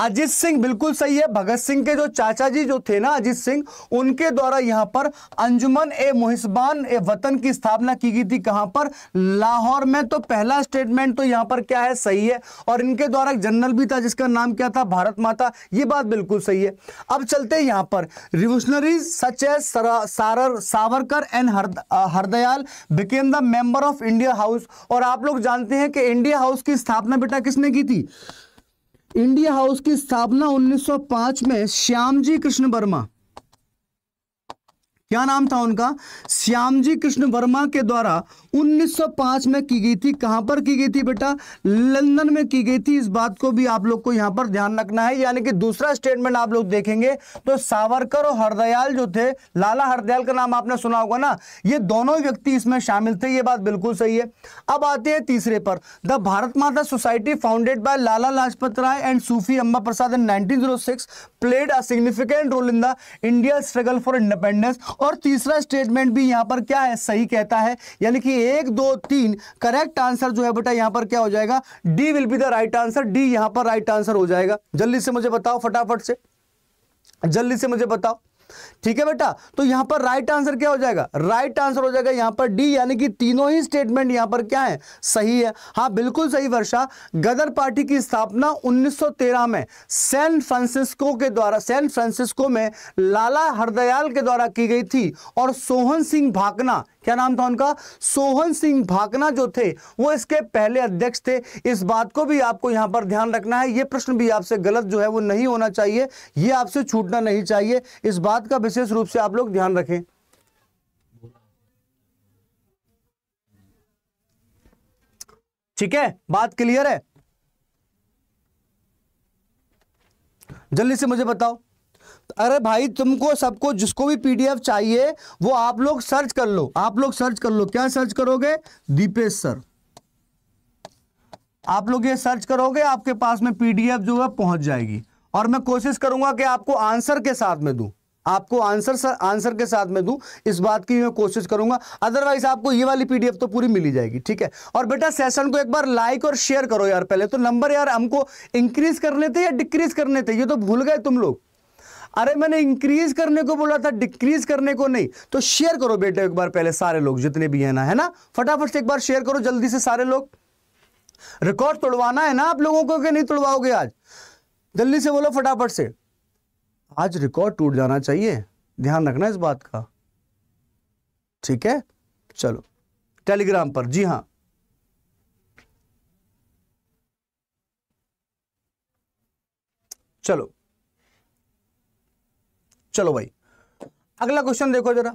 अजीत सिंह बिल्कुल सही है भगत सिंह के जो चाचा जी जो थे ना अजीत सिंह उनके द्वारा यहाँ पर अंजुमन ए मुहिस्बान ए वतन की स्थापना की गई थी कहां पर लाहौर में तो पहला स्टेटमेंट तो यहां पर क्या है सही है और इनके द्वारा एक जनरल भी था जिसका नाम क्या था भारत माता ये बात बिल्कुल सही है अब चलते हैं यहां पर रिवोल्यूशनरी सच एज सारर सावरकर एंड हरद, Hardayal became the member of India house और आप लोग जानते हैं कि इंडिया हाउस की स्थापना बेटा किसने की थी इंडिया हाउस की स्थापना 1905 में श्यामजी कृष्ण वर्मा क्या नाम था उनका श्यामजी कृष्ण वर्मा के द्वारा 1905 में की गई थी कहां पर की गई थी बेटा लंदन में की गई थी इस बात को भी आप लोग को यहाँ पर ध्यान रखना है यानी कि दूसरा स्टेटमेंट आप लोग देखेंगे तो सावरकर और हरदयाल जो थे लाला हरदयाल का नाम आपने सुना होगा ना ये दोनों व्यक्ति इसमें शामिल थे ये बात बिल्कुल सही है अब आते हैं तीसरे पर the Bharat Mata society founded by Lala Lajpat Rai and Sufi Amba Prasad in six played a significant role in the India struggle for independence और तीसरा स्टेटमेंट भी यहाँ पर क्या है सही कहता है यानी कि एक दो तीन करेक्ट आंसर जो है बेटा यहां पर क्या हो जाएगा D will be the right answer D यहां पर राइट आंसर हो जाएगा जल्दी से मुझे बताओ फटाफट से जल्दी से मुझे बताओ ठीक है बेटा तो यहां पर राइट आंसर क्या हो जाएगा राइट आंसर हो जाएगा यहां पर डी यानी कि तीनों ही स्टेटमेंट यहां पर क्या है सही है हाँ बिल्कुल सही वर्षा गदर पार्टी की स्थापना 1913 में सैन फ्रांसिस्को के द्वारा सैन फ्रांसिस्को में लाला हरदयाल के द्वारा की गई थी और सोहन सिंह भाकना क्या नाम था उनका सोहन सिंह भाकना जो थे वो इसके पहले अध्यक्ष थे इस बात को भी आपको यहां पर ध्यान रखना है ये प्रश्न भी आपसे गलत जो है वो नहीं होना चाहिए ये आपसे छूटना नहीं चाहिए इस बात का विशेष रूप से आप लोग ध्यान रखें ठीक है बात क्लियर है जल्दी से मुझे बताओ अरे भाई तुमको सबको जिसको भी पीडीएफ चाहिए वो आप लोग सर्च कर लो आप लोग सर्च कर लो क्या सर्च करोगे दीपेश सर आप लोग ये सर्च करोगे आपके पास में पीडीएफ जो है पहुंच जाएगी और मैं कोशिश करूंगा कि आपको आंसर के साथ में दू आपको आंसर सर आंसर के साथ में दू इस बात की मैं कोशिश करूंगा अदरवाइज आपको ये वाली पीडीएफ तो पूरी मिली जाएगी ठीक है और बेटा सेशन को एक बार लाइक और शेयर करो यार पहले तो नंबर यार हमको इंक्रीज करने थे या डिक्रीज करने थे ये तो भूल गए तुम लोग अरे मैंने इंक्रीज करने को बोला था डिक्रीज करने को नहीं तो शेयर करो बेटे एक बार पहले सारे लोग जितने भी हैं ना है ना फटाफट से एक बार शेयर करो जल्दी से सारे लोग रिकॉर्ड तोड़वाना है ना आप लोगों को कि नहीं तोड़वाओगे आज जल्दी से बोलो फटाफट से आज रिकॉर्ड टूट जाना चाहिए ध्यान रखना इस बात का ठीक है चलो टेलीग्राम पर जी हां चलो चलो भाई अगला क्वेश्चन देखो जरा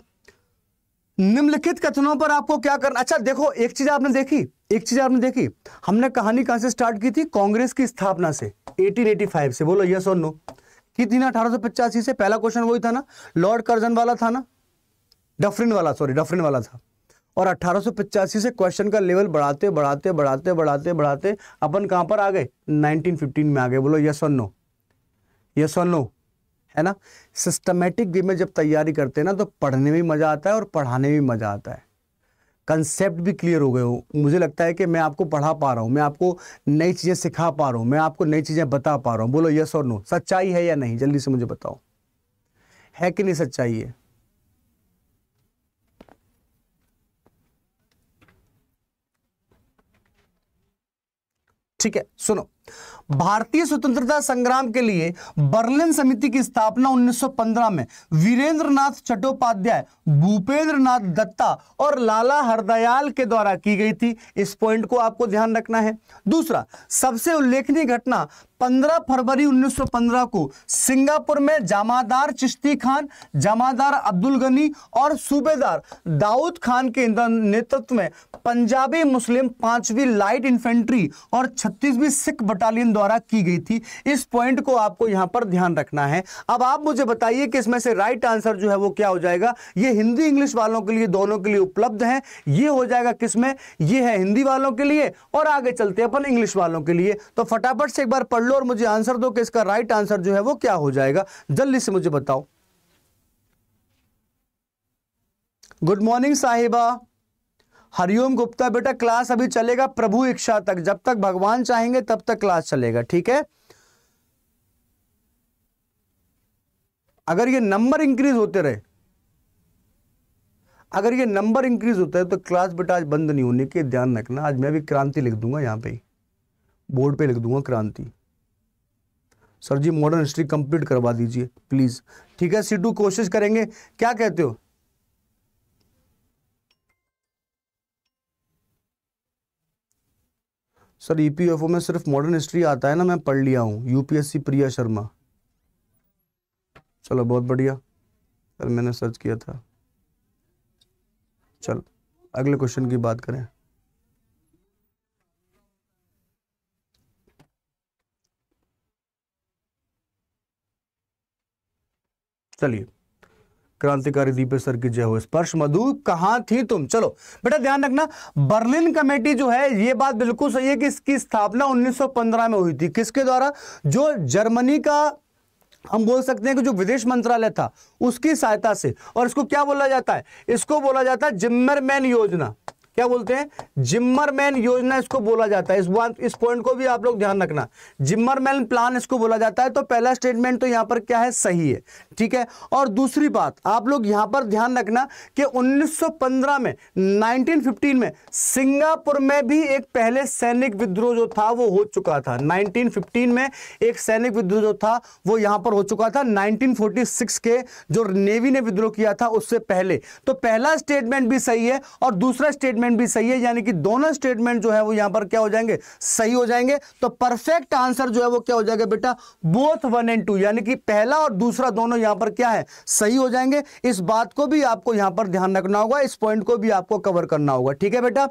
निम्नलिखित कथनों पर आपको क्या करना अच्छा देखो एक चीज आपने देखी एक चीज आपने देखी हमने कहानी कहां से स्टार्ट की थी कांग्रेस की स्थापना से 1885 से बोलो यस और नो की थी ना अठारह से पहला क्वेश्चन वही था ना लॉर्ड कर्जन वाला था ना डफरिन वाला सॉरी डफरिन वाला था और अठारह से क्वेश्चन का लेवल बढ़ाते बढ़ाते बढ़ाते बढ़ाते बढ़ाते अपन कहां पर आ गए नाइनटीन में आ गए बोलो यस और नो यस और नो है ना सिस्टमेटिक वे में जब तैयारी करते हैं ना तो पढ़ने में मज़ा आता है और पढ़ाने में मज़ा आता है कंसेप्ट भी क्लियर हो गए हो मुझे लगता है कि मैं आपको पढ़ा पा रहा हूँ मैं आपको नई चीज़ें सिखा पा रहा हूँ मैं आपको नई चीज़ें बता पा रहा हूँ बोलो यस और नो सच्चाई है या नहीं जल्दी से मुझे बताओ है कि नहीं सच्चाई है ठीक है सुनो भारतीय स्वतंत्रता संग्राम के लिए बर्लिन समिति की स्थापना 1915 में वीरेंद्र नाथ चट्टोपाध्याय भूपेंद्र नाथ दत्ता और लाला हरदयाल के द्वारा की गई थी इस पॉइंट को आपको ध्यान रखना है दूसरा सबसे उल्लेखनीय घटना 15 फरवरी 1915 को सिंगापुर में जामादार चिश्ती खान जमादार अब्दुल गनी और सूबेदार दाऊद खान के नेतृत्व में पंजाबी मुस्लिम पांचवी लाइट इन्फेंट्री और छत्तीसवीं सिख बटालियन द्वारा की गई थी इस पॉइंट को आपको यहां पर ध्यान रखना है अब आप मुझे बताइए कि इसमें से राइट आंसर जो है वो क्या हो जाएगा ये हिंदी इंग्लिश वालों के लिए दोनों के लिए उपलब्ध है ये हो जाएगा किसमें यह है हिंदी वालों के लिए और आगे चलते अपन इंग्लिश वालों के लिए तो फटाफट से एक बार पढ़ लो और मुझे आंसर दो कि इसका राइट आंसर जो है वो क्या हो जाएगा जल्दी से मुझे बताओ गुड मॉर्निंग साहिबा हरिओम गुप्ता बेटा क्लास अभी चलेगा प्रभु इच्छा तक जब तक भगवान चाहेंगे तब तक क्लास चलेगा ठीक है अगर ये नंबर इंक्रीज होते रहे अगर ये नंबर इंक्रीज होता है तो क्लास बेटा आज बंद नहीं होने के ध्यान रखना आज मैं भी क्रांति लिख दूंगा यहां पे बोर्ड पे लिख दूंगा Kranti sir ji modern history complete करवा दीजिए प्लीज़ ठीक है टू कोशिश करेंगे क्या कहते हो सर ईपीएफओ e में सिर्फ मॉडर्न हिस्ट्री आता है ना मैं पढ़ लिया हूं यूपीएससी प्रिया शर्मा चलो बहुत बढ़िया सर मैंने सर्च किया था चल अगले क्वेश्चन की बात करें चलिए क्रांतिकारी दीपे सर की जय हो स्पर्श मधु कहा थी तुम चलो बेटा ध्यान रखना बर्लिन कमेटी जो है ये बात बिल्कुल सही है कि इसकी स्थापना 1915 में हुई थी किसके द्वारा जो जर्मनी का हम बोल सकते हैं कि जो विदेश मंत्रालय था उसकी सहायता से और इसको क्या बोला जाता है इसको बोला जाता है जिम्मरमैन योजना क्या बोलते हैं जिम्मरमैन योजना इसको बोला जाता है इस इस पॉइंट को भी आप लोग ध्यान रखना जिम्मरमैन प्लान इसको बोला जाता है तो पहला स्टेटमेंट तो यहां पर क्या है सही है ठीक है और दूसरी बात आप लोग यहां पर ध्यान रखना कि 1915 में 1915 में सिंगापुर में भी एक पहले सैनिक विद्रोह जो था वो हो चुका था नाइनटीन में एक सैनिक विद्रोह जो था वो यहां पर हो चुका था नाइनटीन के जो नेवी ने विद्रोह किया था उससे पहले तो पहला स्टेटमेंट भी सही है और दूसरा स्टेटमेंट स्टेटमेंट भी सही है यानी कि दोनों स्टेटमेंट जो है वो यहां पर क्या हो जाएंगे सही हो जाएंगे तो परफेक्ट आंसर जो है वो क्या हो जाएगा बेटा बोथ वन एंड टू यानी कि पहला और दूसरा दोनों यहां पर क्या है सही हो जाएंगे इस बात को भी आपको यहां पर ध्यान रखना होगा इस पॉइंट को भी आपको कवर करना होगा ठीक है बेटा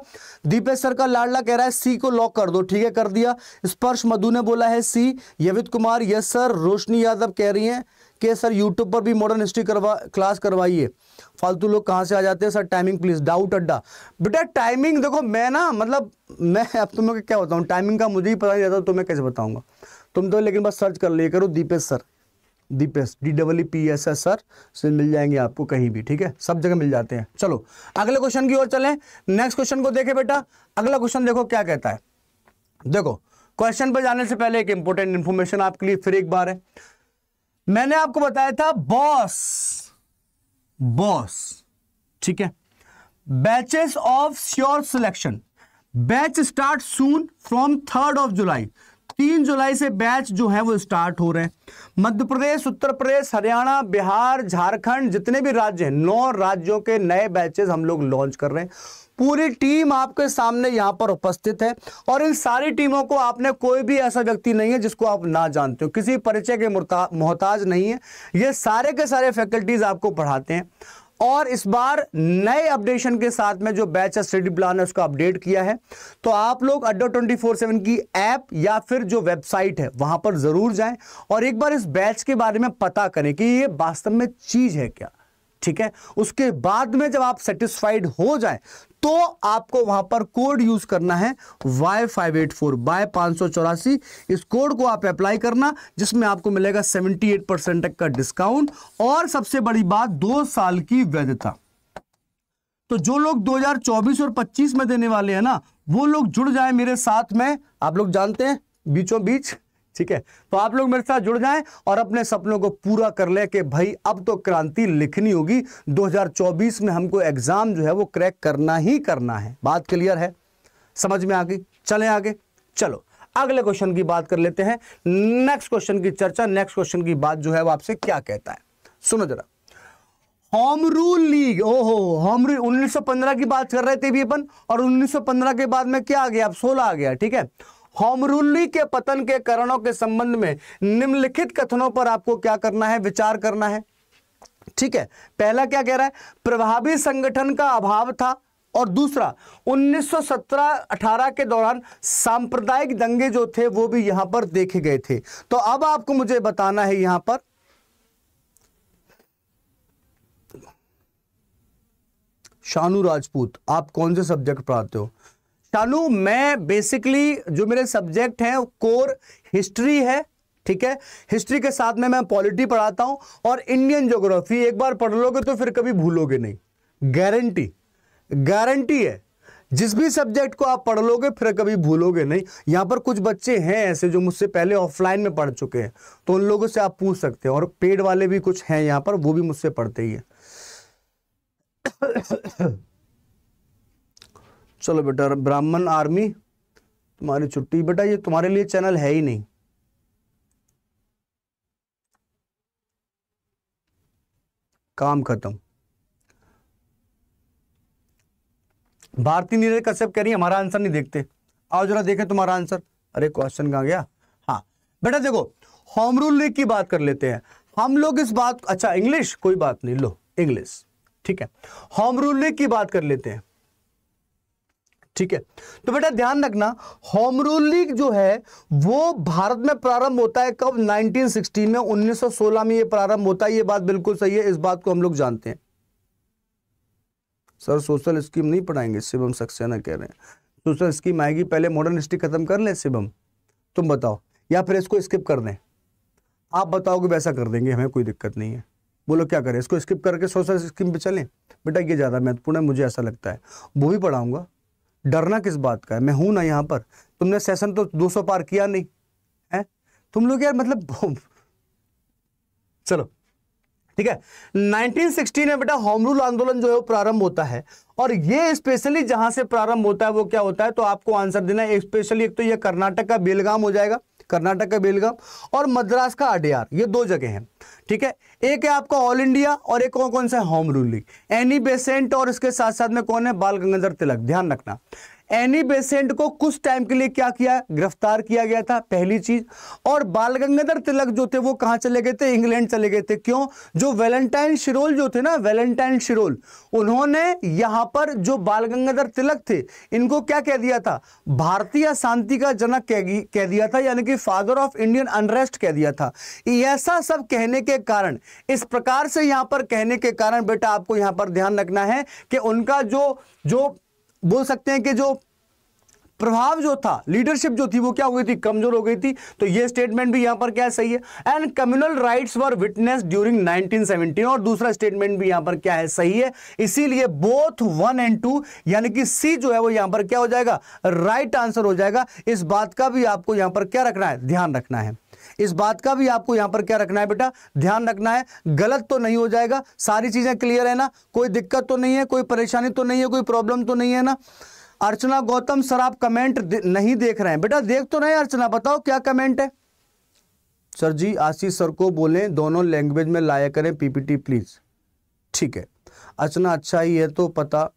दीपेश सर का लाडला कह रहा है सी को लॉक कर दो ठीक है कर दिया स्पर्श मधु ने बोला है सी यवित कुमार यस सर रोशनी यादव कह रही है कि सर यूट्यूब पर भी मॉडर्न हिस्ट्री करवा क्लास करवाइए फालतू लोग कहाँ से आ जाते हैं सर टाइमिंग प्लीज़ डाउट अड्डा बेटा टाइमिंग देखो मैं ना मतलब मैं *laughs* अब तुम्हें क्या बताऊँ टाइमिंग का मुझे ही पता नहीं रहता तो मैं कैसे बताऊँगा तुम तो लेकिन बस सर्च कर लिए करो Dipesh sir Dipesh D W P S S sir से मिल जाएंगे आपको कहीं भी ठीक है सब जगह मिल जाते हैं चलो अगले क्वेश्चन की ओर चलें नेक्स्ट क्वेश्चन को देखें बेटा अगला क्वेश्चन देखो क्या कहता है देखो क्वेश्चन पर जाने से पहले एक इंपॉर्टेंट इन्फॉर्मेशन आपके लिए फिर एक बार है मैंने आपको बताया था बॉस बॉस ठीक है batches of sure selection batch start soon from third of July तीन जुलाई से बैच जो है वो स्टार्ट हो रहे हैं मध्य प्रदेश उत्तर प्रदेश हरियाणा बिहार झारखंड जितने भी राज्य हैं नौ राज्यों के नए बैचेस हम लोग लॉन्च कर रहे हैं पूरी टीम आपके सामने यहाँ पर उपस्थित है और इन सारी टीमों को आपने कोई भी ऐसा व्यक्ति नहीं है जिसको आप ना जानते हो किसी परिचय के मोहताज नहीं है ये सारे के सारे फैकल्टीज आपको पढ़ाते हैं और इस बार नए अपडेशन के साथ में जो बैच है स्टडी प्लान है उसको अपडेट किया है तो आप लोग अड्डो ट्वेंटी फोर सेवन की ऐप या फिर जो वेबसाइट है वहां पर जरूर जाएं और एक बार इस बैच के बारे में पता करें कि ये वास्तव में चीज है क्या ठीक है उसके बाद में जब आप सेटिस्फाइड हो जाए तो आपको वहां पर कोड यूज करना है Y five eight four bye पांच सौ चौरासी इस कोड को आप अप्लाई करना जिसमें आपको मिलेगा सेवेंटी एट परसेंट तक का डिस्काउंट और सबसे बड़ी बात दो साल की वैधता तो जो लोग 2024 और 25 में देने वाले हैं ना वो लोग जुड़ जाए मेरे साथ में आप लोग जानते हैं बीचों बीच ठीक है तो आप लोग मेरे साथ जुड़ जाएं और अपने सपनों को पूरा कर ले कि भाई अब तो क्रांति लिखनी होगी 2024 में हमको एग्जाम जो है वो क्रैक करना ही करना है बात क्लियर है समझ में आ गई चले आगे चलो अगले क्वेश्चन की बात कर लेते हैं नेक्स्ट क्वेश्चन की चर्चा नेक्स्ट क्वेश्चन की बात जो है वो आपसे क्या कहता है सुनो जरा होम रूल लीग ओहो होम रूल उन्नीस की बात कर रहे थे भी अपन और 1915 के बाद में क्या आ गया अब 16 आ गया ठीक है होमरुली के पतन के कारणों के संबंध में निम्नलिखित कथनों पर आपको क्या करना है विचार करना है ठीक है पहला क्या कह रहा है प्रभावी संगठन का अभाव था और दूसरा 1917-18 के दौरान सांप्रदायिक दंगे जो थे वो भी यहां पर देखे गए थे तो अब आपको मुझे बताना है यहां पर शानू राजपूत आप कौन से सब्जेक्ट पढ़ाते हो शालू मैं बेसिकली जो मेरे सब्जेक्ट हैं कोर हिस्ट्री है ठीक है हिस्ट्री के साथ में मैं पॉलिटी पढ़ाता हूं और इंडियन ज्योग्राफी एक बार पढ़ लोगे तो फिर कभी भूलोगे नहीं गारंटी गारंटी है जिस भी सब्जेक्ट को आप पढ़ लोगे फिर कभी भूलोगे नहीं यहाँ पर कुछ बच्चे हैं ऐसे जो मुझसे पहले ऑफलाइन में पढ़ चुके हैं तो उन लोगों से आप पूछ सकते हैं और पेड वाले भी कुछ हैं यहाँ पर वो भी मुझसे पढ़ते ही है चलो बेटा ब्राह्मण आर्मी तुम्हारी छुट्टी बेटा ये तुम्हारे लिए चैनल है ही नहीं काम खत्म भारतीय नीरज कश्यप कह रही है हमारा आंसर नहीं देखते आओ जरा देखें तुम्हारा आंसर अरे क्वेश्चन कहा गया हाँ बेटा देखो होम रूल लीग की बात कर लेते हैं हम लोग इस बात अच्छा इंग्लिश कोई बात नहीं लो इंग्लिश ठीक है होम रूल लीग की बात कर लेते हैं ठीक है तो बेटा ध्यान रखना होम रूल लीग जो है वो भारत में प्रारंभ होता है कब 1916 में 1916 में ये प्रारंभ होता है ये बात बिल्कुल सही है इस बात को हम लोग जानते हैं सर सोशल स्कीम नहीं पढ़ाएंगे शिवम सक्सेना कह रहे हैं सोशल स्कीम आएगी पहले मॉडर्न हिस्ट्री खत्म कर ले शिवम तुम बताओ या फिर इसको स्किप कर दें आप बताओगे वैसा कर देंगे हमें कोई दिक्कत नहीं है बोलो क्या करें इसको स्किप करके सोशल स्कीम पे चलें बेटा ये ज़्यादा महत्वपूर्ण है मुझे ऐसा लगता है वो भी पढ़ाऊंगा डरना किस बात का है मैं हूं ना यहाँ पर तुमने सेशन तो 200 पार किया नहीं है तुम लोग यार मतलब *laughs* चलो ठीक है सिक्सटी में बेटा होम रूल आंदोलन जो है वो प्रारंभ होता है और ये स्पेशली जहां से प्रारंभ होता है वो क्या होता है तो आपको आंसर देना है स्पेशली एक तो ये कर्नाटक का बेलगाम हो जाएगा कर्नाटक का बेलगाम और मद्रास का अडियार ये दो जगह हैं ठीक है एक है आपका ऑल इंडिया और एक कौन कौन सा है होम रूलिंग एनी बेसेंट और इसके साथ साथ में कौन है बाल गंगाधर तिलक ध्यान रखना एनी बेसेंट को कुछ टाइम के लिए क्या किया गिरफ्तार किया गया था पहली चीज और बाल गंगाधर तिलक जो थे वो कहाँ चले गए थे इंग्लैंड चले गए थे क्यों जो वेलेंटाइन शिरोल जो थे ना वेलेंटाइन शिरोल उन्होंने यहां पर जो बाल गंगाधर तिलक थे इनको क्या कह दिया था भारतीय शांति का जनक कह, कह दिया था यानी कि फादर ऑफ इंडियन अनरेस्ट कह दिया था ऐसा सब कहने के कारण इस प्रकार से यहाँ पर कहने के कारण बेटा आपको यहाँ पर ध्यान रखना है कि उनका जो जो बोल सकते हैं कि जो प्रभाव जो था लीडरशिप जो थी वो क्या हो गई थी कमजोर हो गई थी तो ये स्टेटमेंट भी यहां पर क्या है सही है and communal riots were witness during 1917 और दूसरा स्टेटमेंट भी यहां पर क्या है सही है इसीलिए बोथ वन एंड टू यानी कि सी जो है वो यहां पर क्या हो जाएगा राइट right आंसर हो जाएगा इस बात का भी आपको यहां पर क्या रखना है ध्यान रखना है इस बात का भी आपको यहां पर क्या रखना है बेटा ध्यान रखना है गलत तो नहीं हो जाएगा सारी चीज़ें क्लियर है ना कोई दिक्कत तो नहीं है कोई परेशानी तो नहीं है कोई प्रॉब्लम तो नहीं है ना अर्चना गौतम सर आप कमेंट दे, नहीं देख रहे हैं बेटा देख तो नहीं अर्चना बताओ क्या कमेंट है सर जी आशीष सर को बोले दोनों लैंग्वेज में लाया करें पीपीटी प्लीज ठीक है अर्चना अच्छा ही है तो पता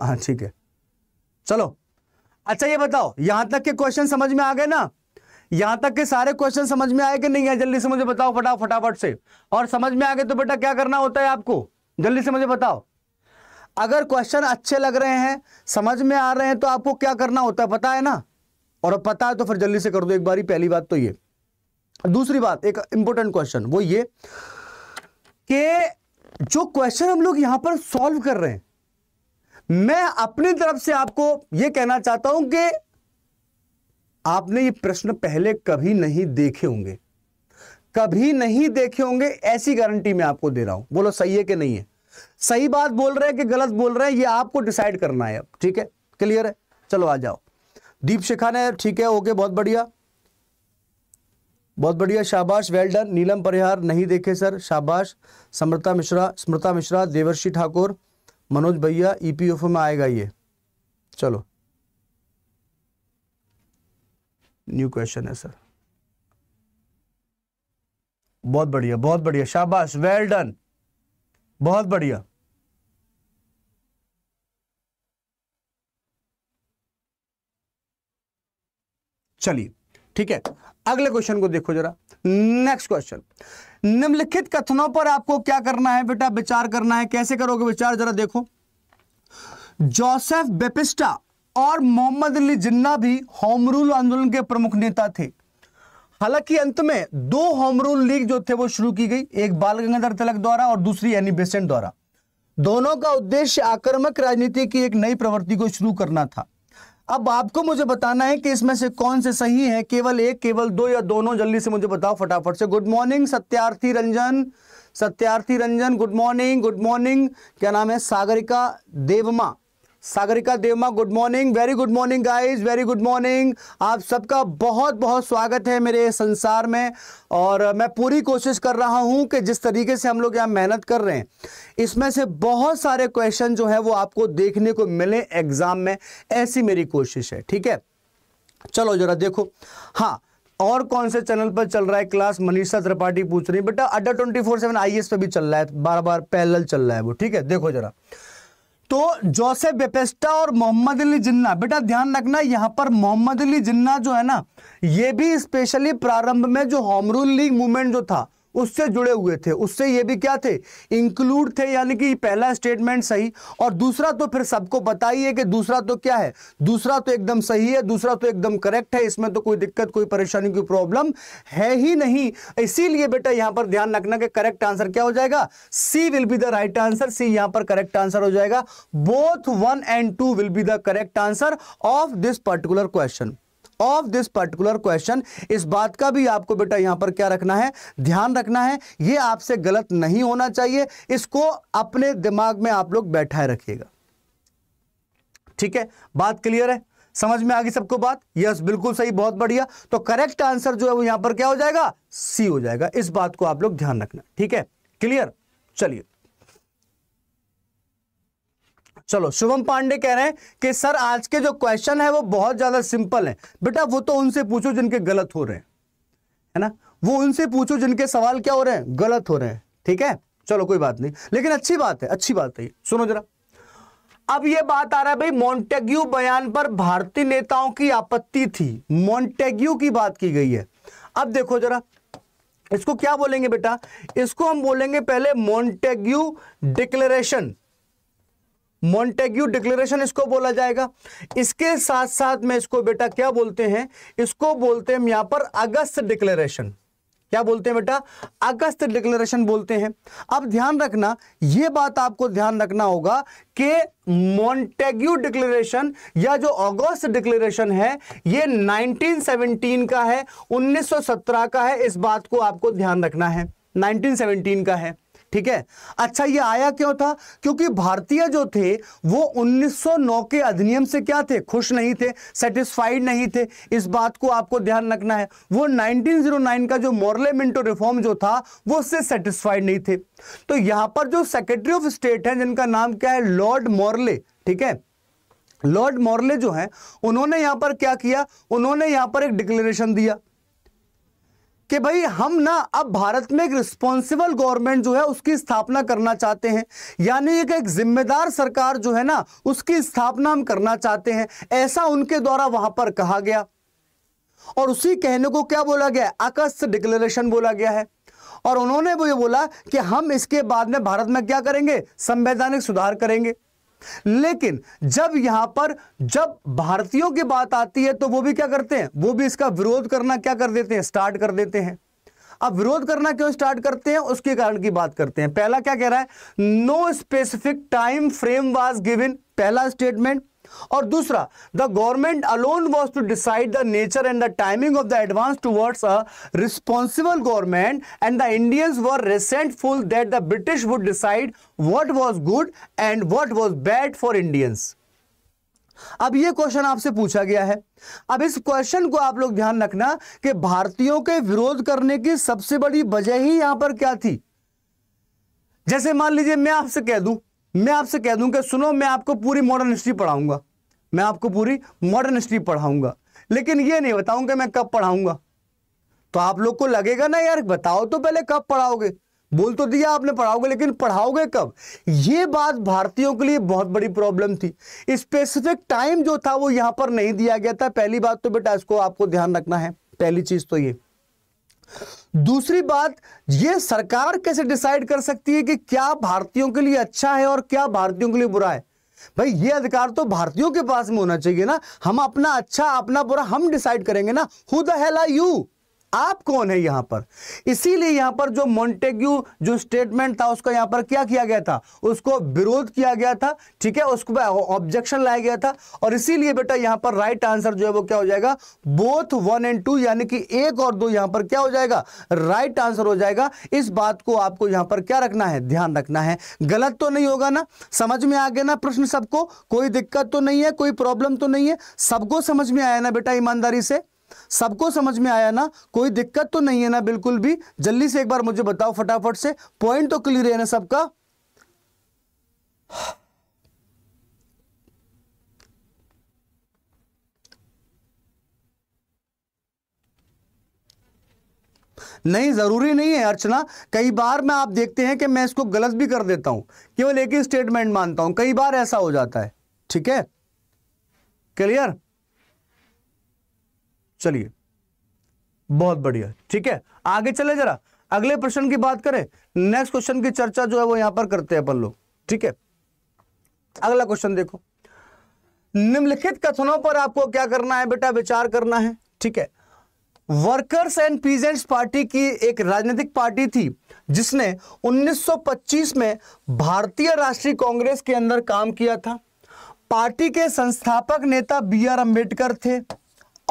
हाँ ठीक है चलो अच्छा ये बताओ यहां तक के क्वेश्चन समझ में आ गए ना यहां तक के सारे क्वेश्चन समझ में आए कि नहीं है जल्दी से मुझे बताओ फटाओ फटाफट से और समझ में आ गए तो बेटा क्या करना होता है आपको जल्दी से मुझे बताओ अगर क्वेश्चन अच्छे लग रहे हैं समझ में आ रहे हैं तो आपको क्या करना होता है पता है ना और पता है तो फिर जल्दी से कर दो एक बारी पहली बात तो ये दूसरी बात एक इंपॉर्टेंट क्वेश्चन वो ये कि जो क्वेश्चन हम लोग यहां पर सॉल्व कर रहे हैं मैं अपनी तरफ से आपको यह कहना चाहता हूं कि आपने ये प्रश्न पहले कभी नहीं देखे होंगे कभी नहीं देखे होंगे ऐसी गारंटी मैं आपको दे रहा हूं बोलो सही है कि नहीं है सही बात बोल रहे हैं कि गलत बोल रहे हैं ये आपको डिसाइड करना है अब ठीक है क्लियर है चलो आ जाओ दीप शिखा ने ठीक है ओके बहुत बढ़िया बहुत बढ़िया शाबाश वेल डन नीलम परिहार नहीं देखे सर शाबाश समृता मिश्रा स्मृता मिश्रा देवर्षि ठाकुर मनोज भैया ईपीएफओ e में आएगा ये चलो न्यू क्वेश्चन है सर बहुत बढ़िया बहुत बढ़िया शाबाश वेल डन बहुत बढ़िया चलिए ठीक है अगले क्वेश्चन को देखो जरा नेक्स्ट क्वेश्चन निम्नलिखित कथनों पर आपको क्या करना है बेटा विचार करना है कैसे करोगे विचार जरा देखो जोसेफ बेपिस्टा और मोहम्मद अली जिन्ना भी होम रूल आंदोलन के प्रमुख नेता थे हालांकि अंत में दो होम रूल लीग जो थे वो शुरू की गई एक बाल गंगाधर तिलक द्वारा और दूसरी एनी बेसेंट द्वारा दोनों का उद्देश्य आक्रामक राजनीति की एक नई प्रवृत्ति को शुरू करना था अब आपको मुझे बताना है कि इसमें से कौन से सही है केवल एक केवल दो या दोनों जल्दी से मुझे बताओ फटाफट से good morning Satyarthi Ranjan Satyarthi Ranjan good morning good morning क्या नाम है Sagarika Devma Sagarika Devma good morning very good morning guys very good morning आप सबका बहुत बहुत स्वागत है मेरे संसार में और मैं पूरी कोशिश कर रहा हूं कि जिस तरीके से हम लोग यहाँ मेहनत कर रहे हैं इसमें से बहुत सारे क्वेश्चन जो है वो आपको देखने को मिले एग्ज़ाम में ऐसी मेरी कोशिश है ठीक है चलो ज़रा देखो हाँ और कौन से चैनल पर चल रहा है क्लास मनीषा त्रिपाठी पूछ रही बेटा अड्डा ट्वेंटी फोर सेवन आई पे भी चल रहा है बार बार पैरल चल रहा है वो ठीक है देखो जरा तो जोसेफ बेपेस्टा और मोहम्मद अली जिन्ना बेटा ध्यान रखना यहां पर मोहम्मद अली जिन्ना जो है ना ये भी स्पेशली प्रारंभ में जो होमरूल लीग मूवमेंट जो था उससे जुड़े हुए थे उससे ये भी क्या थे इंक्लूड थे यानी कि पहला स्टेटमेंट सही और दूसरा तो फिर सबको बताइए कि दूसरा तो क्या है दूसरा तो एकदम सही है दूसरा तो एकदम करेक्ट है इसमें तो कोई दिक्कत कोई परेशानी कोई प्रॉब्लम है ही नहीं इसीलिए बेटा यहां पर ध्यान रखना कि करेक्ट आंसर क्या हो जाएगा C will be the right answer C यहां पर करेक्ट आंसर हो जाएगा both one and two will be the correct answer of this particular question of this particular question इस बात का भी आपको बेटा यहां पर क्या रखना है ध्यान रखना है ये आपसे गलत नहीं होना चाहिए इसको अपने दिमाग में आप लोग बैठाए रखिएगा ठीक है बात क्लियर है समझ में आ गई सबको बात यस बिल्कुल सही बहुत बढ़िया तो करेक्ट आंसर जो है वो यहां पर क्या हो जाएगा सी हो जाएगा इस बात को आप लोग ध्यान रखना ठीक है क्लियर चलिए चलो शुभम पांडे कह रहे हैं कि सर आज के जो क्वेश्चन है वो बहुत ज्यादा सिंपल है बेटा वो तो उनसे पूछो जिनके गलत हो रहे हैं है ना वो उनसे पूछो जिनके सवाल क्या हो रहे हैं गलत हो रहे हैं ठीक है चलो कोई बात नहीं लेकिन अच्छी बात है अच्छी बात है सुनो जरा अब ये बात आ रहा है भाई मोन्टेग्यू बयान पर भारतीय नेताओं की आपत्ति थी मोन्टेग्यू की बात की गई है अब देखो जरा इसको क्या बोलेंगे बेटा इसको हम बोलेंगे पहले मोन्टेग्यू डिक्लेरेशन मोन्टेग्यू डिक्लेरेशन इसको बोला जाएगा इसके साथ साथ में इसको बेटा क्या बोलते हैं इसको बोलते हैं यहां पर अगस्त डिक्लेरेशन क्या बोलते हैं बेटा अगस्त डिक्लेरेशन बोलते हैं अब ध्यान रखना यह बात आपको ध्यान रखना होगा कि मोन्टेग्यू डिक्लेरेशन या जो अगस्त डिक्लेरेशन है यह 1917 का है 1917 का है इस बात को आपको ध्यान रखना है 1917 का है ठीक है अच्छा ये आया क्यों था क्योंकि भारतीय जो थे वो 1909 के अधिनियम से क्या थे खुश नहीं थे सेटिस्फाइड नहीं थे इस बात को आपको ध्यान रखना है वो 1909 का जो मॉरले मिंटो रिफॉर्म जो था वो उससे सेटिस्फाइड नहीं थे तो यहां पर जो सेक्रेटरी ऑफ स्टेट है जिनका नाम क्या है लॉर्ड मॉरले ठीक है लॉर्ड मॉरले जो है उन्होंने यहां पर क्या किया उन्होंने यहां पर एक डिक्लेरेशन दिया कि भाई हम ना अब भारत में एक रिस्पॉन्सिबल गवर्नमेंट जो है उसकी स्थापना करना चाहते हैं यानी एक एक जिम्मेदार सरकार जो है ना उसकी स्थापना हम करना चाहते हैं ऐसा उनके द्वारा वहां पर कहा गया और उसी कहने को क्या बोला गया अकस्त डिक्लेरेशन बोला गया है और उन्होंने ये बोला कि हम इसके बाद में भारत में क्या करेंगे संवैधानिक सुधार करेंगे लेकिन जब यहां पर जब भारतीयों की बात आती है तो वो भी क्या करते हैं वो भी इसका विरोध करना क्या कर देते हैं स्टार्ट कर देते हैं अब विरोध करना क्यों स्टार्ट करते हैं उसके कारण की बात करते हैं पहला क्या कह रहा है no specific time frame was given पहला स्टेटमेंट और दूसरा the government alone was to decide the nature and the timing of the advance towards a responsible government and the Indians were full that the British would decide what was good and what was bad for Indians अब यह question आपसे पूछा गया है अब इस question को आप लोग ध्यान रखना कि भारतीयों के विरोध करने की सबसे बड़ी वजह ही यहां पर क्या थी जैसे मान लीजिए मैं आपसे कह दूं मैं आपसे कह दूं कि सुनो मैं आपको पूरी मॉडर्न हिस्ट्री पढ़ाऊंगा मैं आपको पूरी मॉडर्न हिस्ट्री पढ़ाऊंगा लेकिन ये नहीं बताऊंगा मैं कब पढ़ाऊंगा तो आप लोग को लगेगा ना यार बताओ तो पहले कब पढ़ाओगे बोल तो दिया आपने पढ़ाओगे लेकिन पढ़ाओगे कब ये बात भारतीयों के लिए बहुत बड़ी प्रॉब्लम थी स्पेसिफिक टाइम जो था वो यहां पर नहीं दिया गया था पहली बात तो बेटा इसको आपको ध्यान रखना है पहली चीज तो ये दूसरी बात ये सरकार कैसे डिसाइड कर सकती है कि क्या भारतीयों के लिए अच्छा है और क्या भारतीयों के लिए बुरा है भाई ये अधिकार तो भारतीयों के पास में होना चाहिए ना हम अपना अच्छा अपना बुरा हम डिसाइड करेंगे ना who the hell are you आप कौन है यहां पर इसीलिए यहां पर जो मोन्टेग्यू जो स्टेटमेंट था उसका यहां पर क्या किया गया था उसको विरोध किया गया था ठीक है उसको ऑब्जेक्शन लाया गया था और इसीलिए बेटा यहां पर राइट आंसर जो है वो क्या हो जाएगा बोथ वन एंड टू यानी कि एक और दो यहां पर क्या हो जाएगा राइट आंसर हो जाएगा इस बात को आपको यहां पर क्या रखना है ध्यान रखना है गलत तो नहीं होगा ना समझ में आ गया ना प्रश्न सबको कोई दिक्कत तो नहीं है कोई प्रॉब्लम तो नहीं है सबको समझ में आया ना बेटा ईमानदारी से सबको समझ में आया ना कोई दिक्कत तो नहीं है ना बिल्कुल भी जल्दी से एक बार मुझे बताओ फटाफट से पॉइंट तो क्लियर है ना सबका नहीं ज़रूरी नहीं है अर्चना कई बार मैं आप देखते हैं कि मैं इसको गलत भी कर देता हूं केवल एक ही स्टेटमेंट मानता हूं कई बार ऐसा हो जाता है ठीक है क्लियर चलिए बहुत बढ़िया ठीक है आगे चले जरा अगले प्रश्न की बात करें नेक्स्ट क्वेश्चन की चर्चा जो है वो यहां पर करते हैं अपन लोग ठीक है अगला क्वेश्चन देखो निम्नलिखित कथनों पर आपको क्या करना है बेटा विचार करना है ठीक है वर्कर्स एंड पीजेंट्स पार्टी की एक राजनीतिक पार्टी थी जिसने 1925 में भारतीय राष्ट्रीय कांग्रेस के अंदर काम किया था पार्टी के संस्थापक नेता बी आर अंबेडकर थे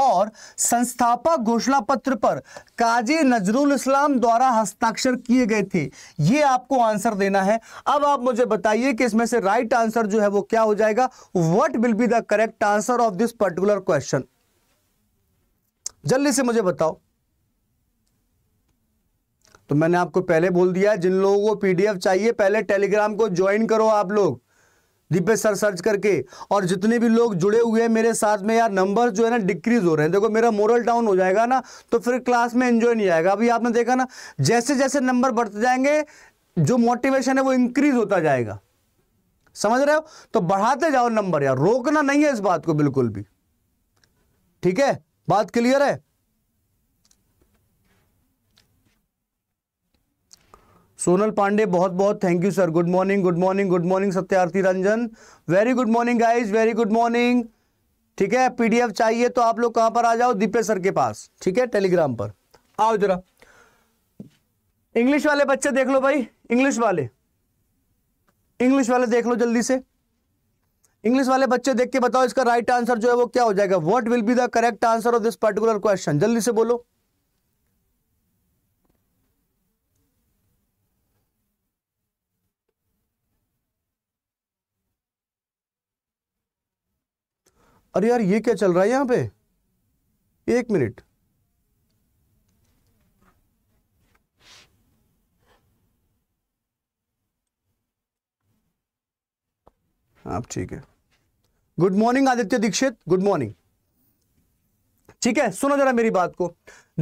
और संस्थापक घोषणा पत्र पर काजी नजरुल इस्लाम द्वारा हस्ताक्षर किए गए थे ये आपको आंसर देना है अब आप मुझे बताइए कि इसमें से राइट आंसर जो है वो क्या हो जाएगा what will be the correct answer of this particular question जल्दी से मुझे बताओ तो मैंने आपको पहले बोल दिया जिन लोगों को पीडीएफ चाहिए पहले टेलीग्राम को ज्वाइन करो आप लोग दिब्बे सर सर्च करके और जितने भी लोग जुड़े हुए हैं मेरे साथ में यार नंबर जो है ना डिक्रीज हो रहे हैं देखो मेरा मोरल डाउन हो जाएगा ना तो फिर क्लास में एंजॉय नहीं आएगा अभी आपने देखा ना जैसे जैसे नंबर बढ़ते जाएंगे जो मोटिवेशन है वो इंक्रीज होता जाएगा समझ रहे हो तो बढ़ाते जाओ नंबर यार रोकना नहीं है इस बात को बिल्कुल भी ठीक है बात क्लियर है सोनल पांडे बहुत बहुत thank you sir good morning good morning good morning Satyarthi Ranjan very good morning guys very good morning ठीक है पीडीएफ चाहिए तो आप लोग कहां पर आ जाओ दीपे सर के पास ठीक है टेलीग्राम पर आओ जरा इंग्लिश वाले बच्चे देख लो भाई इंग्लिश वाले इंग्लिश वाले देख लो जल्दी से इंग्लिश वाले बच्चे देख के बताओ इसका राइट right आंसर जो है वो क्या हो जाएगा what will be the correct answer of this particular question जल्दी से बोलो अरे यार ये क्या चल रहा है यहां पे एक मिनट आप हाँ, ठीक है good morning Aditya Dixit good morning ठीक है सुनो जरा मेरी बात को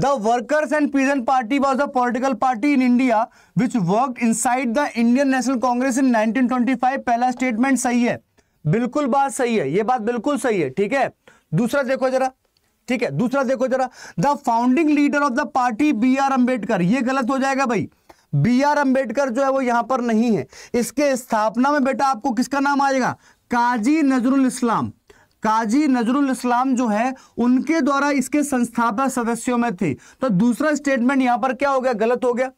the workers and peasant party was a political party in India which work inside the Indian National Congress in 1925 पहला स्टेटमेंट सही है बिल्कुल बात सही है ये बात बिल्कुल सही है ठीक है दूसरा देखो जरा ठीक है दूसरा देखो जरा the founding leader of the party B R Ambedkar ये गलत हो जाएगा भाई बी आर अम्बेडकर जो है वो यहां पर नहीं है इसके स्थापना में बेटा आपको किसका नाम आएगा काजी नजरुल इस्लाम काजी नजरुल इस्लाम जो है उनके द्वारा इसके संस्थापक सदस्यों में थे तो दूसरा स्टेटमेंट यहां पर क्या हो गया गलत हो गया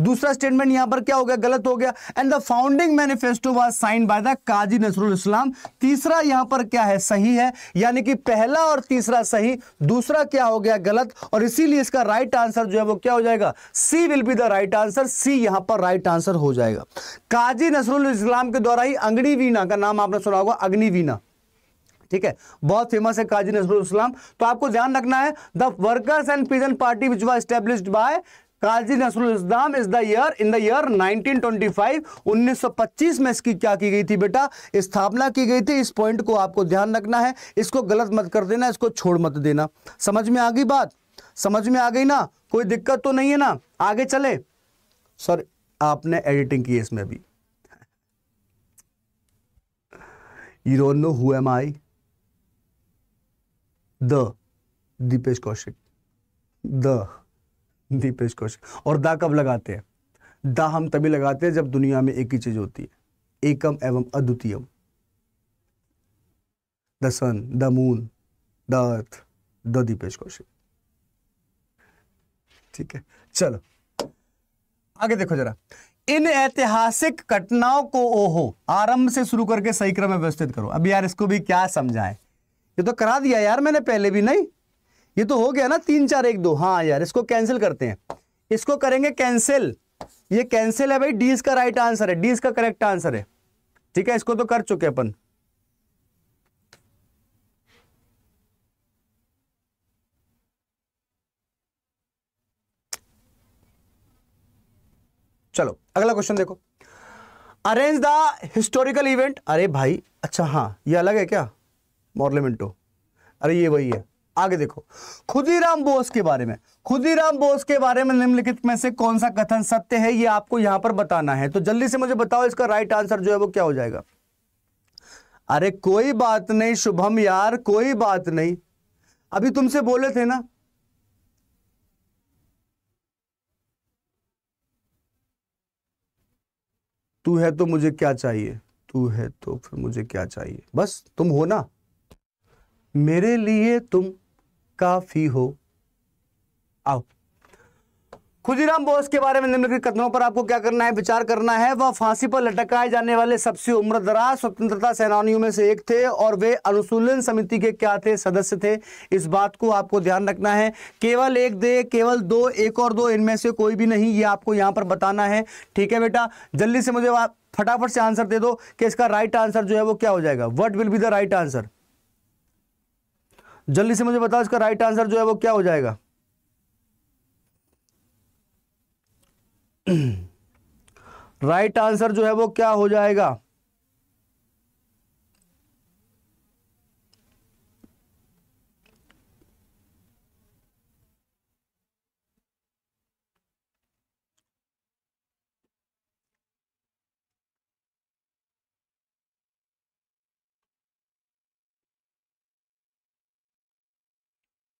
दूसरा स्टेटमेंट यहां पर क्या हो गया गलत हो गया and the founding manifesto was sign by the Kazi Nazrul Islam तीसरा यहां पर क्या है सही है यानी कि पहला और तीसरा सही दूसरा क्या हो गया गलत और इसीलिए इसका राइट आंसर जो है वो क्या हो जाएगा C will be the right answer C यहां पर राइट आंसर हो जाएगा काजी नसरुल इस्लाम के द्वारा ही अग्निवीणा का नाम आपने सुना होगा अग्निवीणा ठीक है बहुत फेमस है काजी नजरुल इस्लाम तो आपको ध्यान रखना है the workers and peasant party which was established by Kazi Nazrul Islam is the year in the year 1925 1925 में इसकी क्या की गई थी बेटा स्थापना की गई थी इस पॉइंट को आपको ध्यान रखना है इसको गलत मत कर देना इसको छोड़ मत देना समझ में आ गई बात समझ में आ गई ना कोई दिक्कत तो नहीं है ना आगे चले सॉरी आपने एडिटिंग की है इसमें भी you don't know who am I the Dipesh Kaushik the Dipesh Kaushik और दा कब लगाते हैं दा हम तभी लगाते हैं जब दुनिया में एक ही चीज होती है एकम एवं अद्वितीयम the sun the moon the earth the Dipesh Kaushik ठीक है चलो आगे देखो जरा इन ऐतिहासिक घटनाओं को ओहो आरंभ से शुरू करके सही क्रम में व्यवस्थित करो अब यार इसको भी क्या समझाएं ये तो करा दिया यार मैंने पहले भी नहीं ये तो हो गया ना तीन चार एक दो हाँ यार इसको कैंसिल करते हैं इसको करेंगे कैंसिल ये कैंसिल है भाई डी इसका राइट आंसर है डी इसका करेक्ट आंसर है ठीक है इसको तो कर चुके अपन चलो अगला क्वेश्चन देखो अरेंज द हिस्टोरिकल इवेंट अरे भाई अच्छा हाँ ये अलग है क्या मॉर्लिमेंटो अरे ये वही है आगे देखो खुदीराम बोस के बारे में खुदीराम बोस के बारे में निम्नलिखित में से कौन सा कथन सत्य है ये आपको यहां पर बताना है तो जल्दी से मुझे बताओ इसका राइट आंसर जो है वो क्या हो जाएगा अरे कोई बात नहीं शुभम यार कोई बात नहीं अभी तुमसे बोले थे ना तू है तो मुझे क्या चाहिए तू है तो फिर मुझे क्या चाहिए बस तुम हो ना मेरे लिए तुम काफी हो आओ खुदीराम बोस के बारे में निम्नलिखित कथनों पर आपको क्या करना है विचार करना है वह फांसी पर लटकाए जाने वाले सबसे उम्रदराज स्वतंत्रता सेनानियों में से एक थे और वे अनुशूलन समिति के क्या थे सदस्य थे इस बात को आपको ध्यान रखना है केवल एक दे केवल दो एक और दो इनमें से कोई भी नहीं ये आपको यहाँ पर बताना है ठीक है बेटा जल्दी से मुझे फटाफट से आंसर दे दो कि इसका राइट आंसर जो है वो क्या हो जाएगा what will be the right answer जल्दी से मुझे बताओ इसका राइट आंसर जो है वो क्या हो जाएगा राइट *clears throat* आंसर जो है वो क्या हो जाएगा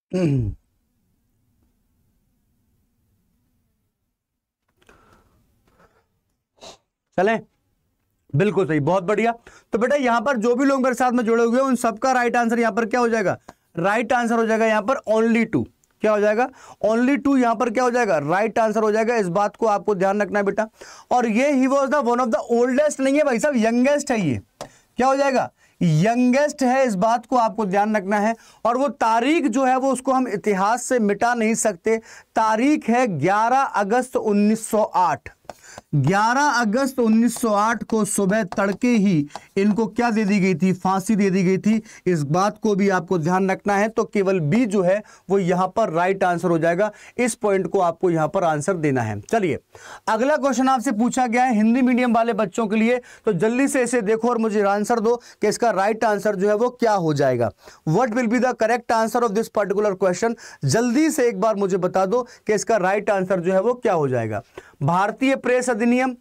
*clears throat* चलें बिल्कुल सही बहुत बढ़िया तो बेटा यहां पर जो भी लोग मेरे साथ में जुड़े हुए हैं उन सबका राइट आंसर यहां पर क्या हो जाएगा राइट आंसर हो जाएगा यहां पर ओनली टू क्या हो जाएगा ओनली टू यहां पर क्या हो जाएगा राइट right आंसर हो जाएगा इस बात को आपको ध्यान रखना है बेटा और ये ही was the one of the oldest नहीं है भाई साहब यंगेस्ट है ये क्या हो जाएगा यंगेस्ट है इस बात को आपको ध्यान रखना है और वो तारीख जो है वो उसको हम इतिहास से मिटा नहीं सकते तारीख है 11 अगस्त 1908 11 अगस्त 1908 को सुबह तड़के ही इनको क्या दे दी गई थी फांसी दे दी गई थी इस बात को भी आपको ध्यान रखना है तो केवल बी जो है वो यहां पर राइट आंसर हो जाएगा इस पॉइंट को आपको यहां पर आंसर देना है चलिए अगला क्वेश्चन आपसे पूछा गया है हिंदी मीडियम वाले बच्चों के लिए तो जल्दी से इसे देखो और मुझे आंसर दो कि इसका राइट आंसर जो है वो क्या हो जाएगा what will be the correct answer of this particular question जल्दी से एक बार मुझे बता दो कि इसका राइट आंसर जो है वो क्या हो जाएगा भारतीय प्रेस अधिनियम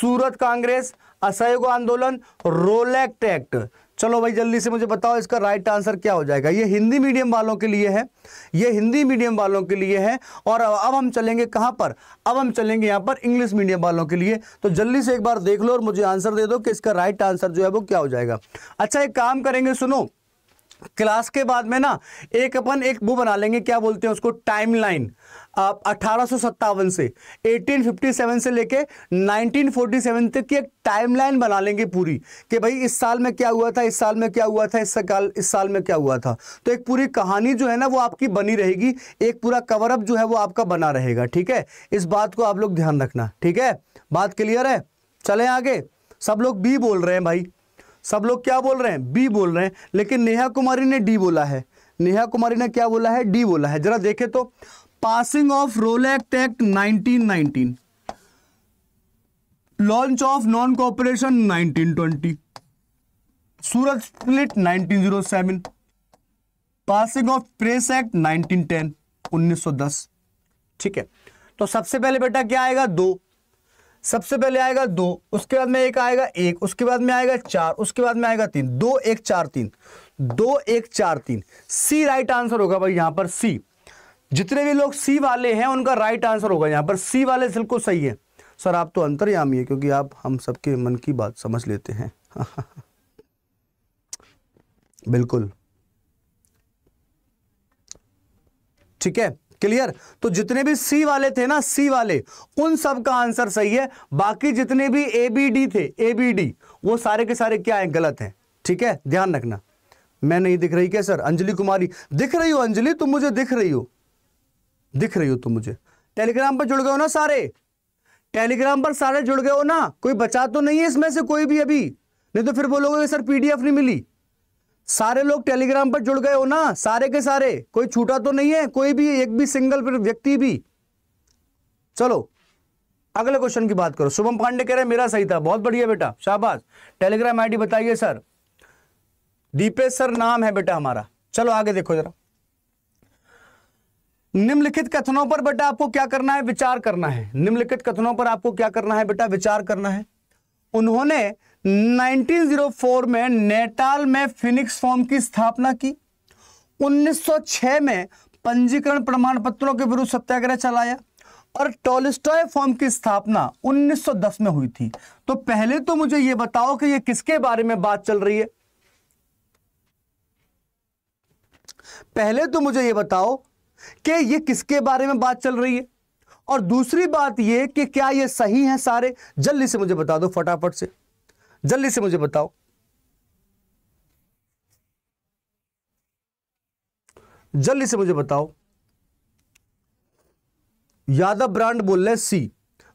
सूरत कांग्रेस असहयोग आंदोलन रोलैक्ट एक्ट चलो भाई जल्दी से मुझे बताओ इसका राइट आंसर क्या हो जाएगा ये हिंदी मीडियम वालों के लिए है ये हिंदी मीडियम वालों के लिए है और अब हम चलेंगे कहां पर अब हम चलेंगे यहां पर इंग्लिश मीडियम वालों के लिए तो जल्दी से एक बार देख लो और मुझे आंसर दे दो कि इसका राइट आंसर जो है वो क्या हो जाएगा अच्छा एक काम करेंगे सुनो क्लास के बाद में ना एक अपन एक वो बना लेंगे क्या बोलते हैं उसको टाइमलाइन अठारह से 1857 से लेके 1947 तक की एक टाइमलाइन बना लेंगे पूरी कि भाई इस साल में क्या हुआ था इस साल में क्या हुआ था इस साल इस साल में क्या हुआ था तो एक पूरी कहानी जो है ना वो आपकी बनी रहेगी एक पूरा कवरअप जो है वो आपका बना रहेगा ठीक है इस बात को आप लोग ध्यान रखना ठीक है बात क्लियर है चले आगे सब लोग बी बोल रहे हैं भाई सब लोग क्या बोल रहे हैं बी बोल रहे हैं लेकिन नेहा कुमारी ने डी बोला है नेहा कुमारी ने क्या बोला है डी बोला है जरा देखे तो passing of Rowlatt act act 1919 launch of non cooperation 1920 Surat split 1907 passing of press act 1910 1910 ठीक है तो सबसे पहले बेटा क्या आएगा दो सबसे पहले आएगा दो उसके बाद में एक आएगा एक उसके बाद में आएगा चार उसके बाद में आएगा तीन दो एक चार तीन दो एक चार तीन सी राइट आंसर होगा भाई यहां पर सी जितने भी लोग सी वाले हैं उनका राइट आंसर होगा यहाँ पर सी वाले बिल्कुल सही है सर आप तो अंतर्यामी है क्योंकि आप हम सबके मन की बात समझ लेते हैं *laughs* बिल्कुल ठीक है क्लियर तो जितने भी सी वाले थे ना सी वाले उन सब का आंसर सही है बाकी जितने भी ए बी डी थे ए बी डी वो सारे के सारे क्या है गलत है ठीक है ध्यान रखना मैं नहीं दिख रही क्या सर अंजलि कुमारी दिख रही हो अंजलि तुम मुझे दिख रही हो दिख रही हो तुम मुझे टेलीग्राम पर जुड़ गए हो ना सारे टेलीग्राम पर सारे जुड़ गए हो ना कोई बचा तो नहीं है इसमें से कोई भी अभी नहीं तो फिर बोलोगे सर पीडीएफ नहीं मिली सारे लोग टेलीग्राम पर जुड़ गए हो ना सारे के सारे कोई छूटा तो नहीं है कोई भी एक भी सिंगल व्यक्ति भी चलो अगले क्वेश्चन की बात करो शुभम पांडे कह रहे हैं मेरा सही था बहुत बढ़िया बेटा शाहबाज टेलीग्राम आईडी बताइए सर दीपेश सर नाम है बेटा हमारा चलो आगे देखो जरा निम्नलिखित कथनों पर बेटा आपको क्या करना है विचार करना है निम्नलिखित कथनों पर आपको क्या करना है बेटा विचार करना है उन्होंने 1904 में नेटाल में फिनिक्स फॉर्म की स्थापना की 1906 में पंजीकरण प्रमाण पत्रों के विरुद्ध सत्याग्रह चलाया और टोलिस्टॉय फॉर्म की स्थापना 1910 में हुई थी तो पहले तो मुझे यह बताओ कि यह किसके बारे में बात चल रही है पहले तो मुझे यह बताओ कि ये किसके बारे में बात चल रही है और दूसरी बात ये कि क्या ये सही हैं सारे जल्दी से मुझे बता दो फटाफट से जल्दी से मुझे बताओ जल्दी से मुझे बताओ यादव ब्रांड बोल रहे सी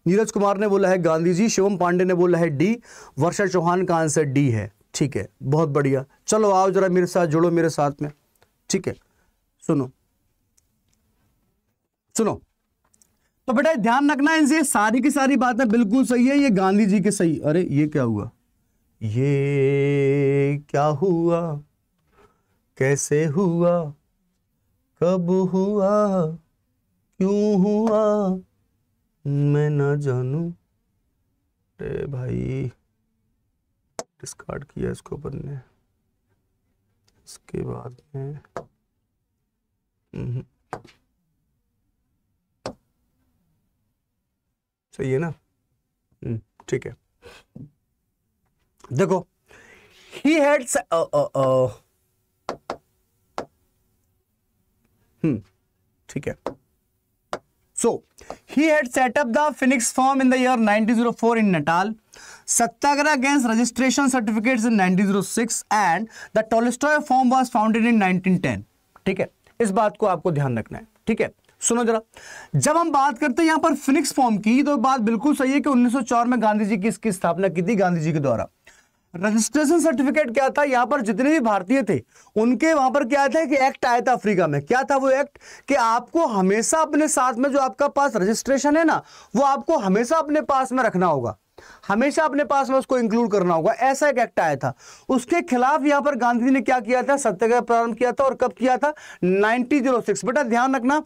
नीरज कुमार ने बोला है गांधी जी शिवम पांडे ने बोला है डी वर्षा चौहान का आंसर डी है ठीक है बहुत बढ़िया चलो आओ जरा मेरे साथ जुड़ो मेरे साथ में ठीक है सुनो सुनो तो बेटा ध्यान रखना इनसे सारी की सारी बातें बिल्कुल सही है ये गांधी जी के सही अरे ये क्या हुआ ये क्या हुआ कैसे हुआ कब हुआ क्यों हुआ मैं ना जानू अरे भाई डिस्कार्ड किया इसको अपन ने इसके बाद में हम्म। सही है ना हम्म, ठीक है देखो ही हैड हम्म, ठीक है so he had set up the Phoenix farm in the year 1904 in Natal satyagraha against registration certificates in 1906 and the Tolstoy farm was founded in 1910 ठीक है इस बात को आपको ध्यान रखना है ठीक है सुनो जरा जब हम बात करते हैं यहां पर फिनिक्स फॉर्म की तो बात बिल्कुल सही है कि 1904 में गांधी जी की इसकी स्थापना की थी गांधी जी के द्वारा रजिस्ट्रेशन सर्टिफिकेट क्या था यहां पर जितने भी भारतीय थे उनके वहां पर क्या था कि एक्ट आया था अफ्रीका में क्या था वो एक्ट कि आपको हमेशा अपने साथ में जो आपका पास रजिस्ट्रेशन है ना वो आपको हमेशा अपने पास में रखना होगा हमेशा अपने पास में उसको इंक्लूड करना होगा ऐसा एक एक्ट आया था उसके खिलाफ यहां पर गांधी ने क्या किया था सत्याग्रह प्रारंभ किया था और कब किया था 1906 बेटा ध्यान रखना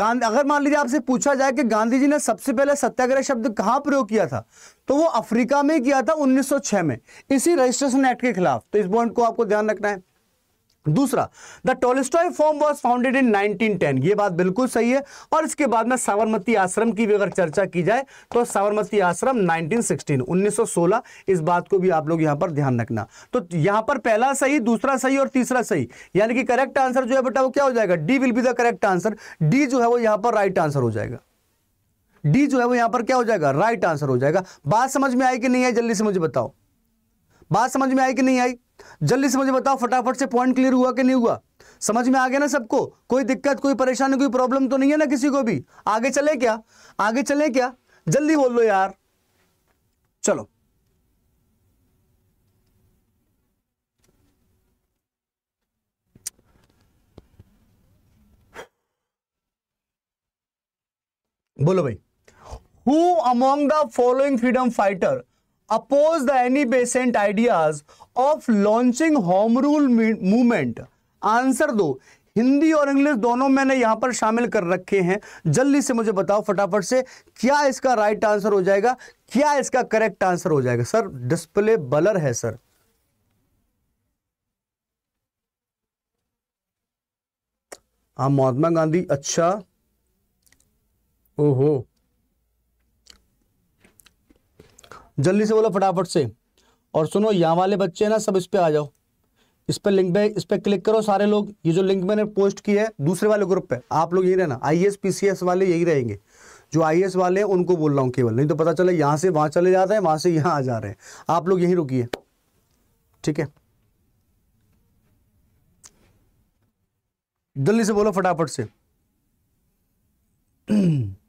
गांधी अगर मान लीजिए आपसे पूछा जाए कि गांधी जी ने सबसे पहले सत्याग्रह शब्द कहां प्रयोग किया था तो वो अफ्रीका में किया था उन्नीस में इसी रजिस्ट्रेशन एक्ट के खिलाफ तो इस पॉइंट को आपको ध्यान रखना है दूसरा the Tolstoy farm was founded in 1910 ये बात बिल्कुल सही है और इसके बाद में साबरमती आश्रम की भी अगर चर्चा की जाए तो साबरमती आश्रम 1916 1916 इस बात को भी आप लोग यहां पर ध्यान रखना तो यहां पर पहला सही दूसरा सही और तीसरा सही यानी कि करेक्ट आंसर जो है बेटा वो क्या हो जाएगा D will be the correct answer D जो है वो यहां पर राइट आंसर हो जाएगा डी जो है वो यहां पर क्या हो जाएगा राइट आंसर हो जाएगा बात समझ में आई कि नहीं आई जल्दी से मुझे बताओ बात समझ में आई कि नहीं आई जल्दी से मुझे बताओ फटाफट से पॉइंट क्लियर हुआ कि नहीं हुआ समझ में आ गया ना सबको कोई दिक्कत कोई परेशानी कोई प्रॉब्लम तो नहीं है ना किसी को भी आगे चले क्या आगे चले क्या जल्दी बोल लो यार चलो बोलो भाई who among the following freedom fighter oppose the any Besant ideas of launching home rule movement answer दो हिंदी और इंग्लिश दोनों मैंने यहां पर शामिल कर रखे हैं जल्दी से मुझे बताओ फटाफट से क्या इसका राइट right आंसर हो जाएगा क्या इसका करेक्ट आंसर हो जाएगा सर डिस्प्ले बलर है सर हाँ महात्मा गांधी अच्छा ओहो जल्दी से बोलो फटाफट से और सुनो यहाँ वाले बच्चे ना सब इस पर आ जाओ इस पर लिंक पे इस पर क्लिक करो सारे लोग ये जो लिंक मैंने पोस्ट की है दूसरे वाले ग्रुप पे आप लोग यही रहना एस पीसीएस वाले यही रहेंगे जो आई वाले हैं उनको बोल रहा हूँ केवल नहीं तो पता चले यहाँ से वहाँ चले जाते हैं वहाँ से यहाँ आ जा रहे हैं आप लोग यहीं रुकी ठीक है जल्दी से बोलो फटाफट से *clears throat*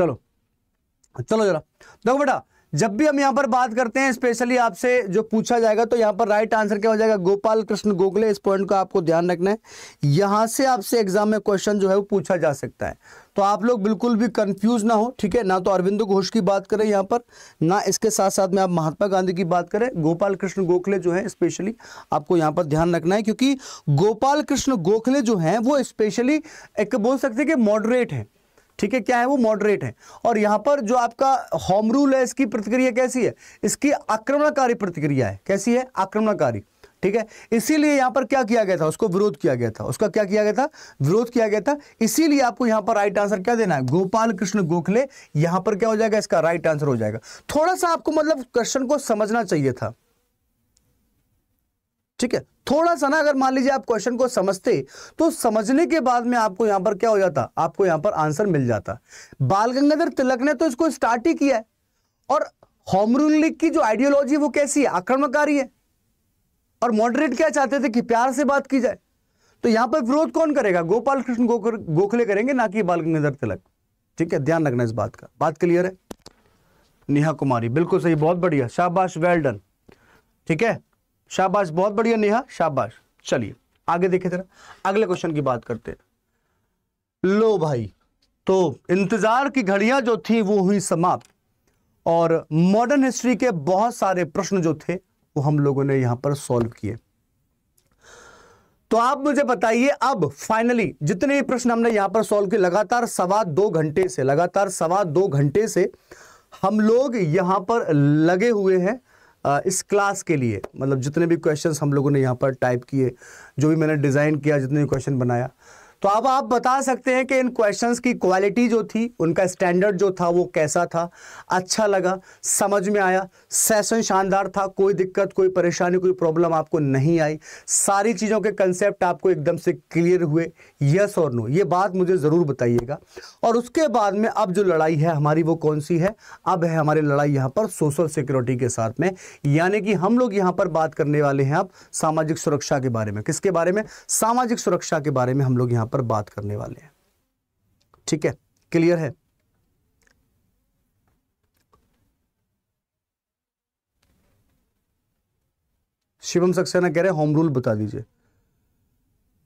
चलो चलो जरा देखो बेटा जब भी हम यहां पर बात करते हैं स्पेशली आपसे जो पूछा जाएगा तो यहां पर राइट आंसर क्या हो जाएगा गोपाल कृष्ण गोखले इस पॉइंट का आपको ध्यान रखना है यहां से आपसे एग्जाम में क्वेश्चन जो है वो पूछा जा सकता है तो आप लोग बिल्कुल भी कंफ्यूज ना हो ठीक है ना तो अरविंद घोष की बात करें यहाँ पर ना इसके साथ साथ में आप महात्मा गांधी की बात करें गोपाल कृष्ण गोखले जो है स्पेशली आपको यहाँ पर ध्यान रखना है क्योंकि गोपाल कृष्ण गोखले जो है वो स्पेशली एक बोल सकते हैं कि मॉडरेट है ठीक है क्या है वो मॉडरेट है और यहां पर जो आपका होम रूल है इसकी प्रतिक्रिया कैसी है इसकी आक्रमणकारी प्रतिक्रिया है कैसी है आक्रमणकारी ठीक है इसीलिए यहां पर क्या किया गया था उसको विरोध किया गया था उसका क्या किया गया था विरोध किया गया था इसीलिए आपको यहां पर राइट आंसर क्या देना है गोपाल कृष्ण गोखले यहां पर क्या हो जाएगा इसका राइट आंसर हो जाएगा थोड़ा सा आपको मतलब क्वेश्चन को समझना चाहिए था ठीक है थोड़ा सा ना अगर मान लीजिए आप क्वेश्चन को समझते तो समझने के बाद में आपको यहां पर क्या हो जाता आपको यहां पर आंसर मिल जाता बाल गंगाधर तिलक ने तो इसको स्टार्ट ही किया है और होम लीग की जो आइडियोलॉजी वो कैसी है आक्रमणकारी है और मॉडरेट क्या चाहते थे कि प्यार से बात की जाए तो यहां पर विरोध कौन करेगा गोपाल कृष्ण गोखले गोखले करेंगे ना कि बाल गंगाधर तिलक ठीक है ध्यान रखना इस बात का बात क्लियर है नेहा कुमारी बिल्कुल सही बहुत बढ़िया शाबाश वेल डन ठीक है शाबाश बहुत बढ़िया नेहा शाबाश चलिए आगे देखे जरा अगले क्वेश्चन की बात करते हैं लो भाई तो इंतजार की घड़ियां जो थी वो हुई समाप्त और मॉडर्न हिस्ट्री के बहुत सारे प्रश्न जो थे वो हम लोगों ने यहां पर सॉल्व किए तो आप मुझे बताइए अब फाइनली जितने भी प्रश्न हमने यहां पर सॉल्व किए लगातार सवा दो घंटे से लगातार सवा दो घंटे से हम लोग यहां पर लगे हुए हैं इस क्लास के लिए मतलब जितने भी क्वेश्चंस हम लोगों ने यहाँ पर टाइप किए जो भी मैंने डिज़ाइन किया जितने भी क्वेश्चन बनाया तो अब आप बता सकते हैं कि इन क्वेश्चंस की क्वालिटी जो थी उनका स्टैंडर्ड जो था वो कैसा था अच्छा लगा समझ में आया सेशन शानदार था कोई दिक्कत कोई परेशानी कोई प्रॉब्लम आपको नहीं आई सारी चीज़ों के कंसेप्ट आपको एकदम से क्लियर हुए यस और नो ये बात मुझे ज़रूर बताइएगा और उसके बाद में अब जो लड़ाई है हमारी वो कौन सी है अब है हमारी लड़ाई यहाँ पर सोशल सिक्योरिटी के साथ में यानी कि हम लोग यहाँ पर बात करने वाले हैं अब सामाजिक सुरक्षा के बारे में किसके बारे में सामाजिक सुरक्षा के बारे में हम लोग यहाँ यहां पर बात करने वाले हैं ठीक है क्लियर है शिवम सक्सेना कह रहे हैं होम रूल बता दीजिए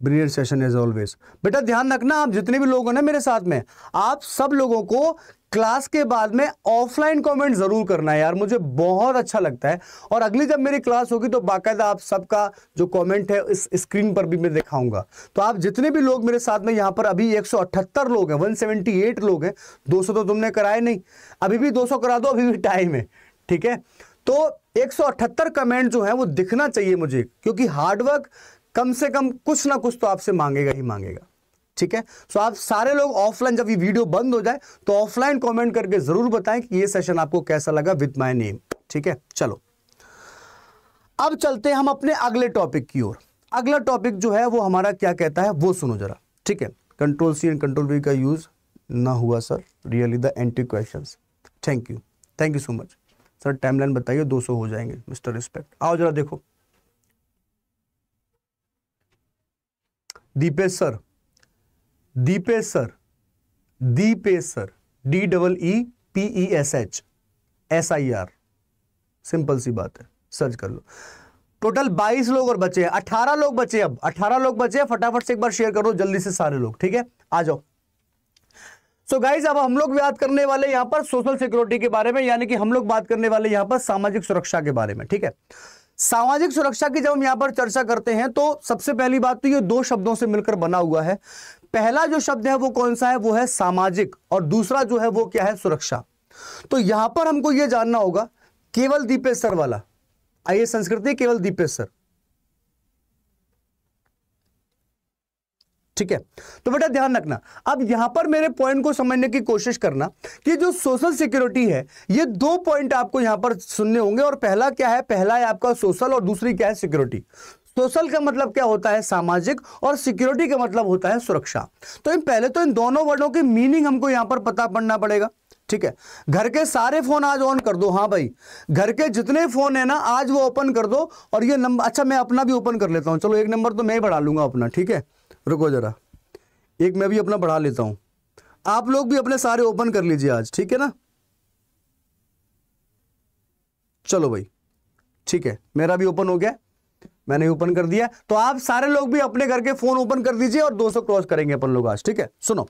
ब्रिलियंट सेशन एज ऑलवेज बेटा ध्यान रखना आप जितने भी लोग हो ना मेरे साथ में आप सब लोगों को क्लास के बाद में ऑफलाइन कमेंट जरूर करना है यार मुझे बहुत अच्छा लगता है और अगली जब मेरी क्लास होगी तो बाकायदा आप सबका जो कमेंट है इस स्क्रीन पर भी मैं दिखाऊंगा तो आप जितने भी लोग मेरे साथ में यहाँ पर अभी 178 लोग हैं 178 लोग हैं 200 तो तुमने कराए नहीं अभी भी 200 करा दो अभी भी टाइम है ठीक है तो एक कमेंट जो है वो दिखना चाहिए मुझे क्योंकि हार्डवर्क कम से कम कुछ ना कुछ तो आपसे मांगेगा ही मांगेगा ठीक है सो आप सारे लोग ऑफलाइन जब ये वीडियो बंद हो जाए तो ऑफलाइन कमेंट करके जरूर बताएं कि ये सेशन आपको कैसा लगा विद माय नेम ठीक है चलो अब चलते हैं हम अपने अगले टॉपिक की ओर अगला टॉपिक जो है वो हमारा क्या कहता है वो सुनो जरा ठीक है control C and control V का यूज ना हुआ sir really the anti question thank you thank you so much sir timeline बताइए 200 हो जाएंगे मिस्टर रिस्पेक्ट आओ जरा देखो Dipesh sir Dipesh sir Dipesh sir D double e E e P E e S H S I R simple सी बात है search कर लो टोटल 22 लोग और बचे हैं 18 लोग बचे अब 18 लोग बचे हैं फटाफट से एक बार शेयर करो जल्दी से सारे लोग ठीक है आ जाओ सो so गाइज अब हम लोग बात करने वाले यहां पर सोशल सिक्योरिटी के बारे में यानी कि हम लोग बात करने वाले यहां पर सामाजिक सुरक्षा के बारे में ठीक है सामाजिक सुरक्षा की जब हम यहां पर चर्चा करते हैं तो सबसे पहली बात तो ये दो शब्दों से मिलकर बना हुआ है पहला जो शब्द है वो कौन सा है वो है सामाजिक और दूसरा जो है वो क्या है सुरक्षा तो यहां पर हमको ये जानना होगा केवल दीपेश सर वाला आइए संस्कृति केवल दीपेश सर ठीक है तो बेटा ध्यान रखना अब यहां पर मेरे पॉइंट को समझने की कोशिश करना कि जो सोशल सिक्योरिटी है ये दो पॉइंट आपको यहां पर सुनने होंगे और पहला क्या है पहला है आपका सोशल और दूसरी क्या है सिक्योरिटी सोशल का मतलब क्या होता है सामाजिक और सिक्योरिटी का मतलब होता है सुरक्षा तो इन पहले तो इन दोनों वर्डों की मीनिंग हमको यहां पर पता पड़ना पड़ेगा ठीक है घर के सारे फोन आज ऑन कर दो हाँ भाई घर के जितने फोन है ना आज वो ओपन कर दो और ये नंबर अच्छा मैं अपना भी ओपन कर लेता हूँ चलो एक नंबर तो मैं ही बढ़ा लूंगा अपना ठीक है रुको ज़रा एक मैं भी अपना बढ़ा लेता हूं आप लोग भी अपने सारे ओपन कर लीजिए आज ठीक है ना चलो भाई ठीक है मेरा भी ओपन हो गया मैंने ओपन कर दिया तो आप सारे लोग भी अपने घर के फोन ओपन कर दीजिए और 200 क्रॉस करेंगे अपन लोग आज ठीक है सुनो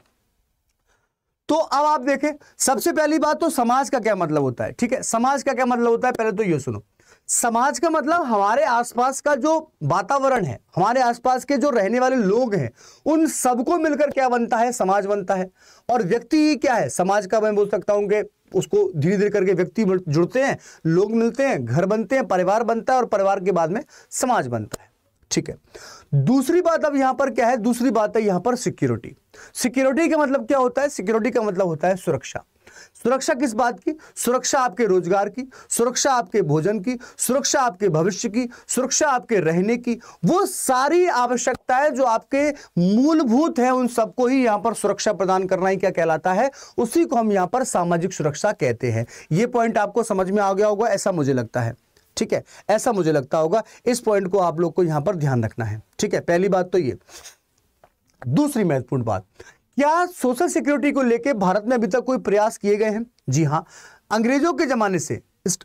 तो अब आप देखें सबसे पहली बात तो समाज का क्या मतलब होता है ठीक है समाज का क्या मतलब होता है पहले तो ये सुनो समाज का मतलब हमारे आसपास का जो वातावरण है हमारे आसपास के जो रहने वाले लोग हैं उन सबको मिलकर क्या बनता है समाज बनता है और व्यक्ति क्या है समाज का मैं बोल सकता हूं कि उसको धीरे धीरे करके व्यक्ति जुड़ते हैं लोग मिलते हैं घर बनते हैं परिवार बनता है और परिवार के बाद में समाज बनता है ठीक है दूसरी बात अब यहां पर क्या है दूसरी बात है यहां पर सिक्योरिटी सिक्योरिटी का मतलब क्या होता है सिक्योरिटी का मतलब होता है सुरक्षा सुरक्षा किस बात की सुरक्षा आपके रोजगार की सुरक्षा आपके भोजन की सुरक्षा आपके भविष्य की सुरक्षा आपके रहने की वो सारी आवश्यकताएं जो आपके मूलभूत हैं उन सबको ही यहां पर सुरक्षा प्रदान करना ही क्या कहलाता है उसी को हम यहां पर सामाजिक सुरक्षा कहते हैं ये पॉइंट आपको समझ में आ गया होगा ऐसा मुझे लगता है ठीक है ऐसा मुझे लगता होगा इस पॉइंट को आप लोग को यहां पर ध्यान रखना है ठीक है पहली बात तो ये दूसरी महत्वपूर्ण बात क्या सोशल सिक्योरिटी को लेकर भारत में अभी तक कोई प्रयास किए गए हैं जी हाँ अंग्रेजों के जमाने से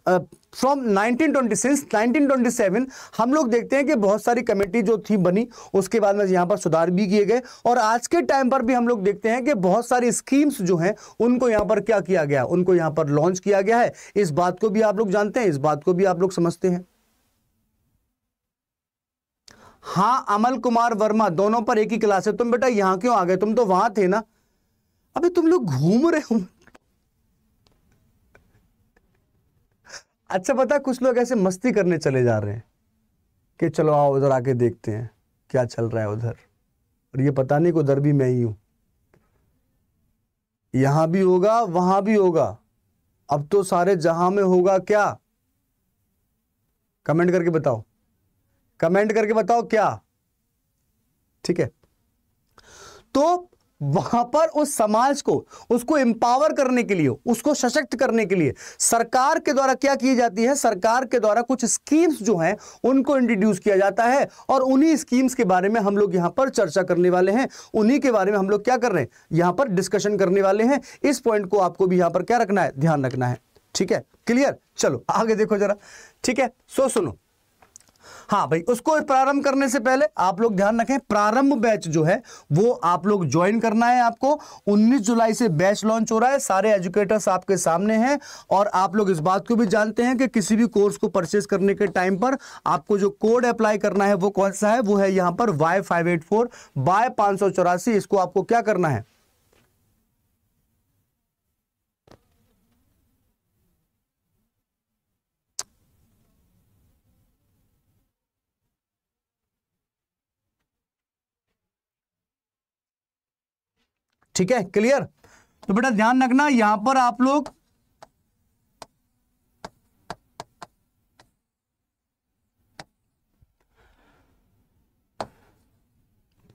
from nineteen twenty six nineteen हम लोग देखते हैं कि बहुत सारी कमेटी जो थी बनी उसके बाद में यहाँ पर सुधार भी किए गए और आज के टाइम पर भी हम लोग देखते हैं कि बहुत सारी स्कीम्स जो हैं उनको यहाँ पर क्या किया गया उनको यहाँ पर लॉन्च किया गया है इस बात को भी आप लोग जानते हैं इस बात को भी आप लोग समझते हैं हाँ अमल कुमार वर्मा दोनों पर एक ही क्लास है तुम बेटा यहां क्यों आ गए तुम तो वहां थे ना अबे तुम लोग घूम रहे हो अच्छा पता कुछ लोग ऐसे मस्ती करने चले जा रहे हैं कि चलो आओ उधर आके देखते हैं क्या चल रहा है उधर और ये पता नहीं कि उधर भी मैं ही हूं यहां भी होगा वहां भी होगा अब तो सारे जहां में होगा क्या कमेंट करके बताओ कमेंट करके बताओ क्या ठीक है तो वहां पर उस समाज को उसको एम्पावर करने के लिए उसको सशक्त करने के लिए सरकार के द्वारा क्या की जाती है सरकार के द्वारा कुछ स्कीम्स जो हैं उनको इंट्रोड्यूस किया जाता है और उन्हीं स्कीम्स के बारे में हम लोग यहां पर चर्चा करने वाले हैं उन्हीं के बारे में हम लोग क्या कर रहे हैं यहां पर डिस्कशन करने वाले हैं इस पॉइंट को आपको भी यहां पर क्या रखना है ध्यान रखना है ठीक है क्लियर चलो आगे देखो जरा ठीक है सो सुनो हाँ भाई उसको प्रारंभ करने से पहले आप लोग ध्यान रखें प्रारंभ बैच जो है वो आप लोग ज्वाइन करना है आपको 19 जुलाई से बैच लॉन्च हो रहा है सारे एजुकेटर्स आपके सामने हैं और आप लोग इस बात को भी जानते हैं कि किसी भी कोर्स को परचेज करने के टाइम पर आपको जो कोड अप्लाई करना है वो कौन सा है वो है यहाँ पर Y five eight four by पाँच सौ चौरासी इसको आपको क्या करना है ठीक है क्लियर तो बेटा ध्यान रखना यहां पर आप लोग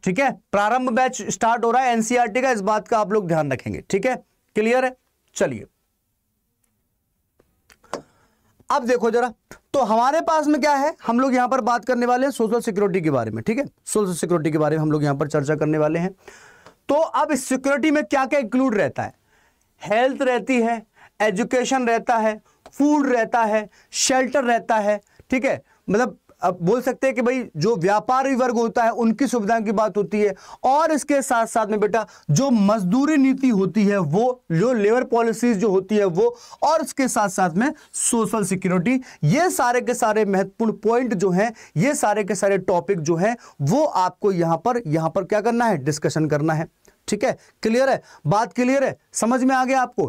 ठीक है प्रारंभ बैच स्टार्ट हो रहा है एनसीआरटी e का इस बात का आप लोग ध्यान रखेंगे ठीक है क्लियर है चलिए अब देखो जरा तो हमारे पास में क्या है हम लोग यहां पर बात करने वाले हैं सोशल सिक्योरिटी के बारे में ठीक है सोशल सिक्योरिटी के बारे में हम लोग यहां पर चर्चा करने वाले हैं तो अब इस सिक्योरिटी में क्या क्या इंक्लूड रहता है हेल्थ रहती है एजुकेशन रहता है फूड रहता है शेल्टर रहता है ठीक है मतलब अब बोल सकते हैं कि भाई जो व्यापारी वर्ग होता है उनकी सुविधा की बात होती है और इसके साथ साथ में बेटा जो मजदूरी नीति होती है वो जो लेबर पॉलिसीज जो होती है वो और इसके साथ साथ में सोशल सिक्योरिटी ये सारे के सारे महत्वपूर्ण पॉइंट जो हैं ये सारे के सारे टॉपिक जो हैं वो आपको यहां पर यहां पर क्या करना है डिस्कशन करना है ठीक है क्लियर है बात क्लियर है समझ में आ गया आपको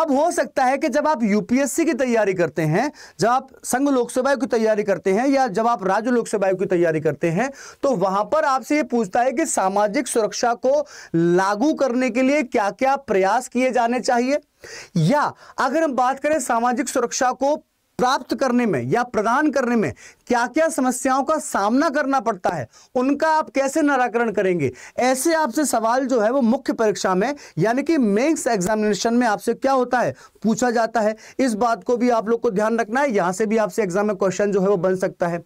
अब हो सकता है कि जब आप यूपीएससी की तैयारी करते हैं जब आप संघ लोक सेवा की तैयारी करते हैं या जब आप राज्य लोक सेवा की तैयारी करते हैं तो वहां पर आपसे ये पूछता है कि सामाजिक सुरक्षा को लागू करने के लिए क्या क्या प्रयास किए जाने चाहिए या अगर हम बात करें सामाजिक सुरक्षा को प्राप्त करने में या प्रदान करने में क्या क्या समस्याओं का सामना करना पड़ता है उनका आप कैसे निराकरण करेंगे ऐसे आपसे सवाल जो है वो मुख्य परीक्षा में यानी कि मेंस एग्जामिनेशन में आपसे क्या होता है पूछा जाता है इस बात को भी आप लोग को ध्यान रखना है यहां से भी आपसे एग्जाम में क्वेश्चन जो है वो बन सकता है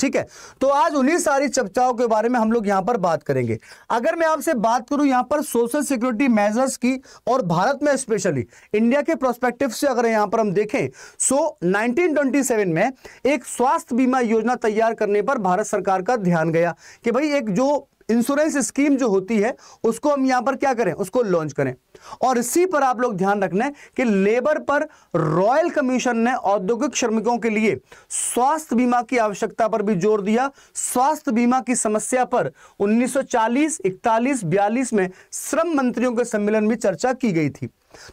ठीक है तो आज उन्हीं सारी चर्चाओं के बारे में हम लोग यहां पर बात करेंगे अगर मैं आपसे बात करूं यहां पर सोशल सिक्योरिटी मेजर्स की और भारत में स्पेशली इंडिया के प्रोस्पेक्टिव से अगर यहां पर हम देखें सो नाइनटीन में एक स्वास्थ्य बीमा योजना तैयार करने पर भारत सरकार का ध्यान गया कि भाई एक जो इंश्योरेंस स्कीम जो होती है उसको हम यहां पर क्या करें उसको लॉन्च करें और इसी पर आप लोग ध्यान रखना है कि लेबर पर रॉयल कमीशन ने औद्योगिक श्रमिकों के लिए स्वास्थ्य बीमा की आवश्यकता पर भी जोर दिया स्वास्थ्य बीमा की समस्या पर 1940, 41, बयालीस में श्रम मंत्रियों के सम्मेलन में चर्चा की गई थी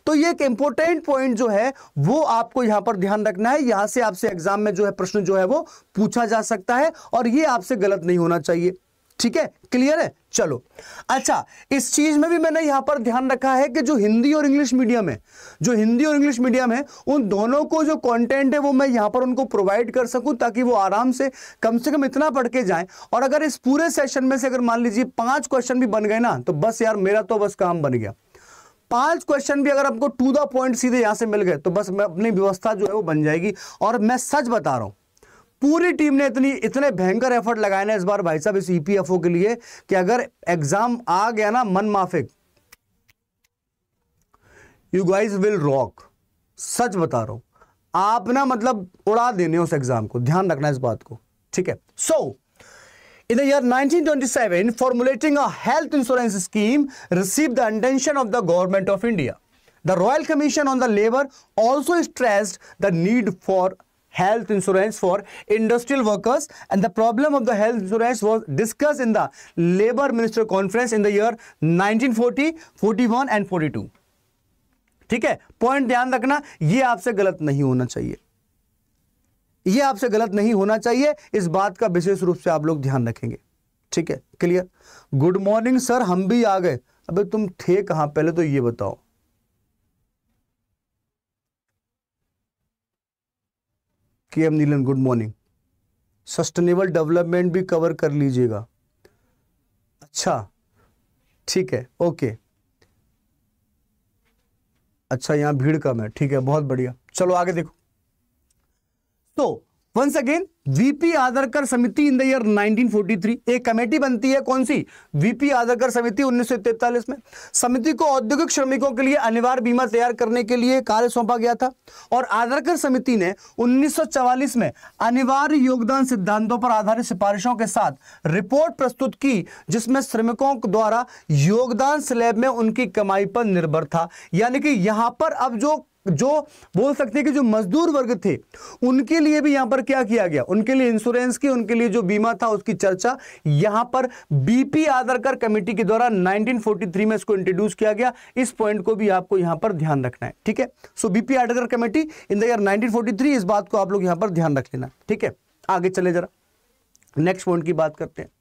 तो ये एक इंपॉर्टेंट पॉइंट जो है वो आपको यहां पर ध्यान रखना है यहां से आपसे एग्जाम में जो है प्रश्न जो है वो पूछा जा सकता है और ये आपसे गलत नहीं होना चाहिए ठीक है क्लियर है चलो अच्छा इस चीज में भी मैंने यहां पर ध्यान रखा है कि जो हिंदी और इंग्लिश मीडियम है जो हिंदी और इंग्लिश मीडियम है उन दोनों को जो कंटेंट है वो मैं यहां पर उनको प्रोवाइड कर सकूं ताकि वो आराम से कम से कम इतना पढ़ के जाएं और अगर इस पूरे सेशन में से अगर मान लीजिए पांच क्वेश्चन भी बन गए ना तो बस यार मेरा तो बस काम बन गया पांच क्वेश्चन भी अगर आपको टू द पॉइंट सीधे यहां से मिल गए तो बस मैं अपनी व्यवस्था जो है वो बन जाएगी और मैं सच बता रहा हूं पूरी टीम ने इतनी इतने भयंकर एफर्ट लगाए ना इस बार भाई साहब इस ईपीएफओ के लिए कि अगर एग्जाम आ गया ना मन माफिक यू गाइज विल रॉक सच बता रहा हूं आप ना मतलब उड़ा देने उस एग्जाम को ध्यान रखना इस बात को ठीक है सो so, In the year 1927, formulating a health insurance scheme received the attention of the government of India. The Royal Commission on the Labour also stressed the need for health insurance for industrial workers and the problem of the health insurance was discussed in the labor minister conference in the year 1940 41 and 42 ठीक है point ध्यान रखना ये आपसे गलत नहीं होना चाहिए ये आपसे गलत नहीं होना चाहिए इस बात का विशेष रूप से आप लोग ध्यान रखेंगे ठीक है क्लियर गुड मॉर्निंग सर हम भी आ गए अबे तुम थे कहाँ पहले तो ये बताओ के M Neelan good morning sustainable development भी कवर कर लीजिएगा अच्छा ठीक है ओके अच्छा यहाँ भीड़ कम है ठीक है बहुत बढ़िया चलो आगे देखो तो वंस अगेन वीपी आदरकर समिति इन द ईयर 1943 एक कमेटी बनती है कौन सी वीपी आदरकर समिति उन्नीस में समिति को औद्योगिक श्रमिकों के लिए अनिवार्य बीमा तैयार करने के लिए कार्य सौंपा गया था और आदरकर समिति ने 1944 में अनिवार्य योगदान सिद्धांतों पर आधारित सिफारिशों के साथ रिपोर्ट प्रस्तुत की जिसमें श्रमिकों द्वारा योगदान स्लैब में उनकी कमाई पर निर्भर था यानी कि यहां पर अब जो जो बोल सकते हैं कि जो मजदूर वर्ग थे उनके लिए भी यहां पर क्या किया गया उनके लिए इंश्योरेंस की उनके लिए जो बीमा था उसकी चर्चा यहां पर बीपी आदरकर कमेटी के द्वारा 1943 में इसको इंट्रोड्यूस किया गया इस पॉइंट को भी आपको यहां पर ध्यान रखना है ठीक है so BP Adarkar committee in the year 1943 इस बात को आप लोग यहां पर ध्यान रख लेना ठीक है आगे चले जरा नेक्स्ट पॉइंट की बात करते हैं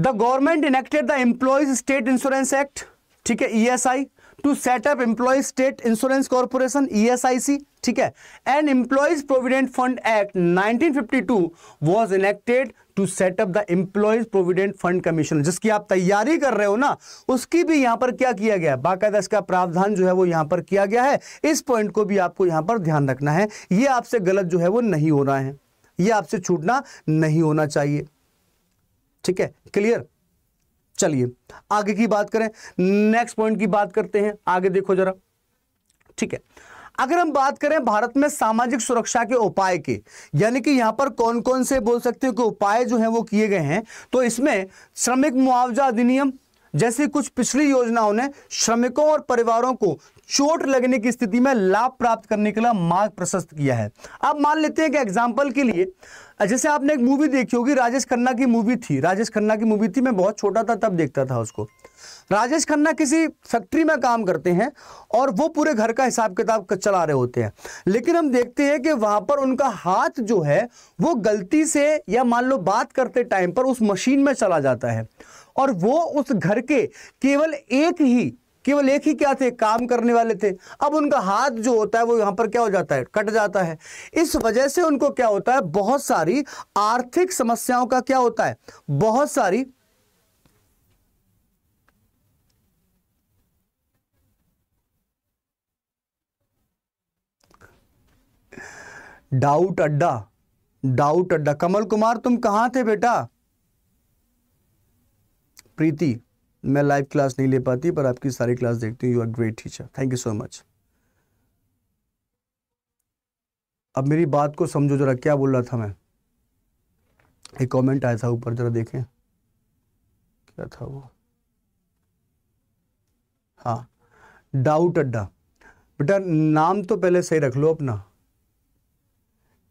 the government enacted the employees state insurance act ठीक है E e to set up employee state insurance corporation ESIC ठीक है and employees provident fund act 1952 fifty two was enacted to set up the employees provident fund commission जिसकी आप तैयारी कर रहे हो ना उसकी भी यहां पर क्या किया गया बाकायदा इसका प्रावधान जो है वो यहां पर किया गया है इस पॉइंट को भी आपको यहां पर ध्यान रखना है ये आपसे गलत जो है वो नहीं हो रहा है ये आपसे छूटना नहीं होना चाहिए ठीक है क्लियर चलिए आगे की बात करें नेक्स्ट पॉइंट की बात करते हैं आगे देखो जरा ठीक है अगर हम बात करें भारत में सामाजिक सुरक्षा के उपाय के यानी कि यहां पर कौन कौन से बोल सकते हैं कि उपाय जो हैं वो किए गए हैं तो इसमें श्रमिक मुआवजा अधिनियम जैसी कुछ पिछली योजनाओं ने श्रमिकों और परिवारों को चोट लगने की स्थिति में लाभ प्राप्त करने के लिए मार्ग प्रशस्त किया है अब मान लेते हैं कि एग्जाम्पल के लिए जैसे आपने एक मूवी देखी होगी राजेश खन्ना की मूवी थी राजेश खन्ना की मूवी थी मैं बहुत छोटा था तब देखता था उसको राजेश खन्ना किसी फैक्ट्री में काम करते हैं और वो पूरे घर का हिसाब किताब चला रहे होते हैं लेकिन हम देखते हैं कि वहां पर उनका हाथ जो है वो गलती से या मान लो बात करते टाइम पर उस मशीन में चला जाता है और वो उस घर के केवल एक ही केवल एक ही क्या थे काम करने वाले थे अब उनका हाथ जो होता है वो यहां पर क्या हो जाता है कट जाता है इस वजह से उनको क्या होता है बहुत सारी आर्थिक समस्याओं का क्या होता है बहुत सारी डाउट अड्डा डाउट अड्डा कमल कुमार तुम कहां थे बेटा प्रीति मैं लाइव क्लास नहीं ले पाती पर आपकी सारी क्लास देखती हूँ you are great teacher thank you so much अब मेरी बात को समझो जरा क्या बोल रहा था मैं एक कमेंट आया था ऊपर जरा देखें क्या था वो हाँ डाउट अड्डा बेटा नाम तो पहले सही रख लो अपना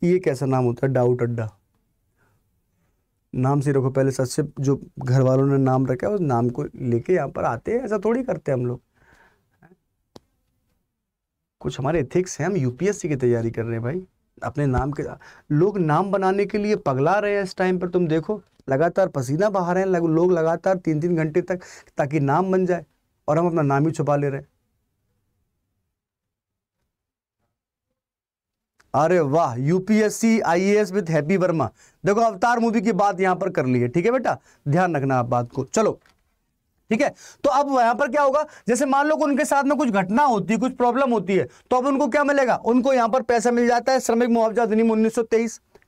ये कैसा नाम होता है डाउट अड्डा नाम से रखो पहले सबसे जो घर वालों ने नाम रखा है उस नाम को लेके यहाँ पर आते हैं ऐसा थोड़ी करते हैं हम लोग कुछ हमारे एथिक्स हैं हम यूपीएससी की तैयारी कर रहे हैं भाई अपने नाम के लोग नाम बनाने के लिए पगला रहे हैं इस टाइम पर तुम देखो लगातार पसीना बहा रहे हैं लोग लगातार तीन तीन घंटे तक ताकि नाम बन जाए और हम अपना नाम ही छुपा ले रहे हैं अरे वाह UPSC IAS with Happy Verma देखो अवतार मूवी की बात यहां पर कर ली है ठीक है बेटा ध्यान रखना आप बात को चलो ठीक है तो अब यहां पर क्या होगा जैसे मान लो उनके साथ में कुछ घटना होती है कुछ प्रॉब्लम होती है तो अब उनको क्या मिलेगा उनको यहां पर पैसा मिल जाता है श्रमिक मुआवजा अधिनियम उन्नीस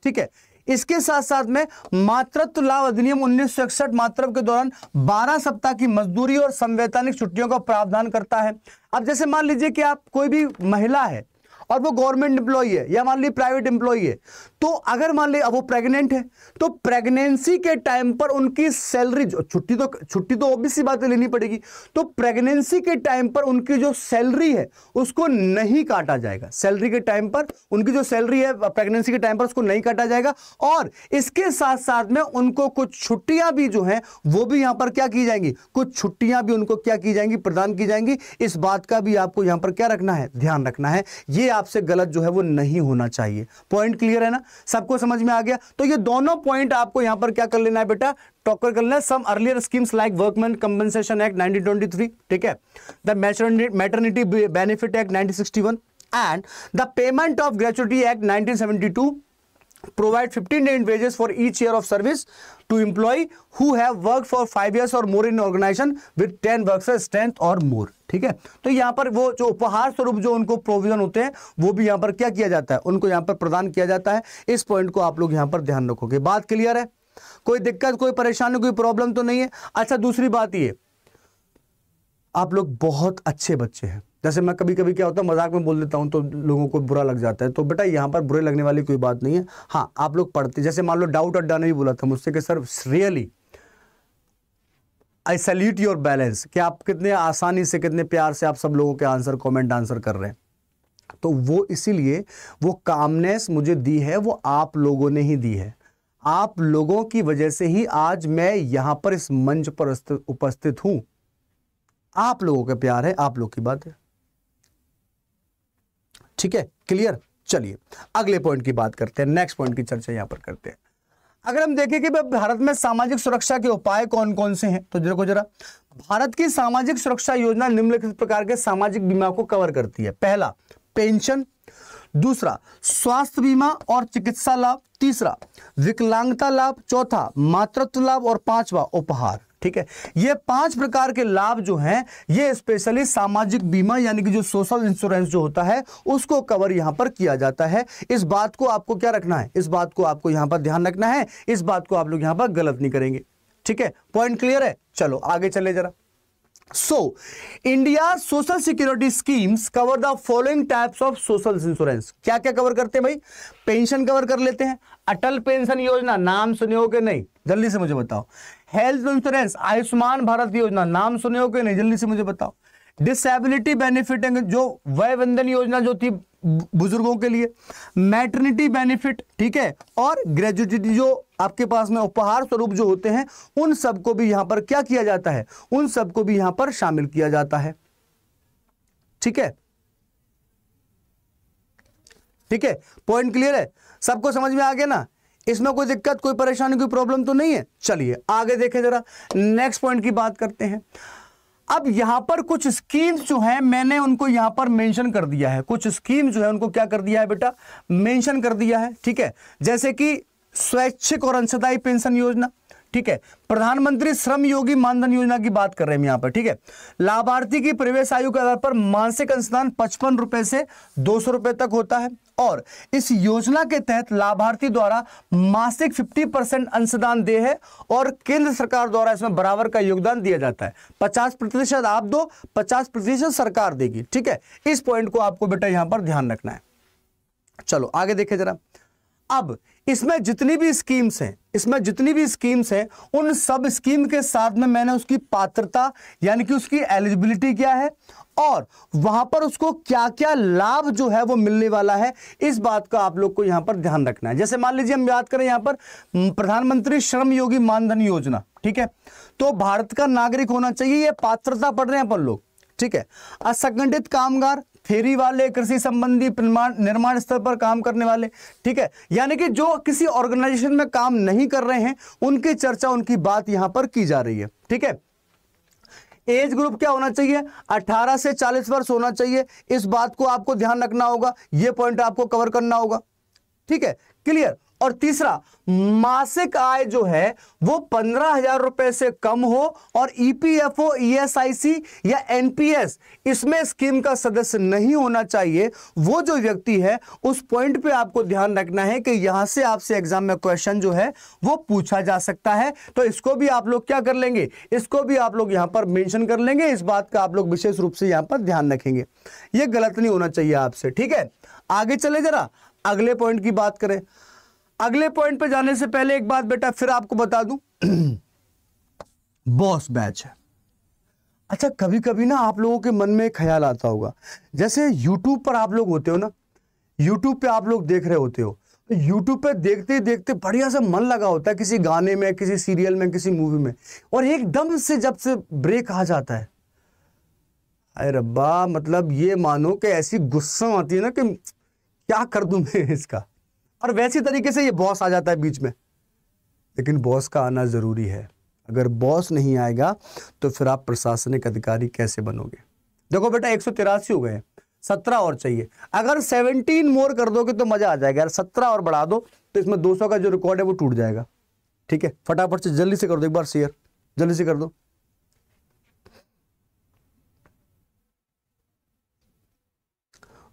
ठीक है इसके साथ साथ में मातृत्व लाभ अधिनियम उन्नीस सौ इकसठ मातृत्व के दौरान 12 सप्ताह की मजदूरी और संवैधानिक छुट्टियों का प्रावधान करता है अब जैसे मान लीजिए कि आप कोई भी महिला है और वो गवर्नमेंट एम्प्लॉय है या मान ली प्राइवेट एम्प्लॉय है तो अगर मान ली वो प्रेग्नेंट है तो प्रेगनेंसी के टाइम पर उनकी सैलरी छुट्टी तो छुट्टी तो ओबीसी बात तो लेनी पड़ेगी तो प्रेगनेंसी के टाइम पर उनकी जो सैलरी है उसको नहीं काटा जाएगा सैलरी के टाइम पर उनकी जो सैलरी है प्रेगनेंसी के टाइम पर उसको नहीं काटा जाएगा और इसके साथ साथ में उनको कुछ छुट्टियां भी जो है वो भी यहां पर क्या की जाएंगी कुछ छुट्टियां भी उनको क्या की जाएंगी प्रदान की जाएंगी इस बात का भी आपको यहां पर क्या रखना है ध्यान रखना है ये आपसे गलत जो है वो नहीं होना चाहिए पॉइंट क्लियर है ना सबको समझ में आ गया तो ये दोनों पॉइंट आपको यहां पर क्या कर लेना है बेटा टॉकर कर लेना some earlier schemes like workman compensation act nineteen ठीक है the maternity benefit act nineteen and the payment of gratuity act nineteen provide 15 day wages for each year of service to employee who have worked for 5 years or more in organization with 10 workers strength or more ठीक है तो यहां पर वो जो उपहार स्वरूप जो उनको प्रोविजन होते हैं वो भी यहां पर क्या किया जाता है उनको यहां पर प्रदान किया जाता है इस पॉइंट को आप लोग यहां पर ध्यान रखोगे बात क्लियर है कोई दिक्कत कोई परेशानी कोई प्रॉब्लम तो नहीं है अच्छा दूसरी बात ये आप लोग बहुत अच्छे बच्चे हैं जैसे मैं कभी कभी क्या होता है मजाक में बोल देता हूँ तो लोगों को बुरा लग जाता है तो बेटा यहाँ पर बुरे लगने वाली कोई बात नहीं है हाँ आप लोग पढ़ते जैसे मान लो डाउट अड्डा ने भी बोला था मुझसे कि sir really I salute your balance कि आप कितने आसानी से कितने प्यार से आप सब लोगों के आंसर कॉमेंट आंसर कर रहे हैं तो वो इसीलिए वो कामनेस मुझे दी है वो आप लोगों ने ही दी है आप लोगों की वजह से ही आज मैं यहां पर इस मंच पर उपस्थित हूं आप लोगों का प्यार है आप लोग की बात है ठीक है क्लियर चलिए अगले पॉइंट की बात करते हैं नेक्स्ट पॉइंट की चर्चा यहां पर करते हैं अगर हम देखें कि भारत में सामाजिक सुरक्षा के उपाय कौन कौन से हैं तो देखो जरा भारत की सामाजिक सुरक्षा योजना निम्नलिखित प्रकार के सामाजिक बीमा को कवर करती है पहला पेंशन दूसरा स्वास्थ्य बीमा और चिकित्सा लाभ तीसरा विकलांगता लाभ चौथा मातृत्व लाभ और पांचवा उपहार ठीक है ये पांच प्रकार के लाभ जो हैं ये स्पेशली सामाजिक बीमा यानी कि जो सोशल इंश्योरेंस जो होता है उसको कवर यहां पर किया जाता है इस बात को आपको क्या रखना है इस बात को आपको यहां पर ध्यान रखना है इस बात को आप लोग यहां पर गलत नहीं करेंगे ठीक है पॉइंट क्लियर है चलो आगे चले जरा so India social security schemes cover the following types of social insurance क्या क्या कवर करते हैं भाई पेंशन कवर कर लेते हैं अटल पेंशन योजना नाम सुने हो नहीं जल्दी से मुझे बताओ हेल्थ इंश्योरेंस आयुष्मान भारत योजना नाम सुने हो नहीं जल्दी से मुझे बताओ डिसेबिलिटी बेनिफिट जो वय वंदन योजना जो थी बुजुर्गों के लिए मैटर्निटी बेनिफिट ठीक है और ग्रेजुएटी जो आपके पास में उपहार स्वरूप जो होते हैं उन सबको भी यहां पर क्या किया जाता है उन सबको भी यहां पर शामिल किया जाता है ठीक है ठीक है पॉइंट क्लियर है सबको समझ में आ गया ना इसमें कोई दिक्कत कोई परेशानी कोई प्रॉब्लम तो नहीं है चलिए आगे देखें जरा नेक्स्ट पॉइंट की बात करते हैं अब यहां पर कुछ स्कीम्स जो है मैंने उनको यहां पर मेंशन कर दिया है कुछ स्कीम जो है उनको क्या कर दिया है बेटा मेंशन कर दिया है ठीक है जैसे कि स्वैच्छिक और अंशदायी पेंशन योजना ठीक है प्रधानमंत्री श्रम योगी मानधन योजना की बात कर रहे हैं यहां पर ठीक है लाभार्थी की प्रवेश आयु के आधार पर मानसिक अंशदान पचपन रुपए से दो सौ रुपए तक होता है और इस योजना के तहत लाभार्थी द्वारा मासिक 50 परसेंट अंशदान दे है और केंद्र सरकार द्वारा इसमें बराबर का योगदान दिया जाता है 50 प्रतिशत आप दो 50 प्रतिशत सरकार देगी ठीक है इस पॉइंट को आपको बेटा यहां पर ध्यान रखना है चलो आगे देखें जरा अब इसमें जितनी भी स्कीम्स हैं इसमें जितनी भी स्कीम्स हैं उन सब स्कीम के साथ में मैंने उसकी पात्रता यानी कि उसकी एलिजिबिलिटी क्या है और वहां पर उसको क्या क्या लाभ जो है वो मिलने वाला है इस बात का आप लोग को यहां पर ध्यान रखना है जैसे मान लीजिए हम याद करें यहां पर प्रधानमंत्री श्रम योगी मानधन योजना ठीक है तो भारत का नागरिक होना चाहिए ये पात्रता पढ़ रहे हैं अपन लोग ठीक है असंगठित कामगार थेरी वाले कृषि संबंधी निर्माण स्तर पर काम करने वाले ठीक है यानी कि जो किसी ऑर्गेनाइजेशन में काम नहीं कर रहे हैं उनकी चर्चा उनकी बात यहां पर की जा रही है ठीक है एज ग्रुप क्या होना चाहिए 18 से 40 वर्ष होना चाहिए इस बात को आपको ध्यान रखना होगा यह पॉइंट आपको कवर करना होगा ठीक है क्लियर और तीसरा मासिक आय जो है वो पंद्रह हजार रुपए से कम हो और ईपीएफओ e ईएसआईसी e या एनपीएस इसमें स्कीम का सदस्य नहीं होना चाहिए वो जो व्यक्ति है उस पॉइंट पे आपको ध्यान रखना है कि यहां से आपसे एग्जाम में क्वेश्चन जो है वो पूछा जा सकता है तो इसको भी आप लोग क्या कर लेंगे इसको भी आप लोग यहां पर मेंशन कर लेंगे इस बात का आप लोग विशेष रूप से यहां पर ध्यान रखेंगे यह गलत नहीं होना चाहिए आपसे ठीक है आगे चले जरा अगले पॉइंट की बात करें अगले पॉइंट पे जाने से पहले एक बात बेटा फिर आपको बता दूं बॉस बैच है अच्छा कभी कभी ना आप लोगों के मन में ख्याल आता होगा जैसे यूट्यूब पर आप लोग होते हो ना यूट्यूब पे आप लोग देख रहे होते हो तो यूट्यूब पे देखते ही देखते बढ़िया सा मन लगा होता है किसी गाने में किसी सीरियल में किसी मूवी में और एकदम से जब से ब्रेक आ जाता है अरे रब्बा मतलब ये मानो कि ऐसी गुस्सा आती है ना कि क्या कर दूं मैं इसका और वैसी तरीके से ये बॉस आ जाता है बीच में लेकिन बॉस का आना ज़रूरी है अगर बॉस नहीं आएगा तो फिर आप प्रशासनिक अधिकारी कैसे बनोगे देखो बेटा एक हो गए सत्रह और चाहिए अगर सेवनटीन मोर कर दोगे तो मज़ा आ जाएगा सत्रह और बढ़ा दो तो इसमें दो सौ का जो रिकॉर्ड है वो टूट जाएगा ठीक है फटाफट से जल्दी से कर दो एक बार शेयर जल्दी से कर दो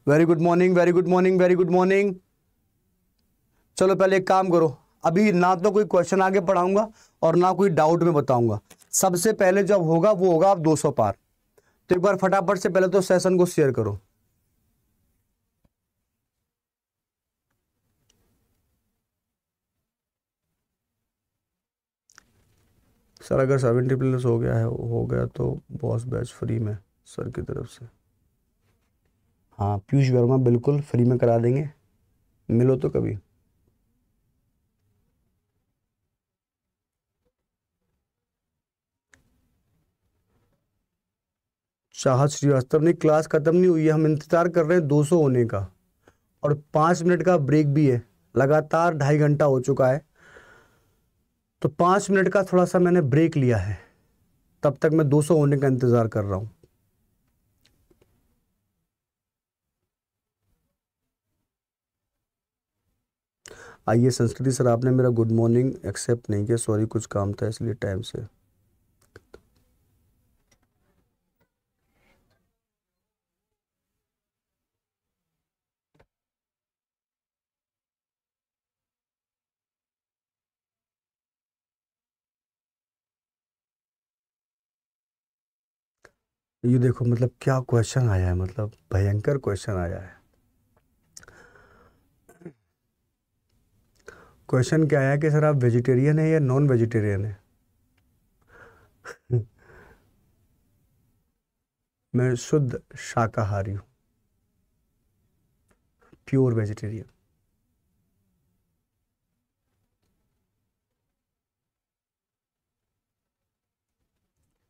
very good morning very good morning very good morning चलो पहले एक काम करो अभी ना तो कोई क्वेश्चन आगे पढ़ाऊंगा और ना कोई डाउट में बताऊंगा सबसे पहले जब होगा वो होगा आप 200 पार तो एक बार फटाफट से पहले तो सेशन को शेयर करो सर अगर सेवेंटी प्लस हो गया है हो गया तो बॉस बैच फ्री में सर की तरफ से हाँ पीयूष वर्मा बिल्कुल फ्री में करा देंगे मिलो तो कभी शाह श्रीवास्तव ने क्लास ख़त्म नहीं हुई है हम इंतज़ार कर रहे हैं 200 होने का और पाँच मिनट का ब्रेक भी है लगातार ढाई घंटा हो चुका है तो पाँच मिनट का थोड़ा सा मैंने ब्रेक लिया है तब तक मैं 200 होने का इंतज़ार कर रहा हूँ आइए संस्कृति सर आपने मेरा गुड मॉर्निंग एक्सेप्ट नहीं किया सॉरी कुछ काम था इसलिए टाइम से ये देखो मतलब क्या क्वेश्चन आया है मतलब भयंकर क्वेश्चन आया है क्वेश्चन क्या आया कि सर आप वेजिटेरियन है या नॉन वेजिटेरियन है मैं शुद्ध शाकाहारी हूं प्योर वेजिटेरियन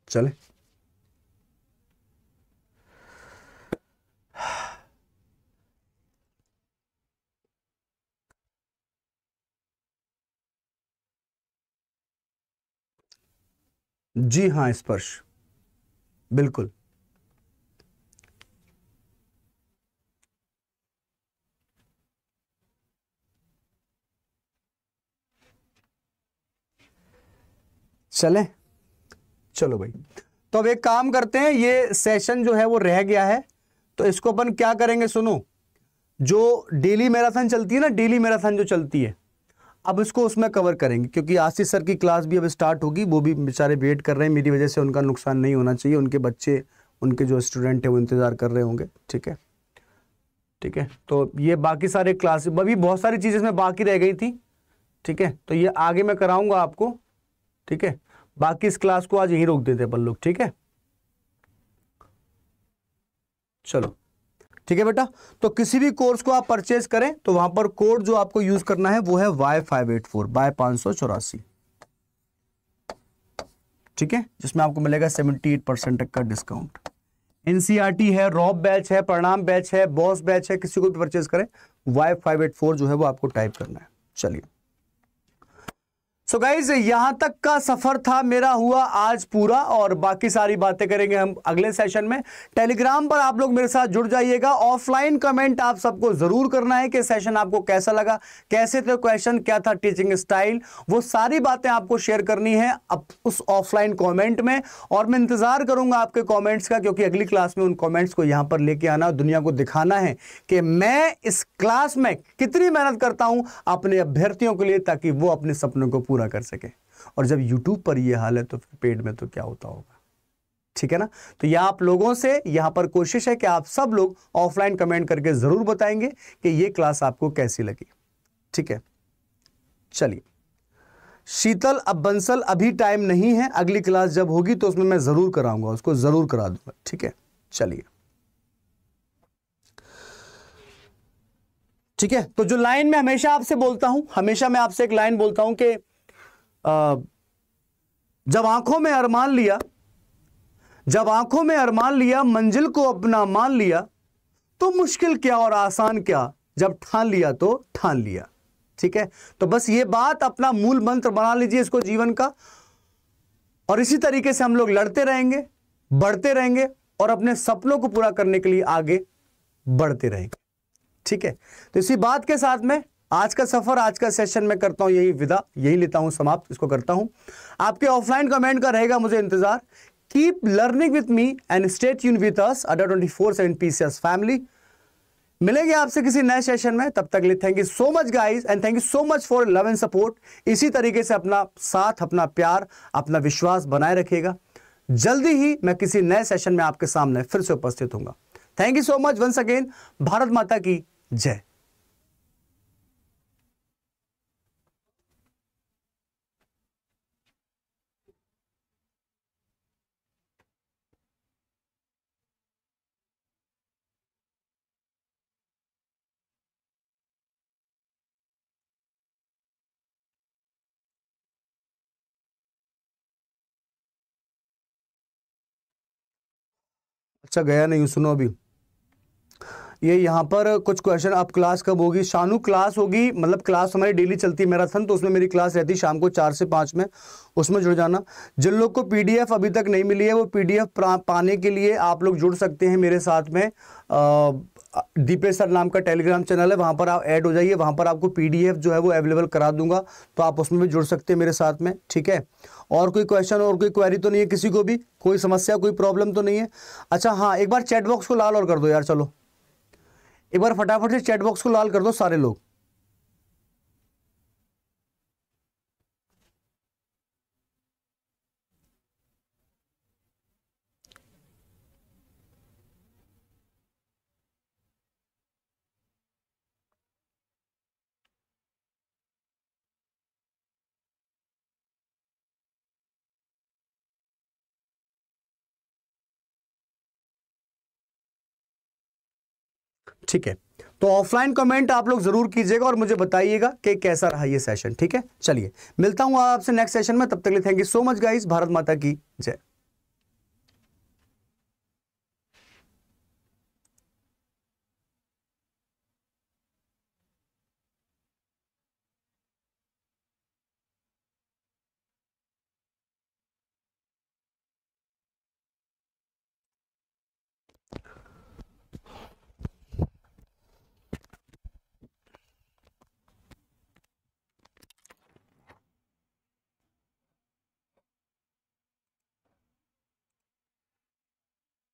चले जी हां स्पर्श बिल्कुल चले चलो भाई तो अब एक काम करते हैं ये सेशन जो है वो रह गया है तो इसको अपन क्या करेंगे सुनो जो डेली मैराथन चलती है ना डेली मैराथन जो चलती है अब इसको उसमें कवर करेंगे क्योंकि आशीष सर की क्लास भी अब स्टार्ट होगी वो भी बेचारे वेट कर रहे हैं मेरी वजह से उनका नुकसान नहीं होना चाहिए उनके बच्चे उनके जो स्टूडेंट हैं वो इंतज़ार कर रहे होंगे ठीक है ठीक है तो ये बाकी सारे क्लास अभी बहुत सारी चीज़ें इसमें बाकी रह गई थी ठीक है तो ये आगे मैं कराऊंगा आपको ठीक है बाकी इस क्लास को आज यहीं रोक देते अपन लोग ठीक है चलो ठीक है बेटा तो किसी भी कोर्स को आप परचेज करें तो वहां पर कोड जो आपको यूज करना है वो है Y five eight four bye पांच सौ चौरासी ठीक है जिसमें आपको मिलेगा सेवेंटी एट परसेंट तक का डिस्काउंट एनसीआरटी e है रॉब बैच है प्रणाम बैच है बॉस बैच है किसी को भी परचेज करें वाई फाइव एट फोर जो है वो आपको टाइप करना है चलिए सो गाइज यहां तक का सफर था मेरा हुआ आज पूरा और बाकी सारी बातें करेंगे हम अगले सेशन में टेलीग्राम पर आप लोग मेरे साथ जुड़ जाइएगा ऑफलाइन कमेंट आप सबको जरूर करना है कि सेशन आपको कैसा लगा कैसे थे क्वेश्चन क्या था टीचिंग स्टाइल वो सारी बातें आपको शेयर करनी है अब उस ऑफलाइन कॉमेंट में और मैं इंतजार करूंगा आपके कॉमेंट्स का क्योंकि अगली क्लास में उन कॉमेंट्स को यहां पर लेके आना दुनिया को दिखाना है कि मैं इस क्लास में कितनी मेहनत करता हूं अपने अभ्यर्थियों के लिए ताकि वो अपने सपनों को पूरा कर सके और जब यूट्यूब पर यह हाल है तो फिर पेड में तो क्या होता होगा ठीक है ना तो यह आप लोगों से यहां पर कोशिश है कि आप सब लोग ऑफलाइन कमेंट करके ज़रूर बताएंगे कि यह क्लास आपको कैसी लगी ठीक है चलिए शीतल अब बंसल अभी टाइम नहीं है अगली क्लास जब होगी तो उसमें मैं ज़रूर कराऊंगा उसको ज़रूर करा दूंगा ठीक है चलिए ठीक है तो जो लाइन में हमेशा आपसे बोलता हूं हमेशा मैं आपसे एक लाइन बोलता हूं कि जब आंखों में अरमान लिया जब आंखों में अरमान लिया मंजिल को अपना मान लिया तो मुश्किल क्या और आसान क्या जब ठान लिया तो ठान लिया ठीक है तो बस ये बात अपना मूल मंत्र बना लीजिए इसको जीवन का और इसी तरीके से हम लोग लड़ते रहेंगे बढ़ते रहेंगे और अपने सपनों को पूरा करने के लिए आगे बढ़ते रहेंगे ठीक है तो इसी बात के साथ में आज का सफर आज का सेशन मैं करता हूं यही विदा यही लेता हूं समाप्त इसको करता हूं आपके ऑफलाइन कमेंट का रहेगा मुझे इंतजार keep learning with me and stay यून with us Adda twenty four seven PCS family मिलेंगे आपसे किसी नए सेशन में तब तक लिए thank you so much guys and thank you so much for love and support इसी तरीके से अपना साथ अपना प्यार अपना विश्वास बनाए रखेगा जल्दी ही मैं किसी नए सेशन में आपके सामने फिर से उपस्थित हूँ thank you so much once again Bharat माता की जय अच्छा गया नहीं सुनो अभी ये यहाँ पर कुछ क्वेश्चन अब क्लास कब होगी शानू क्लास होगी मतलब क्लास हमारी डेली चलती है मैराथन तो उसमें मेरी क्लास रहती शाम को चार से पाँच में उसमें जुड़ जाना जिन लोग को पीडीएफ अभी तक नहीं मिली है वो पीडीएफ पाने के लिए आप लोग जुड़ सकते हैं मेरे साथ में दीपेश सर नाम का टेलीग्राम चैनल है वहाँ पर आप ऐड हो जाइए वहाँ पर आपको पी जो है वो अवेलेबल करा दूंगा तो आप उसमें भी जुड़ सकते हैं मेरे साथ में ठीक है और कोई क्वेश्चन और कोई क्वेरी तो नहीं है किसी को भी कोई समस्या कोई प्रॉब्लम तो नहीं है अच्छा हाँ एक बार चैट बॉक्स को लाल और कर दो यार चलो एक बार फटाफट से चैट बॉक्स को लाल कर दो सारे लोग ठीक है तो ऑफलाइन कमेंट आप लोग जरूर कीजिएगा और मुझे बताइएगा कि कैसा रहा ये सेशन ठीक है चलिए मिलता हूं आपसे नेक्स्ट सेशन में तब तक लिए thank you so much guys Bharat माता की जय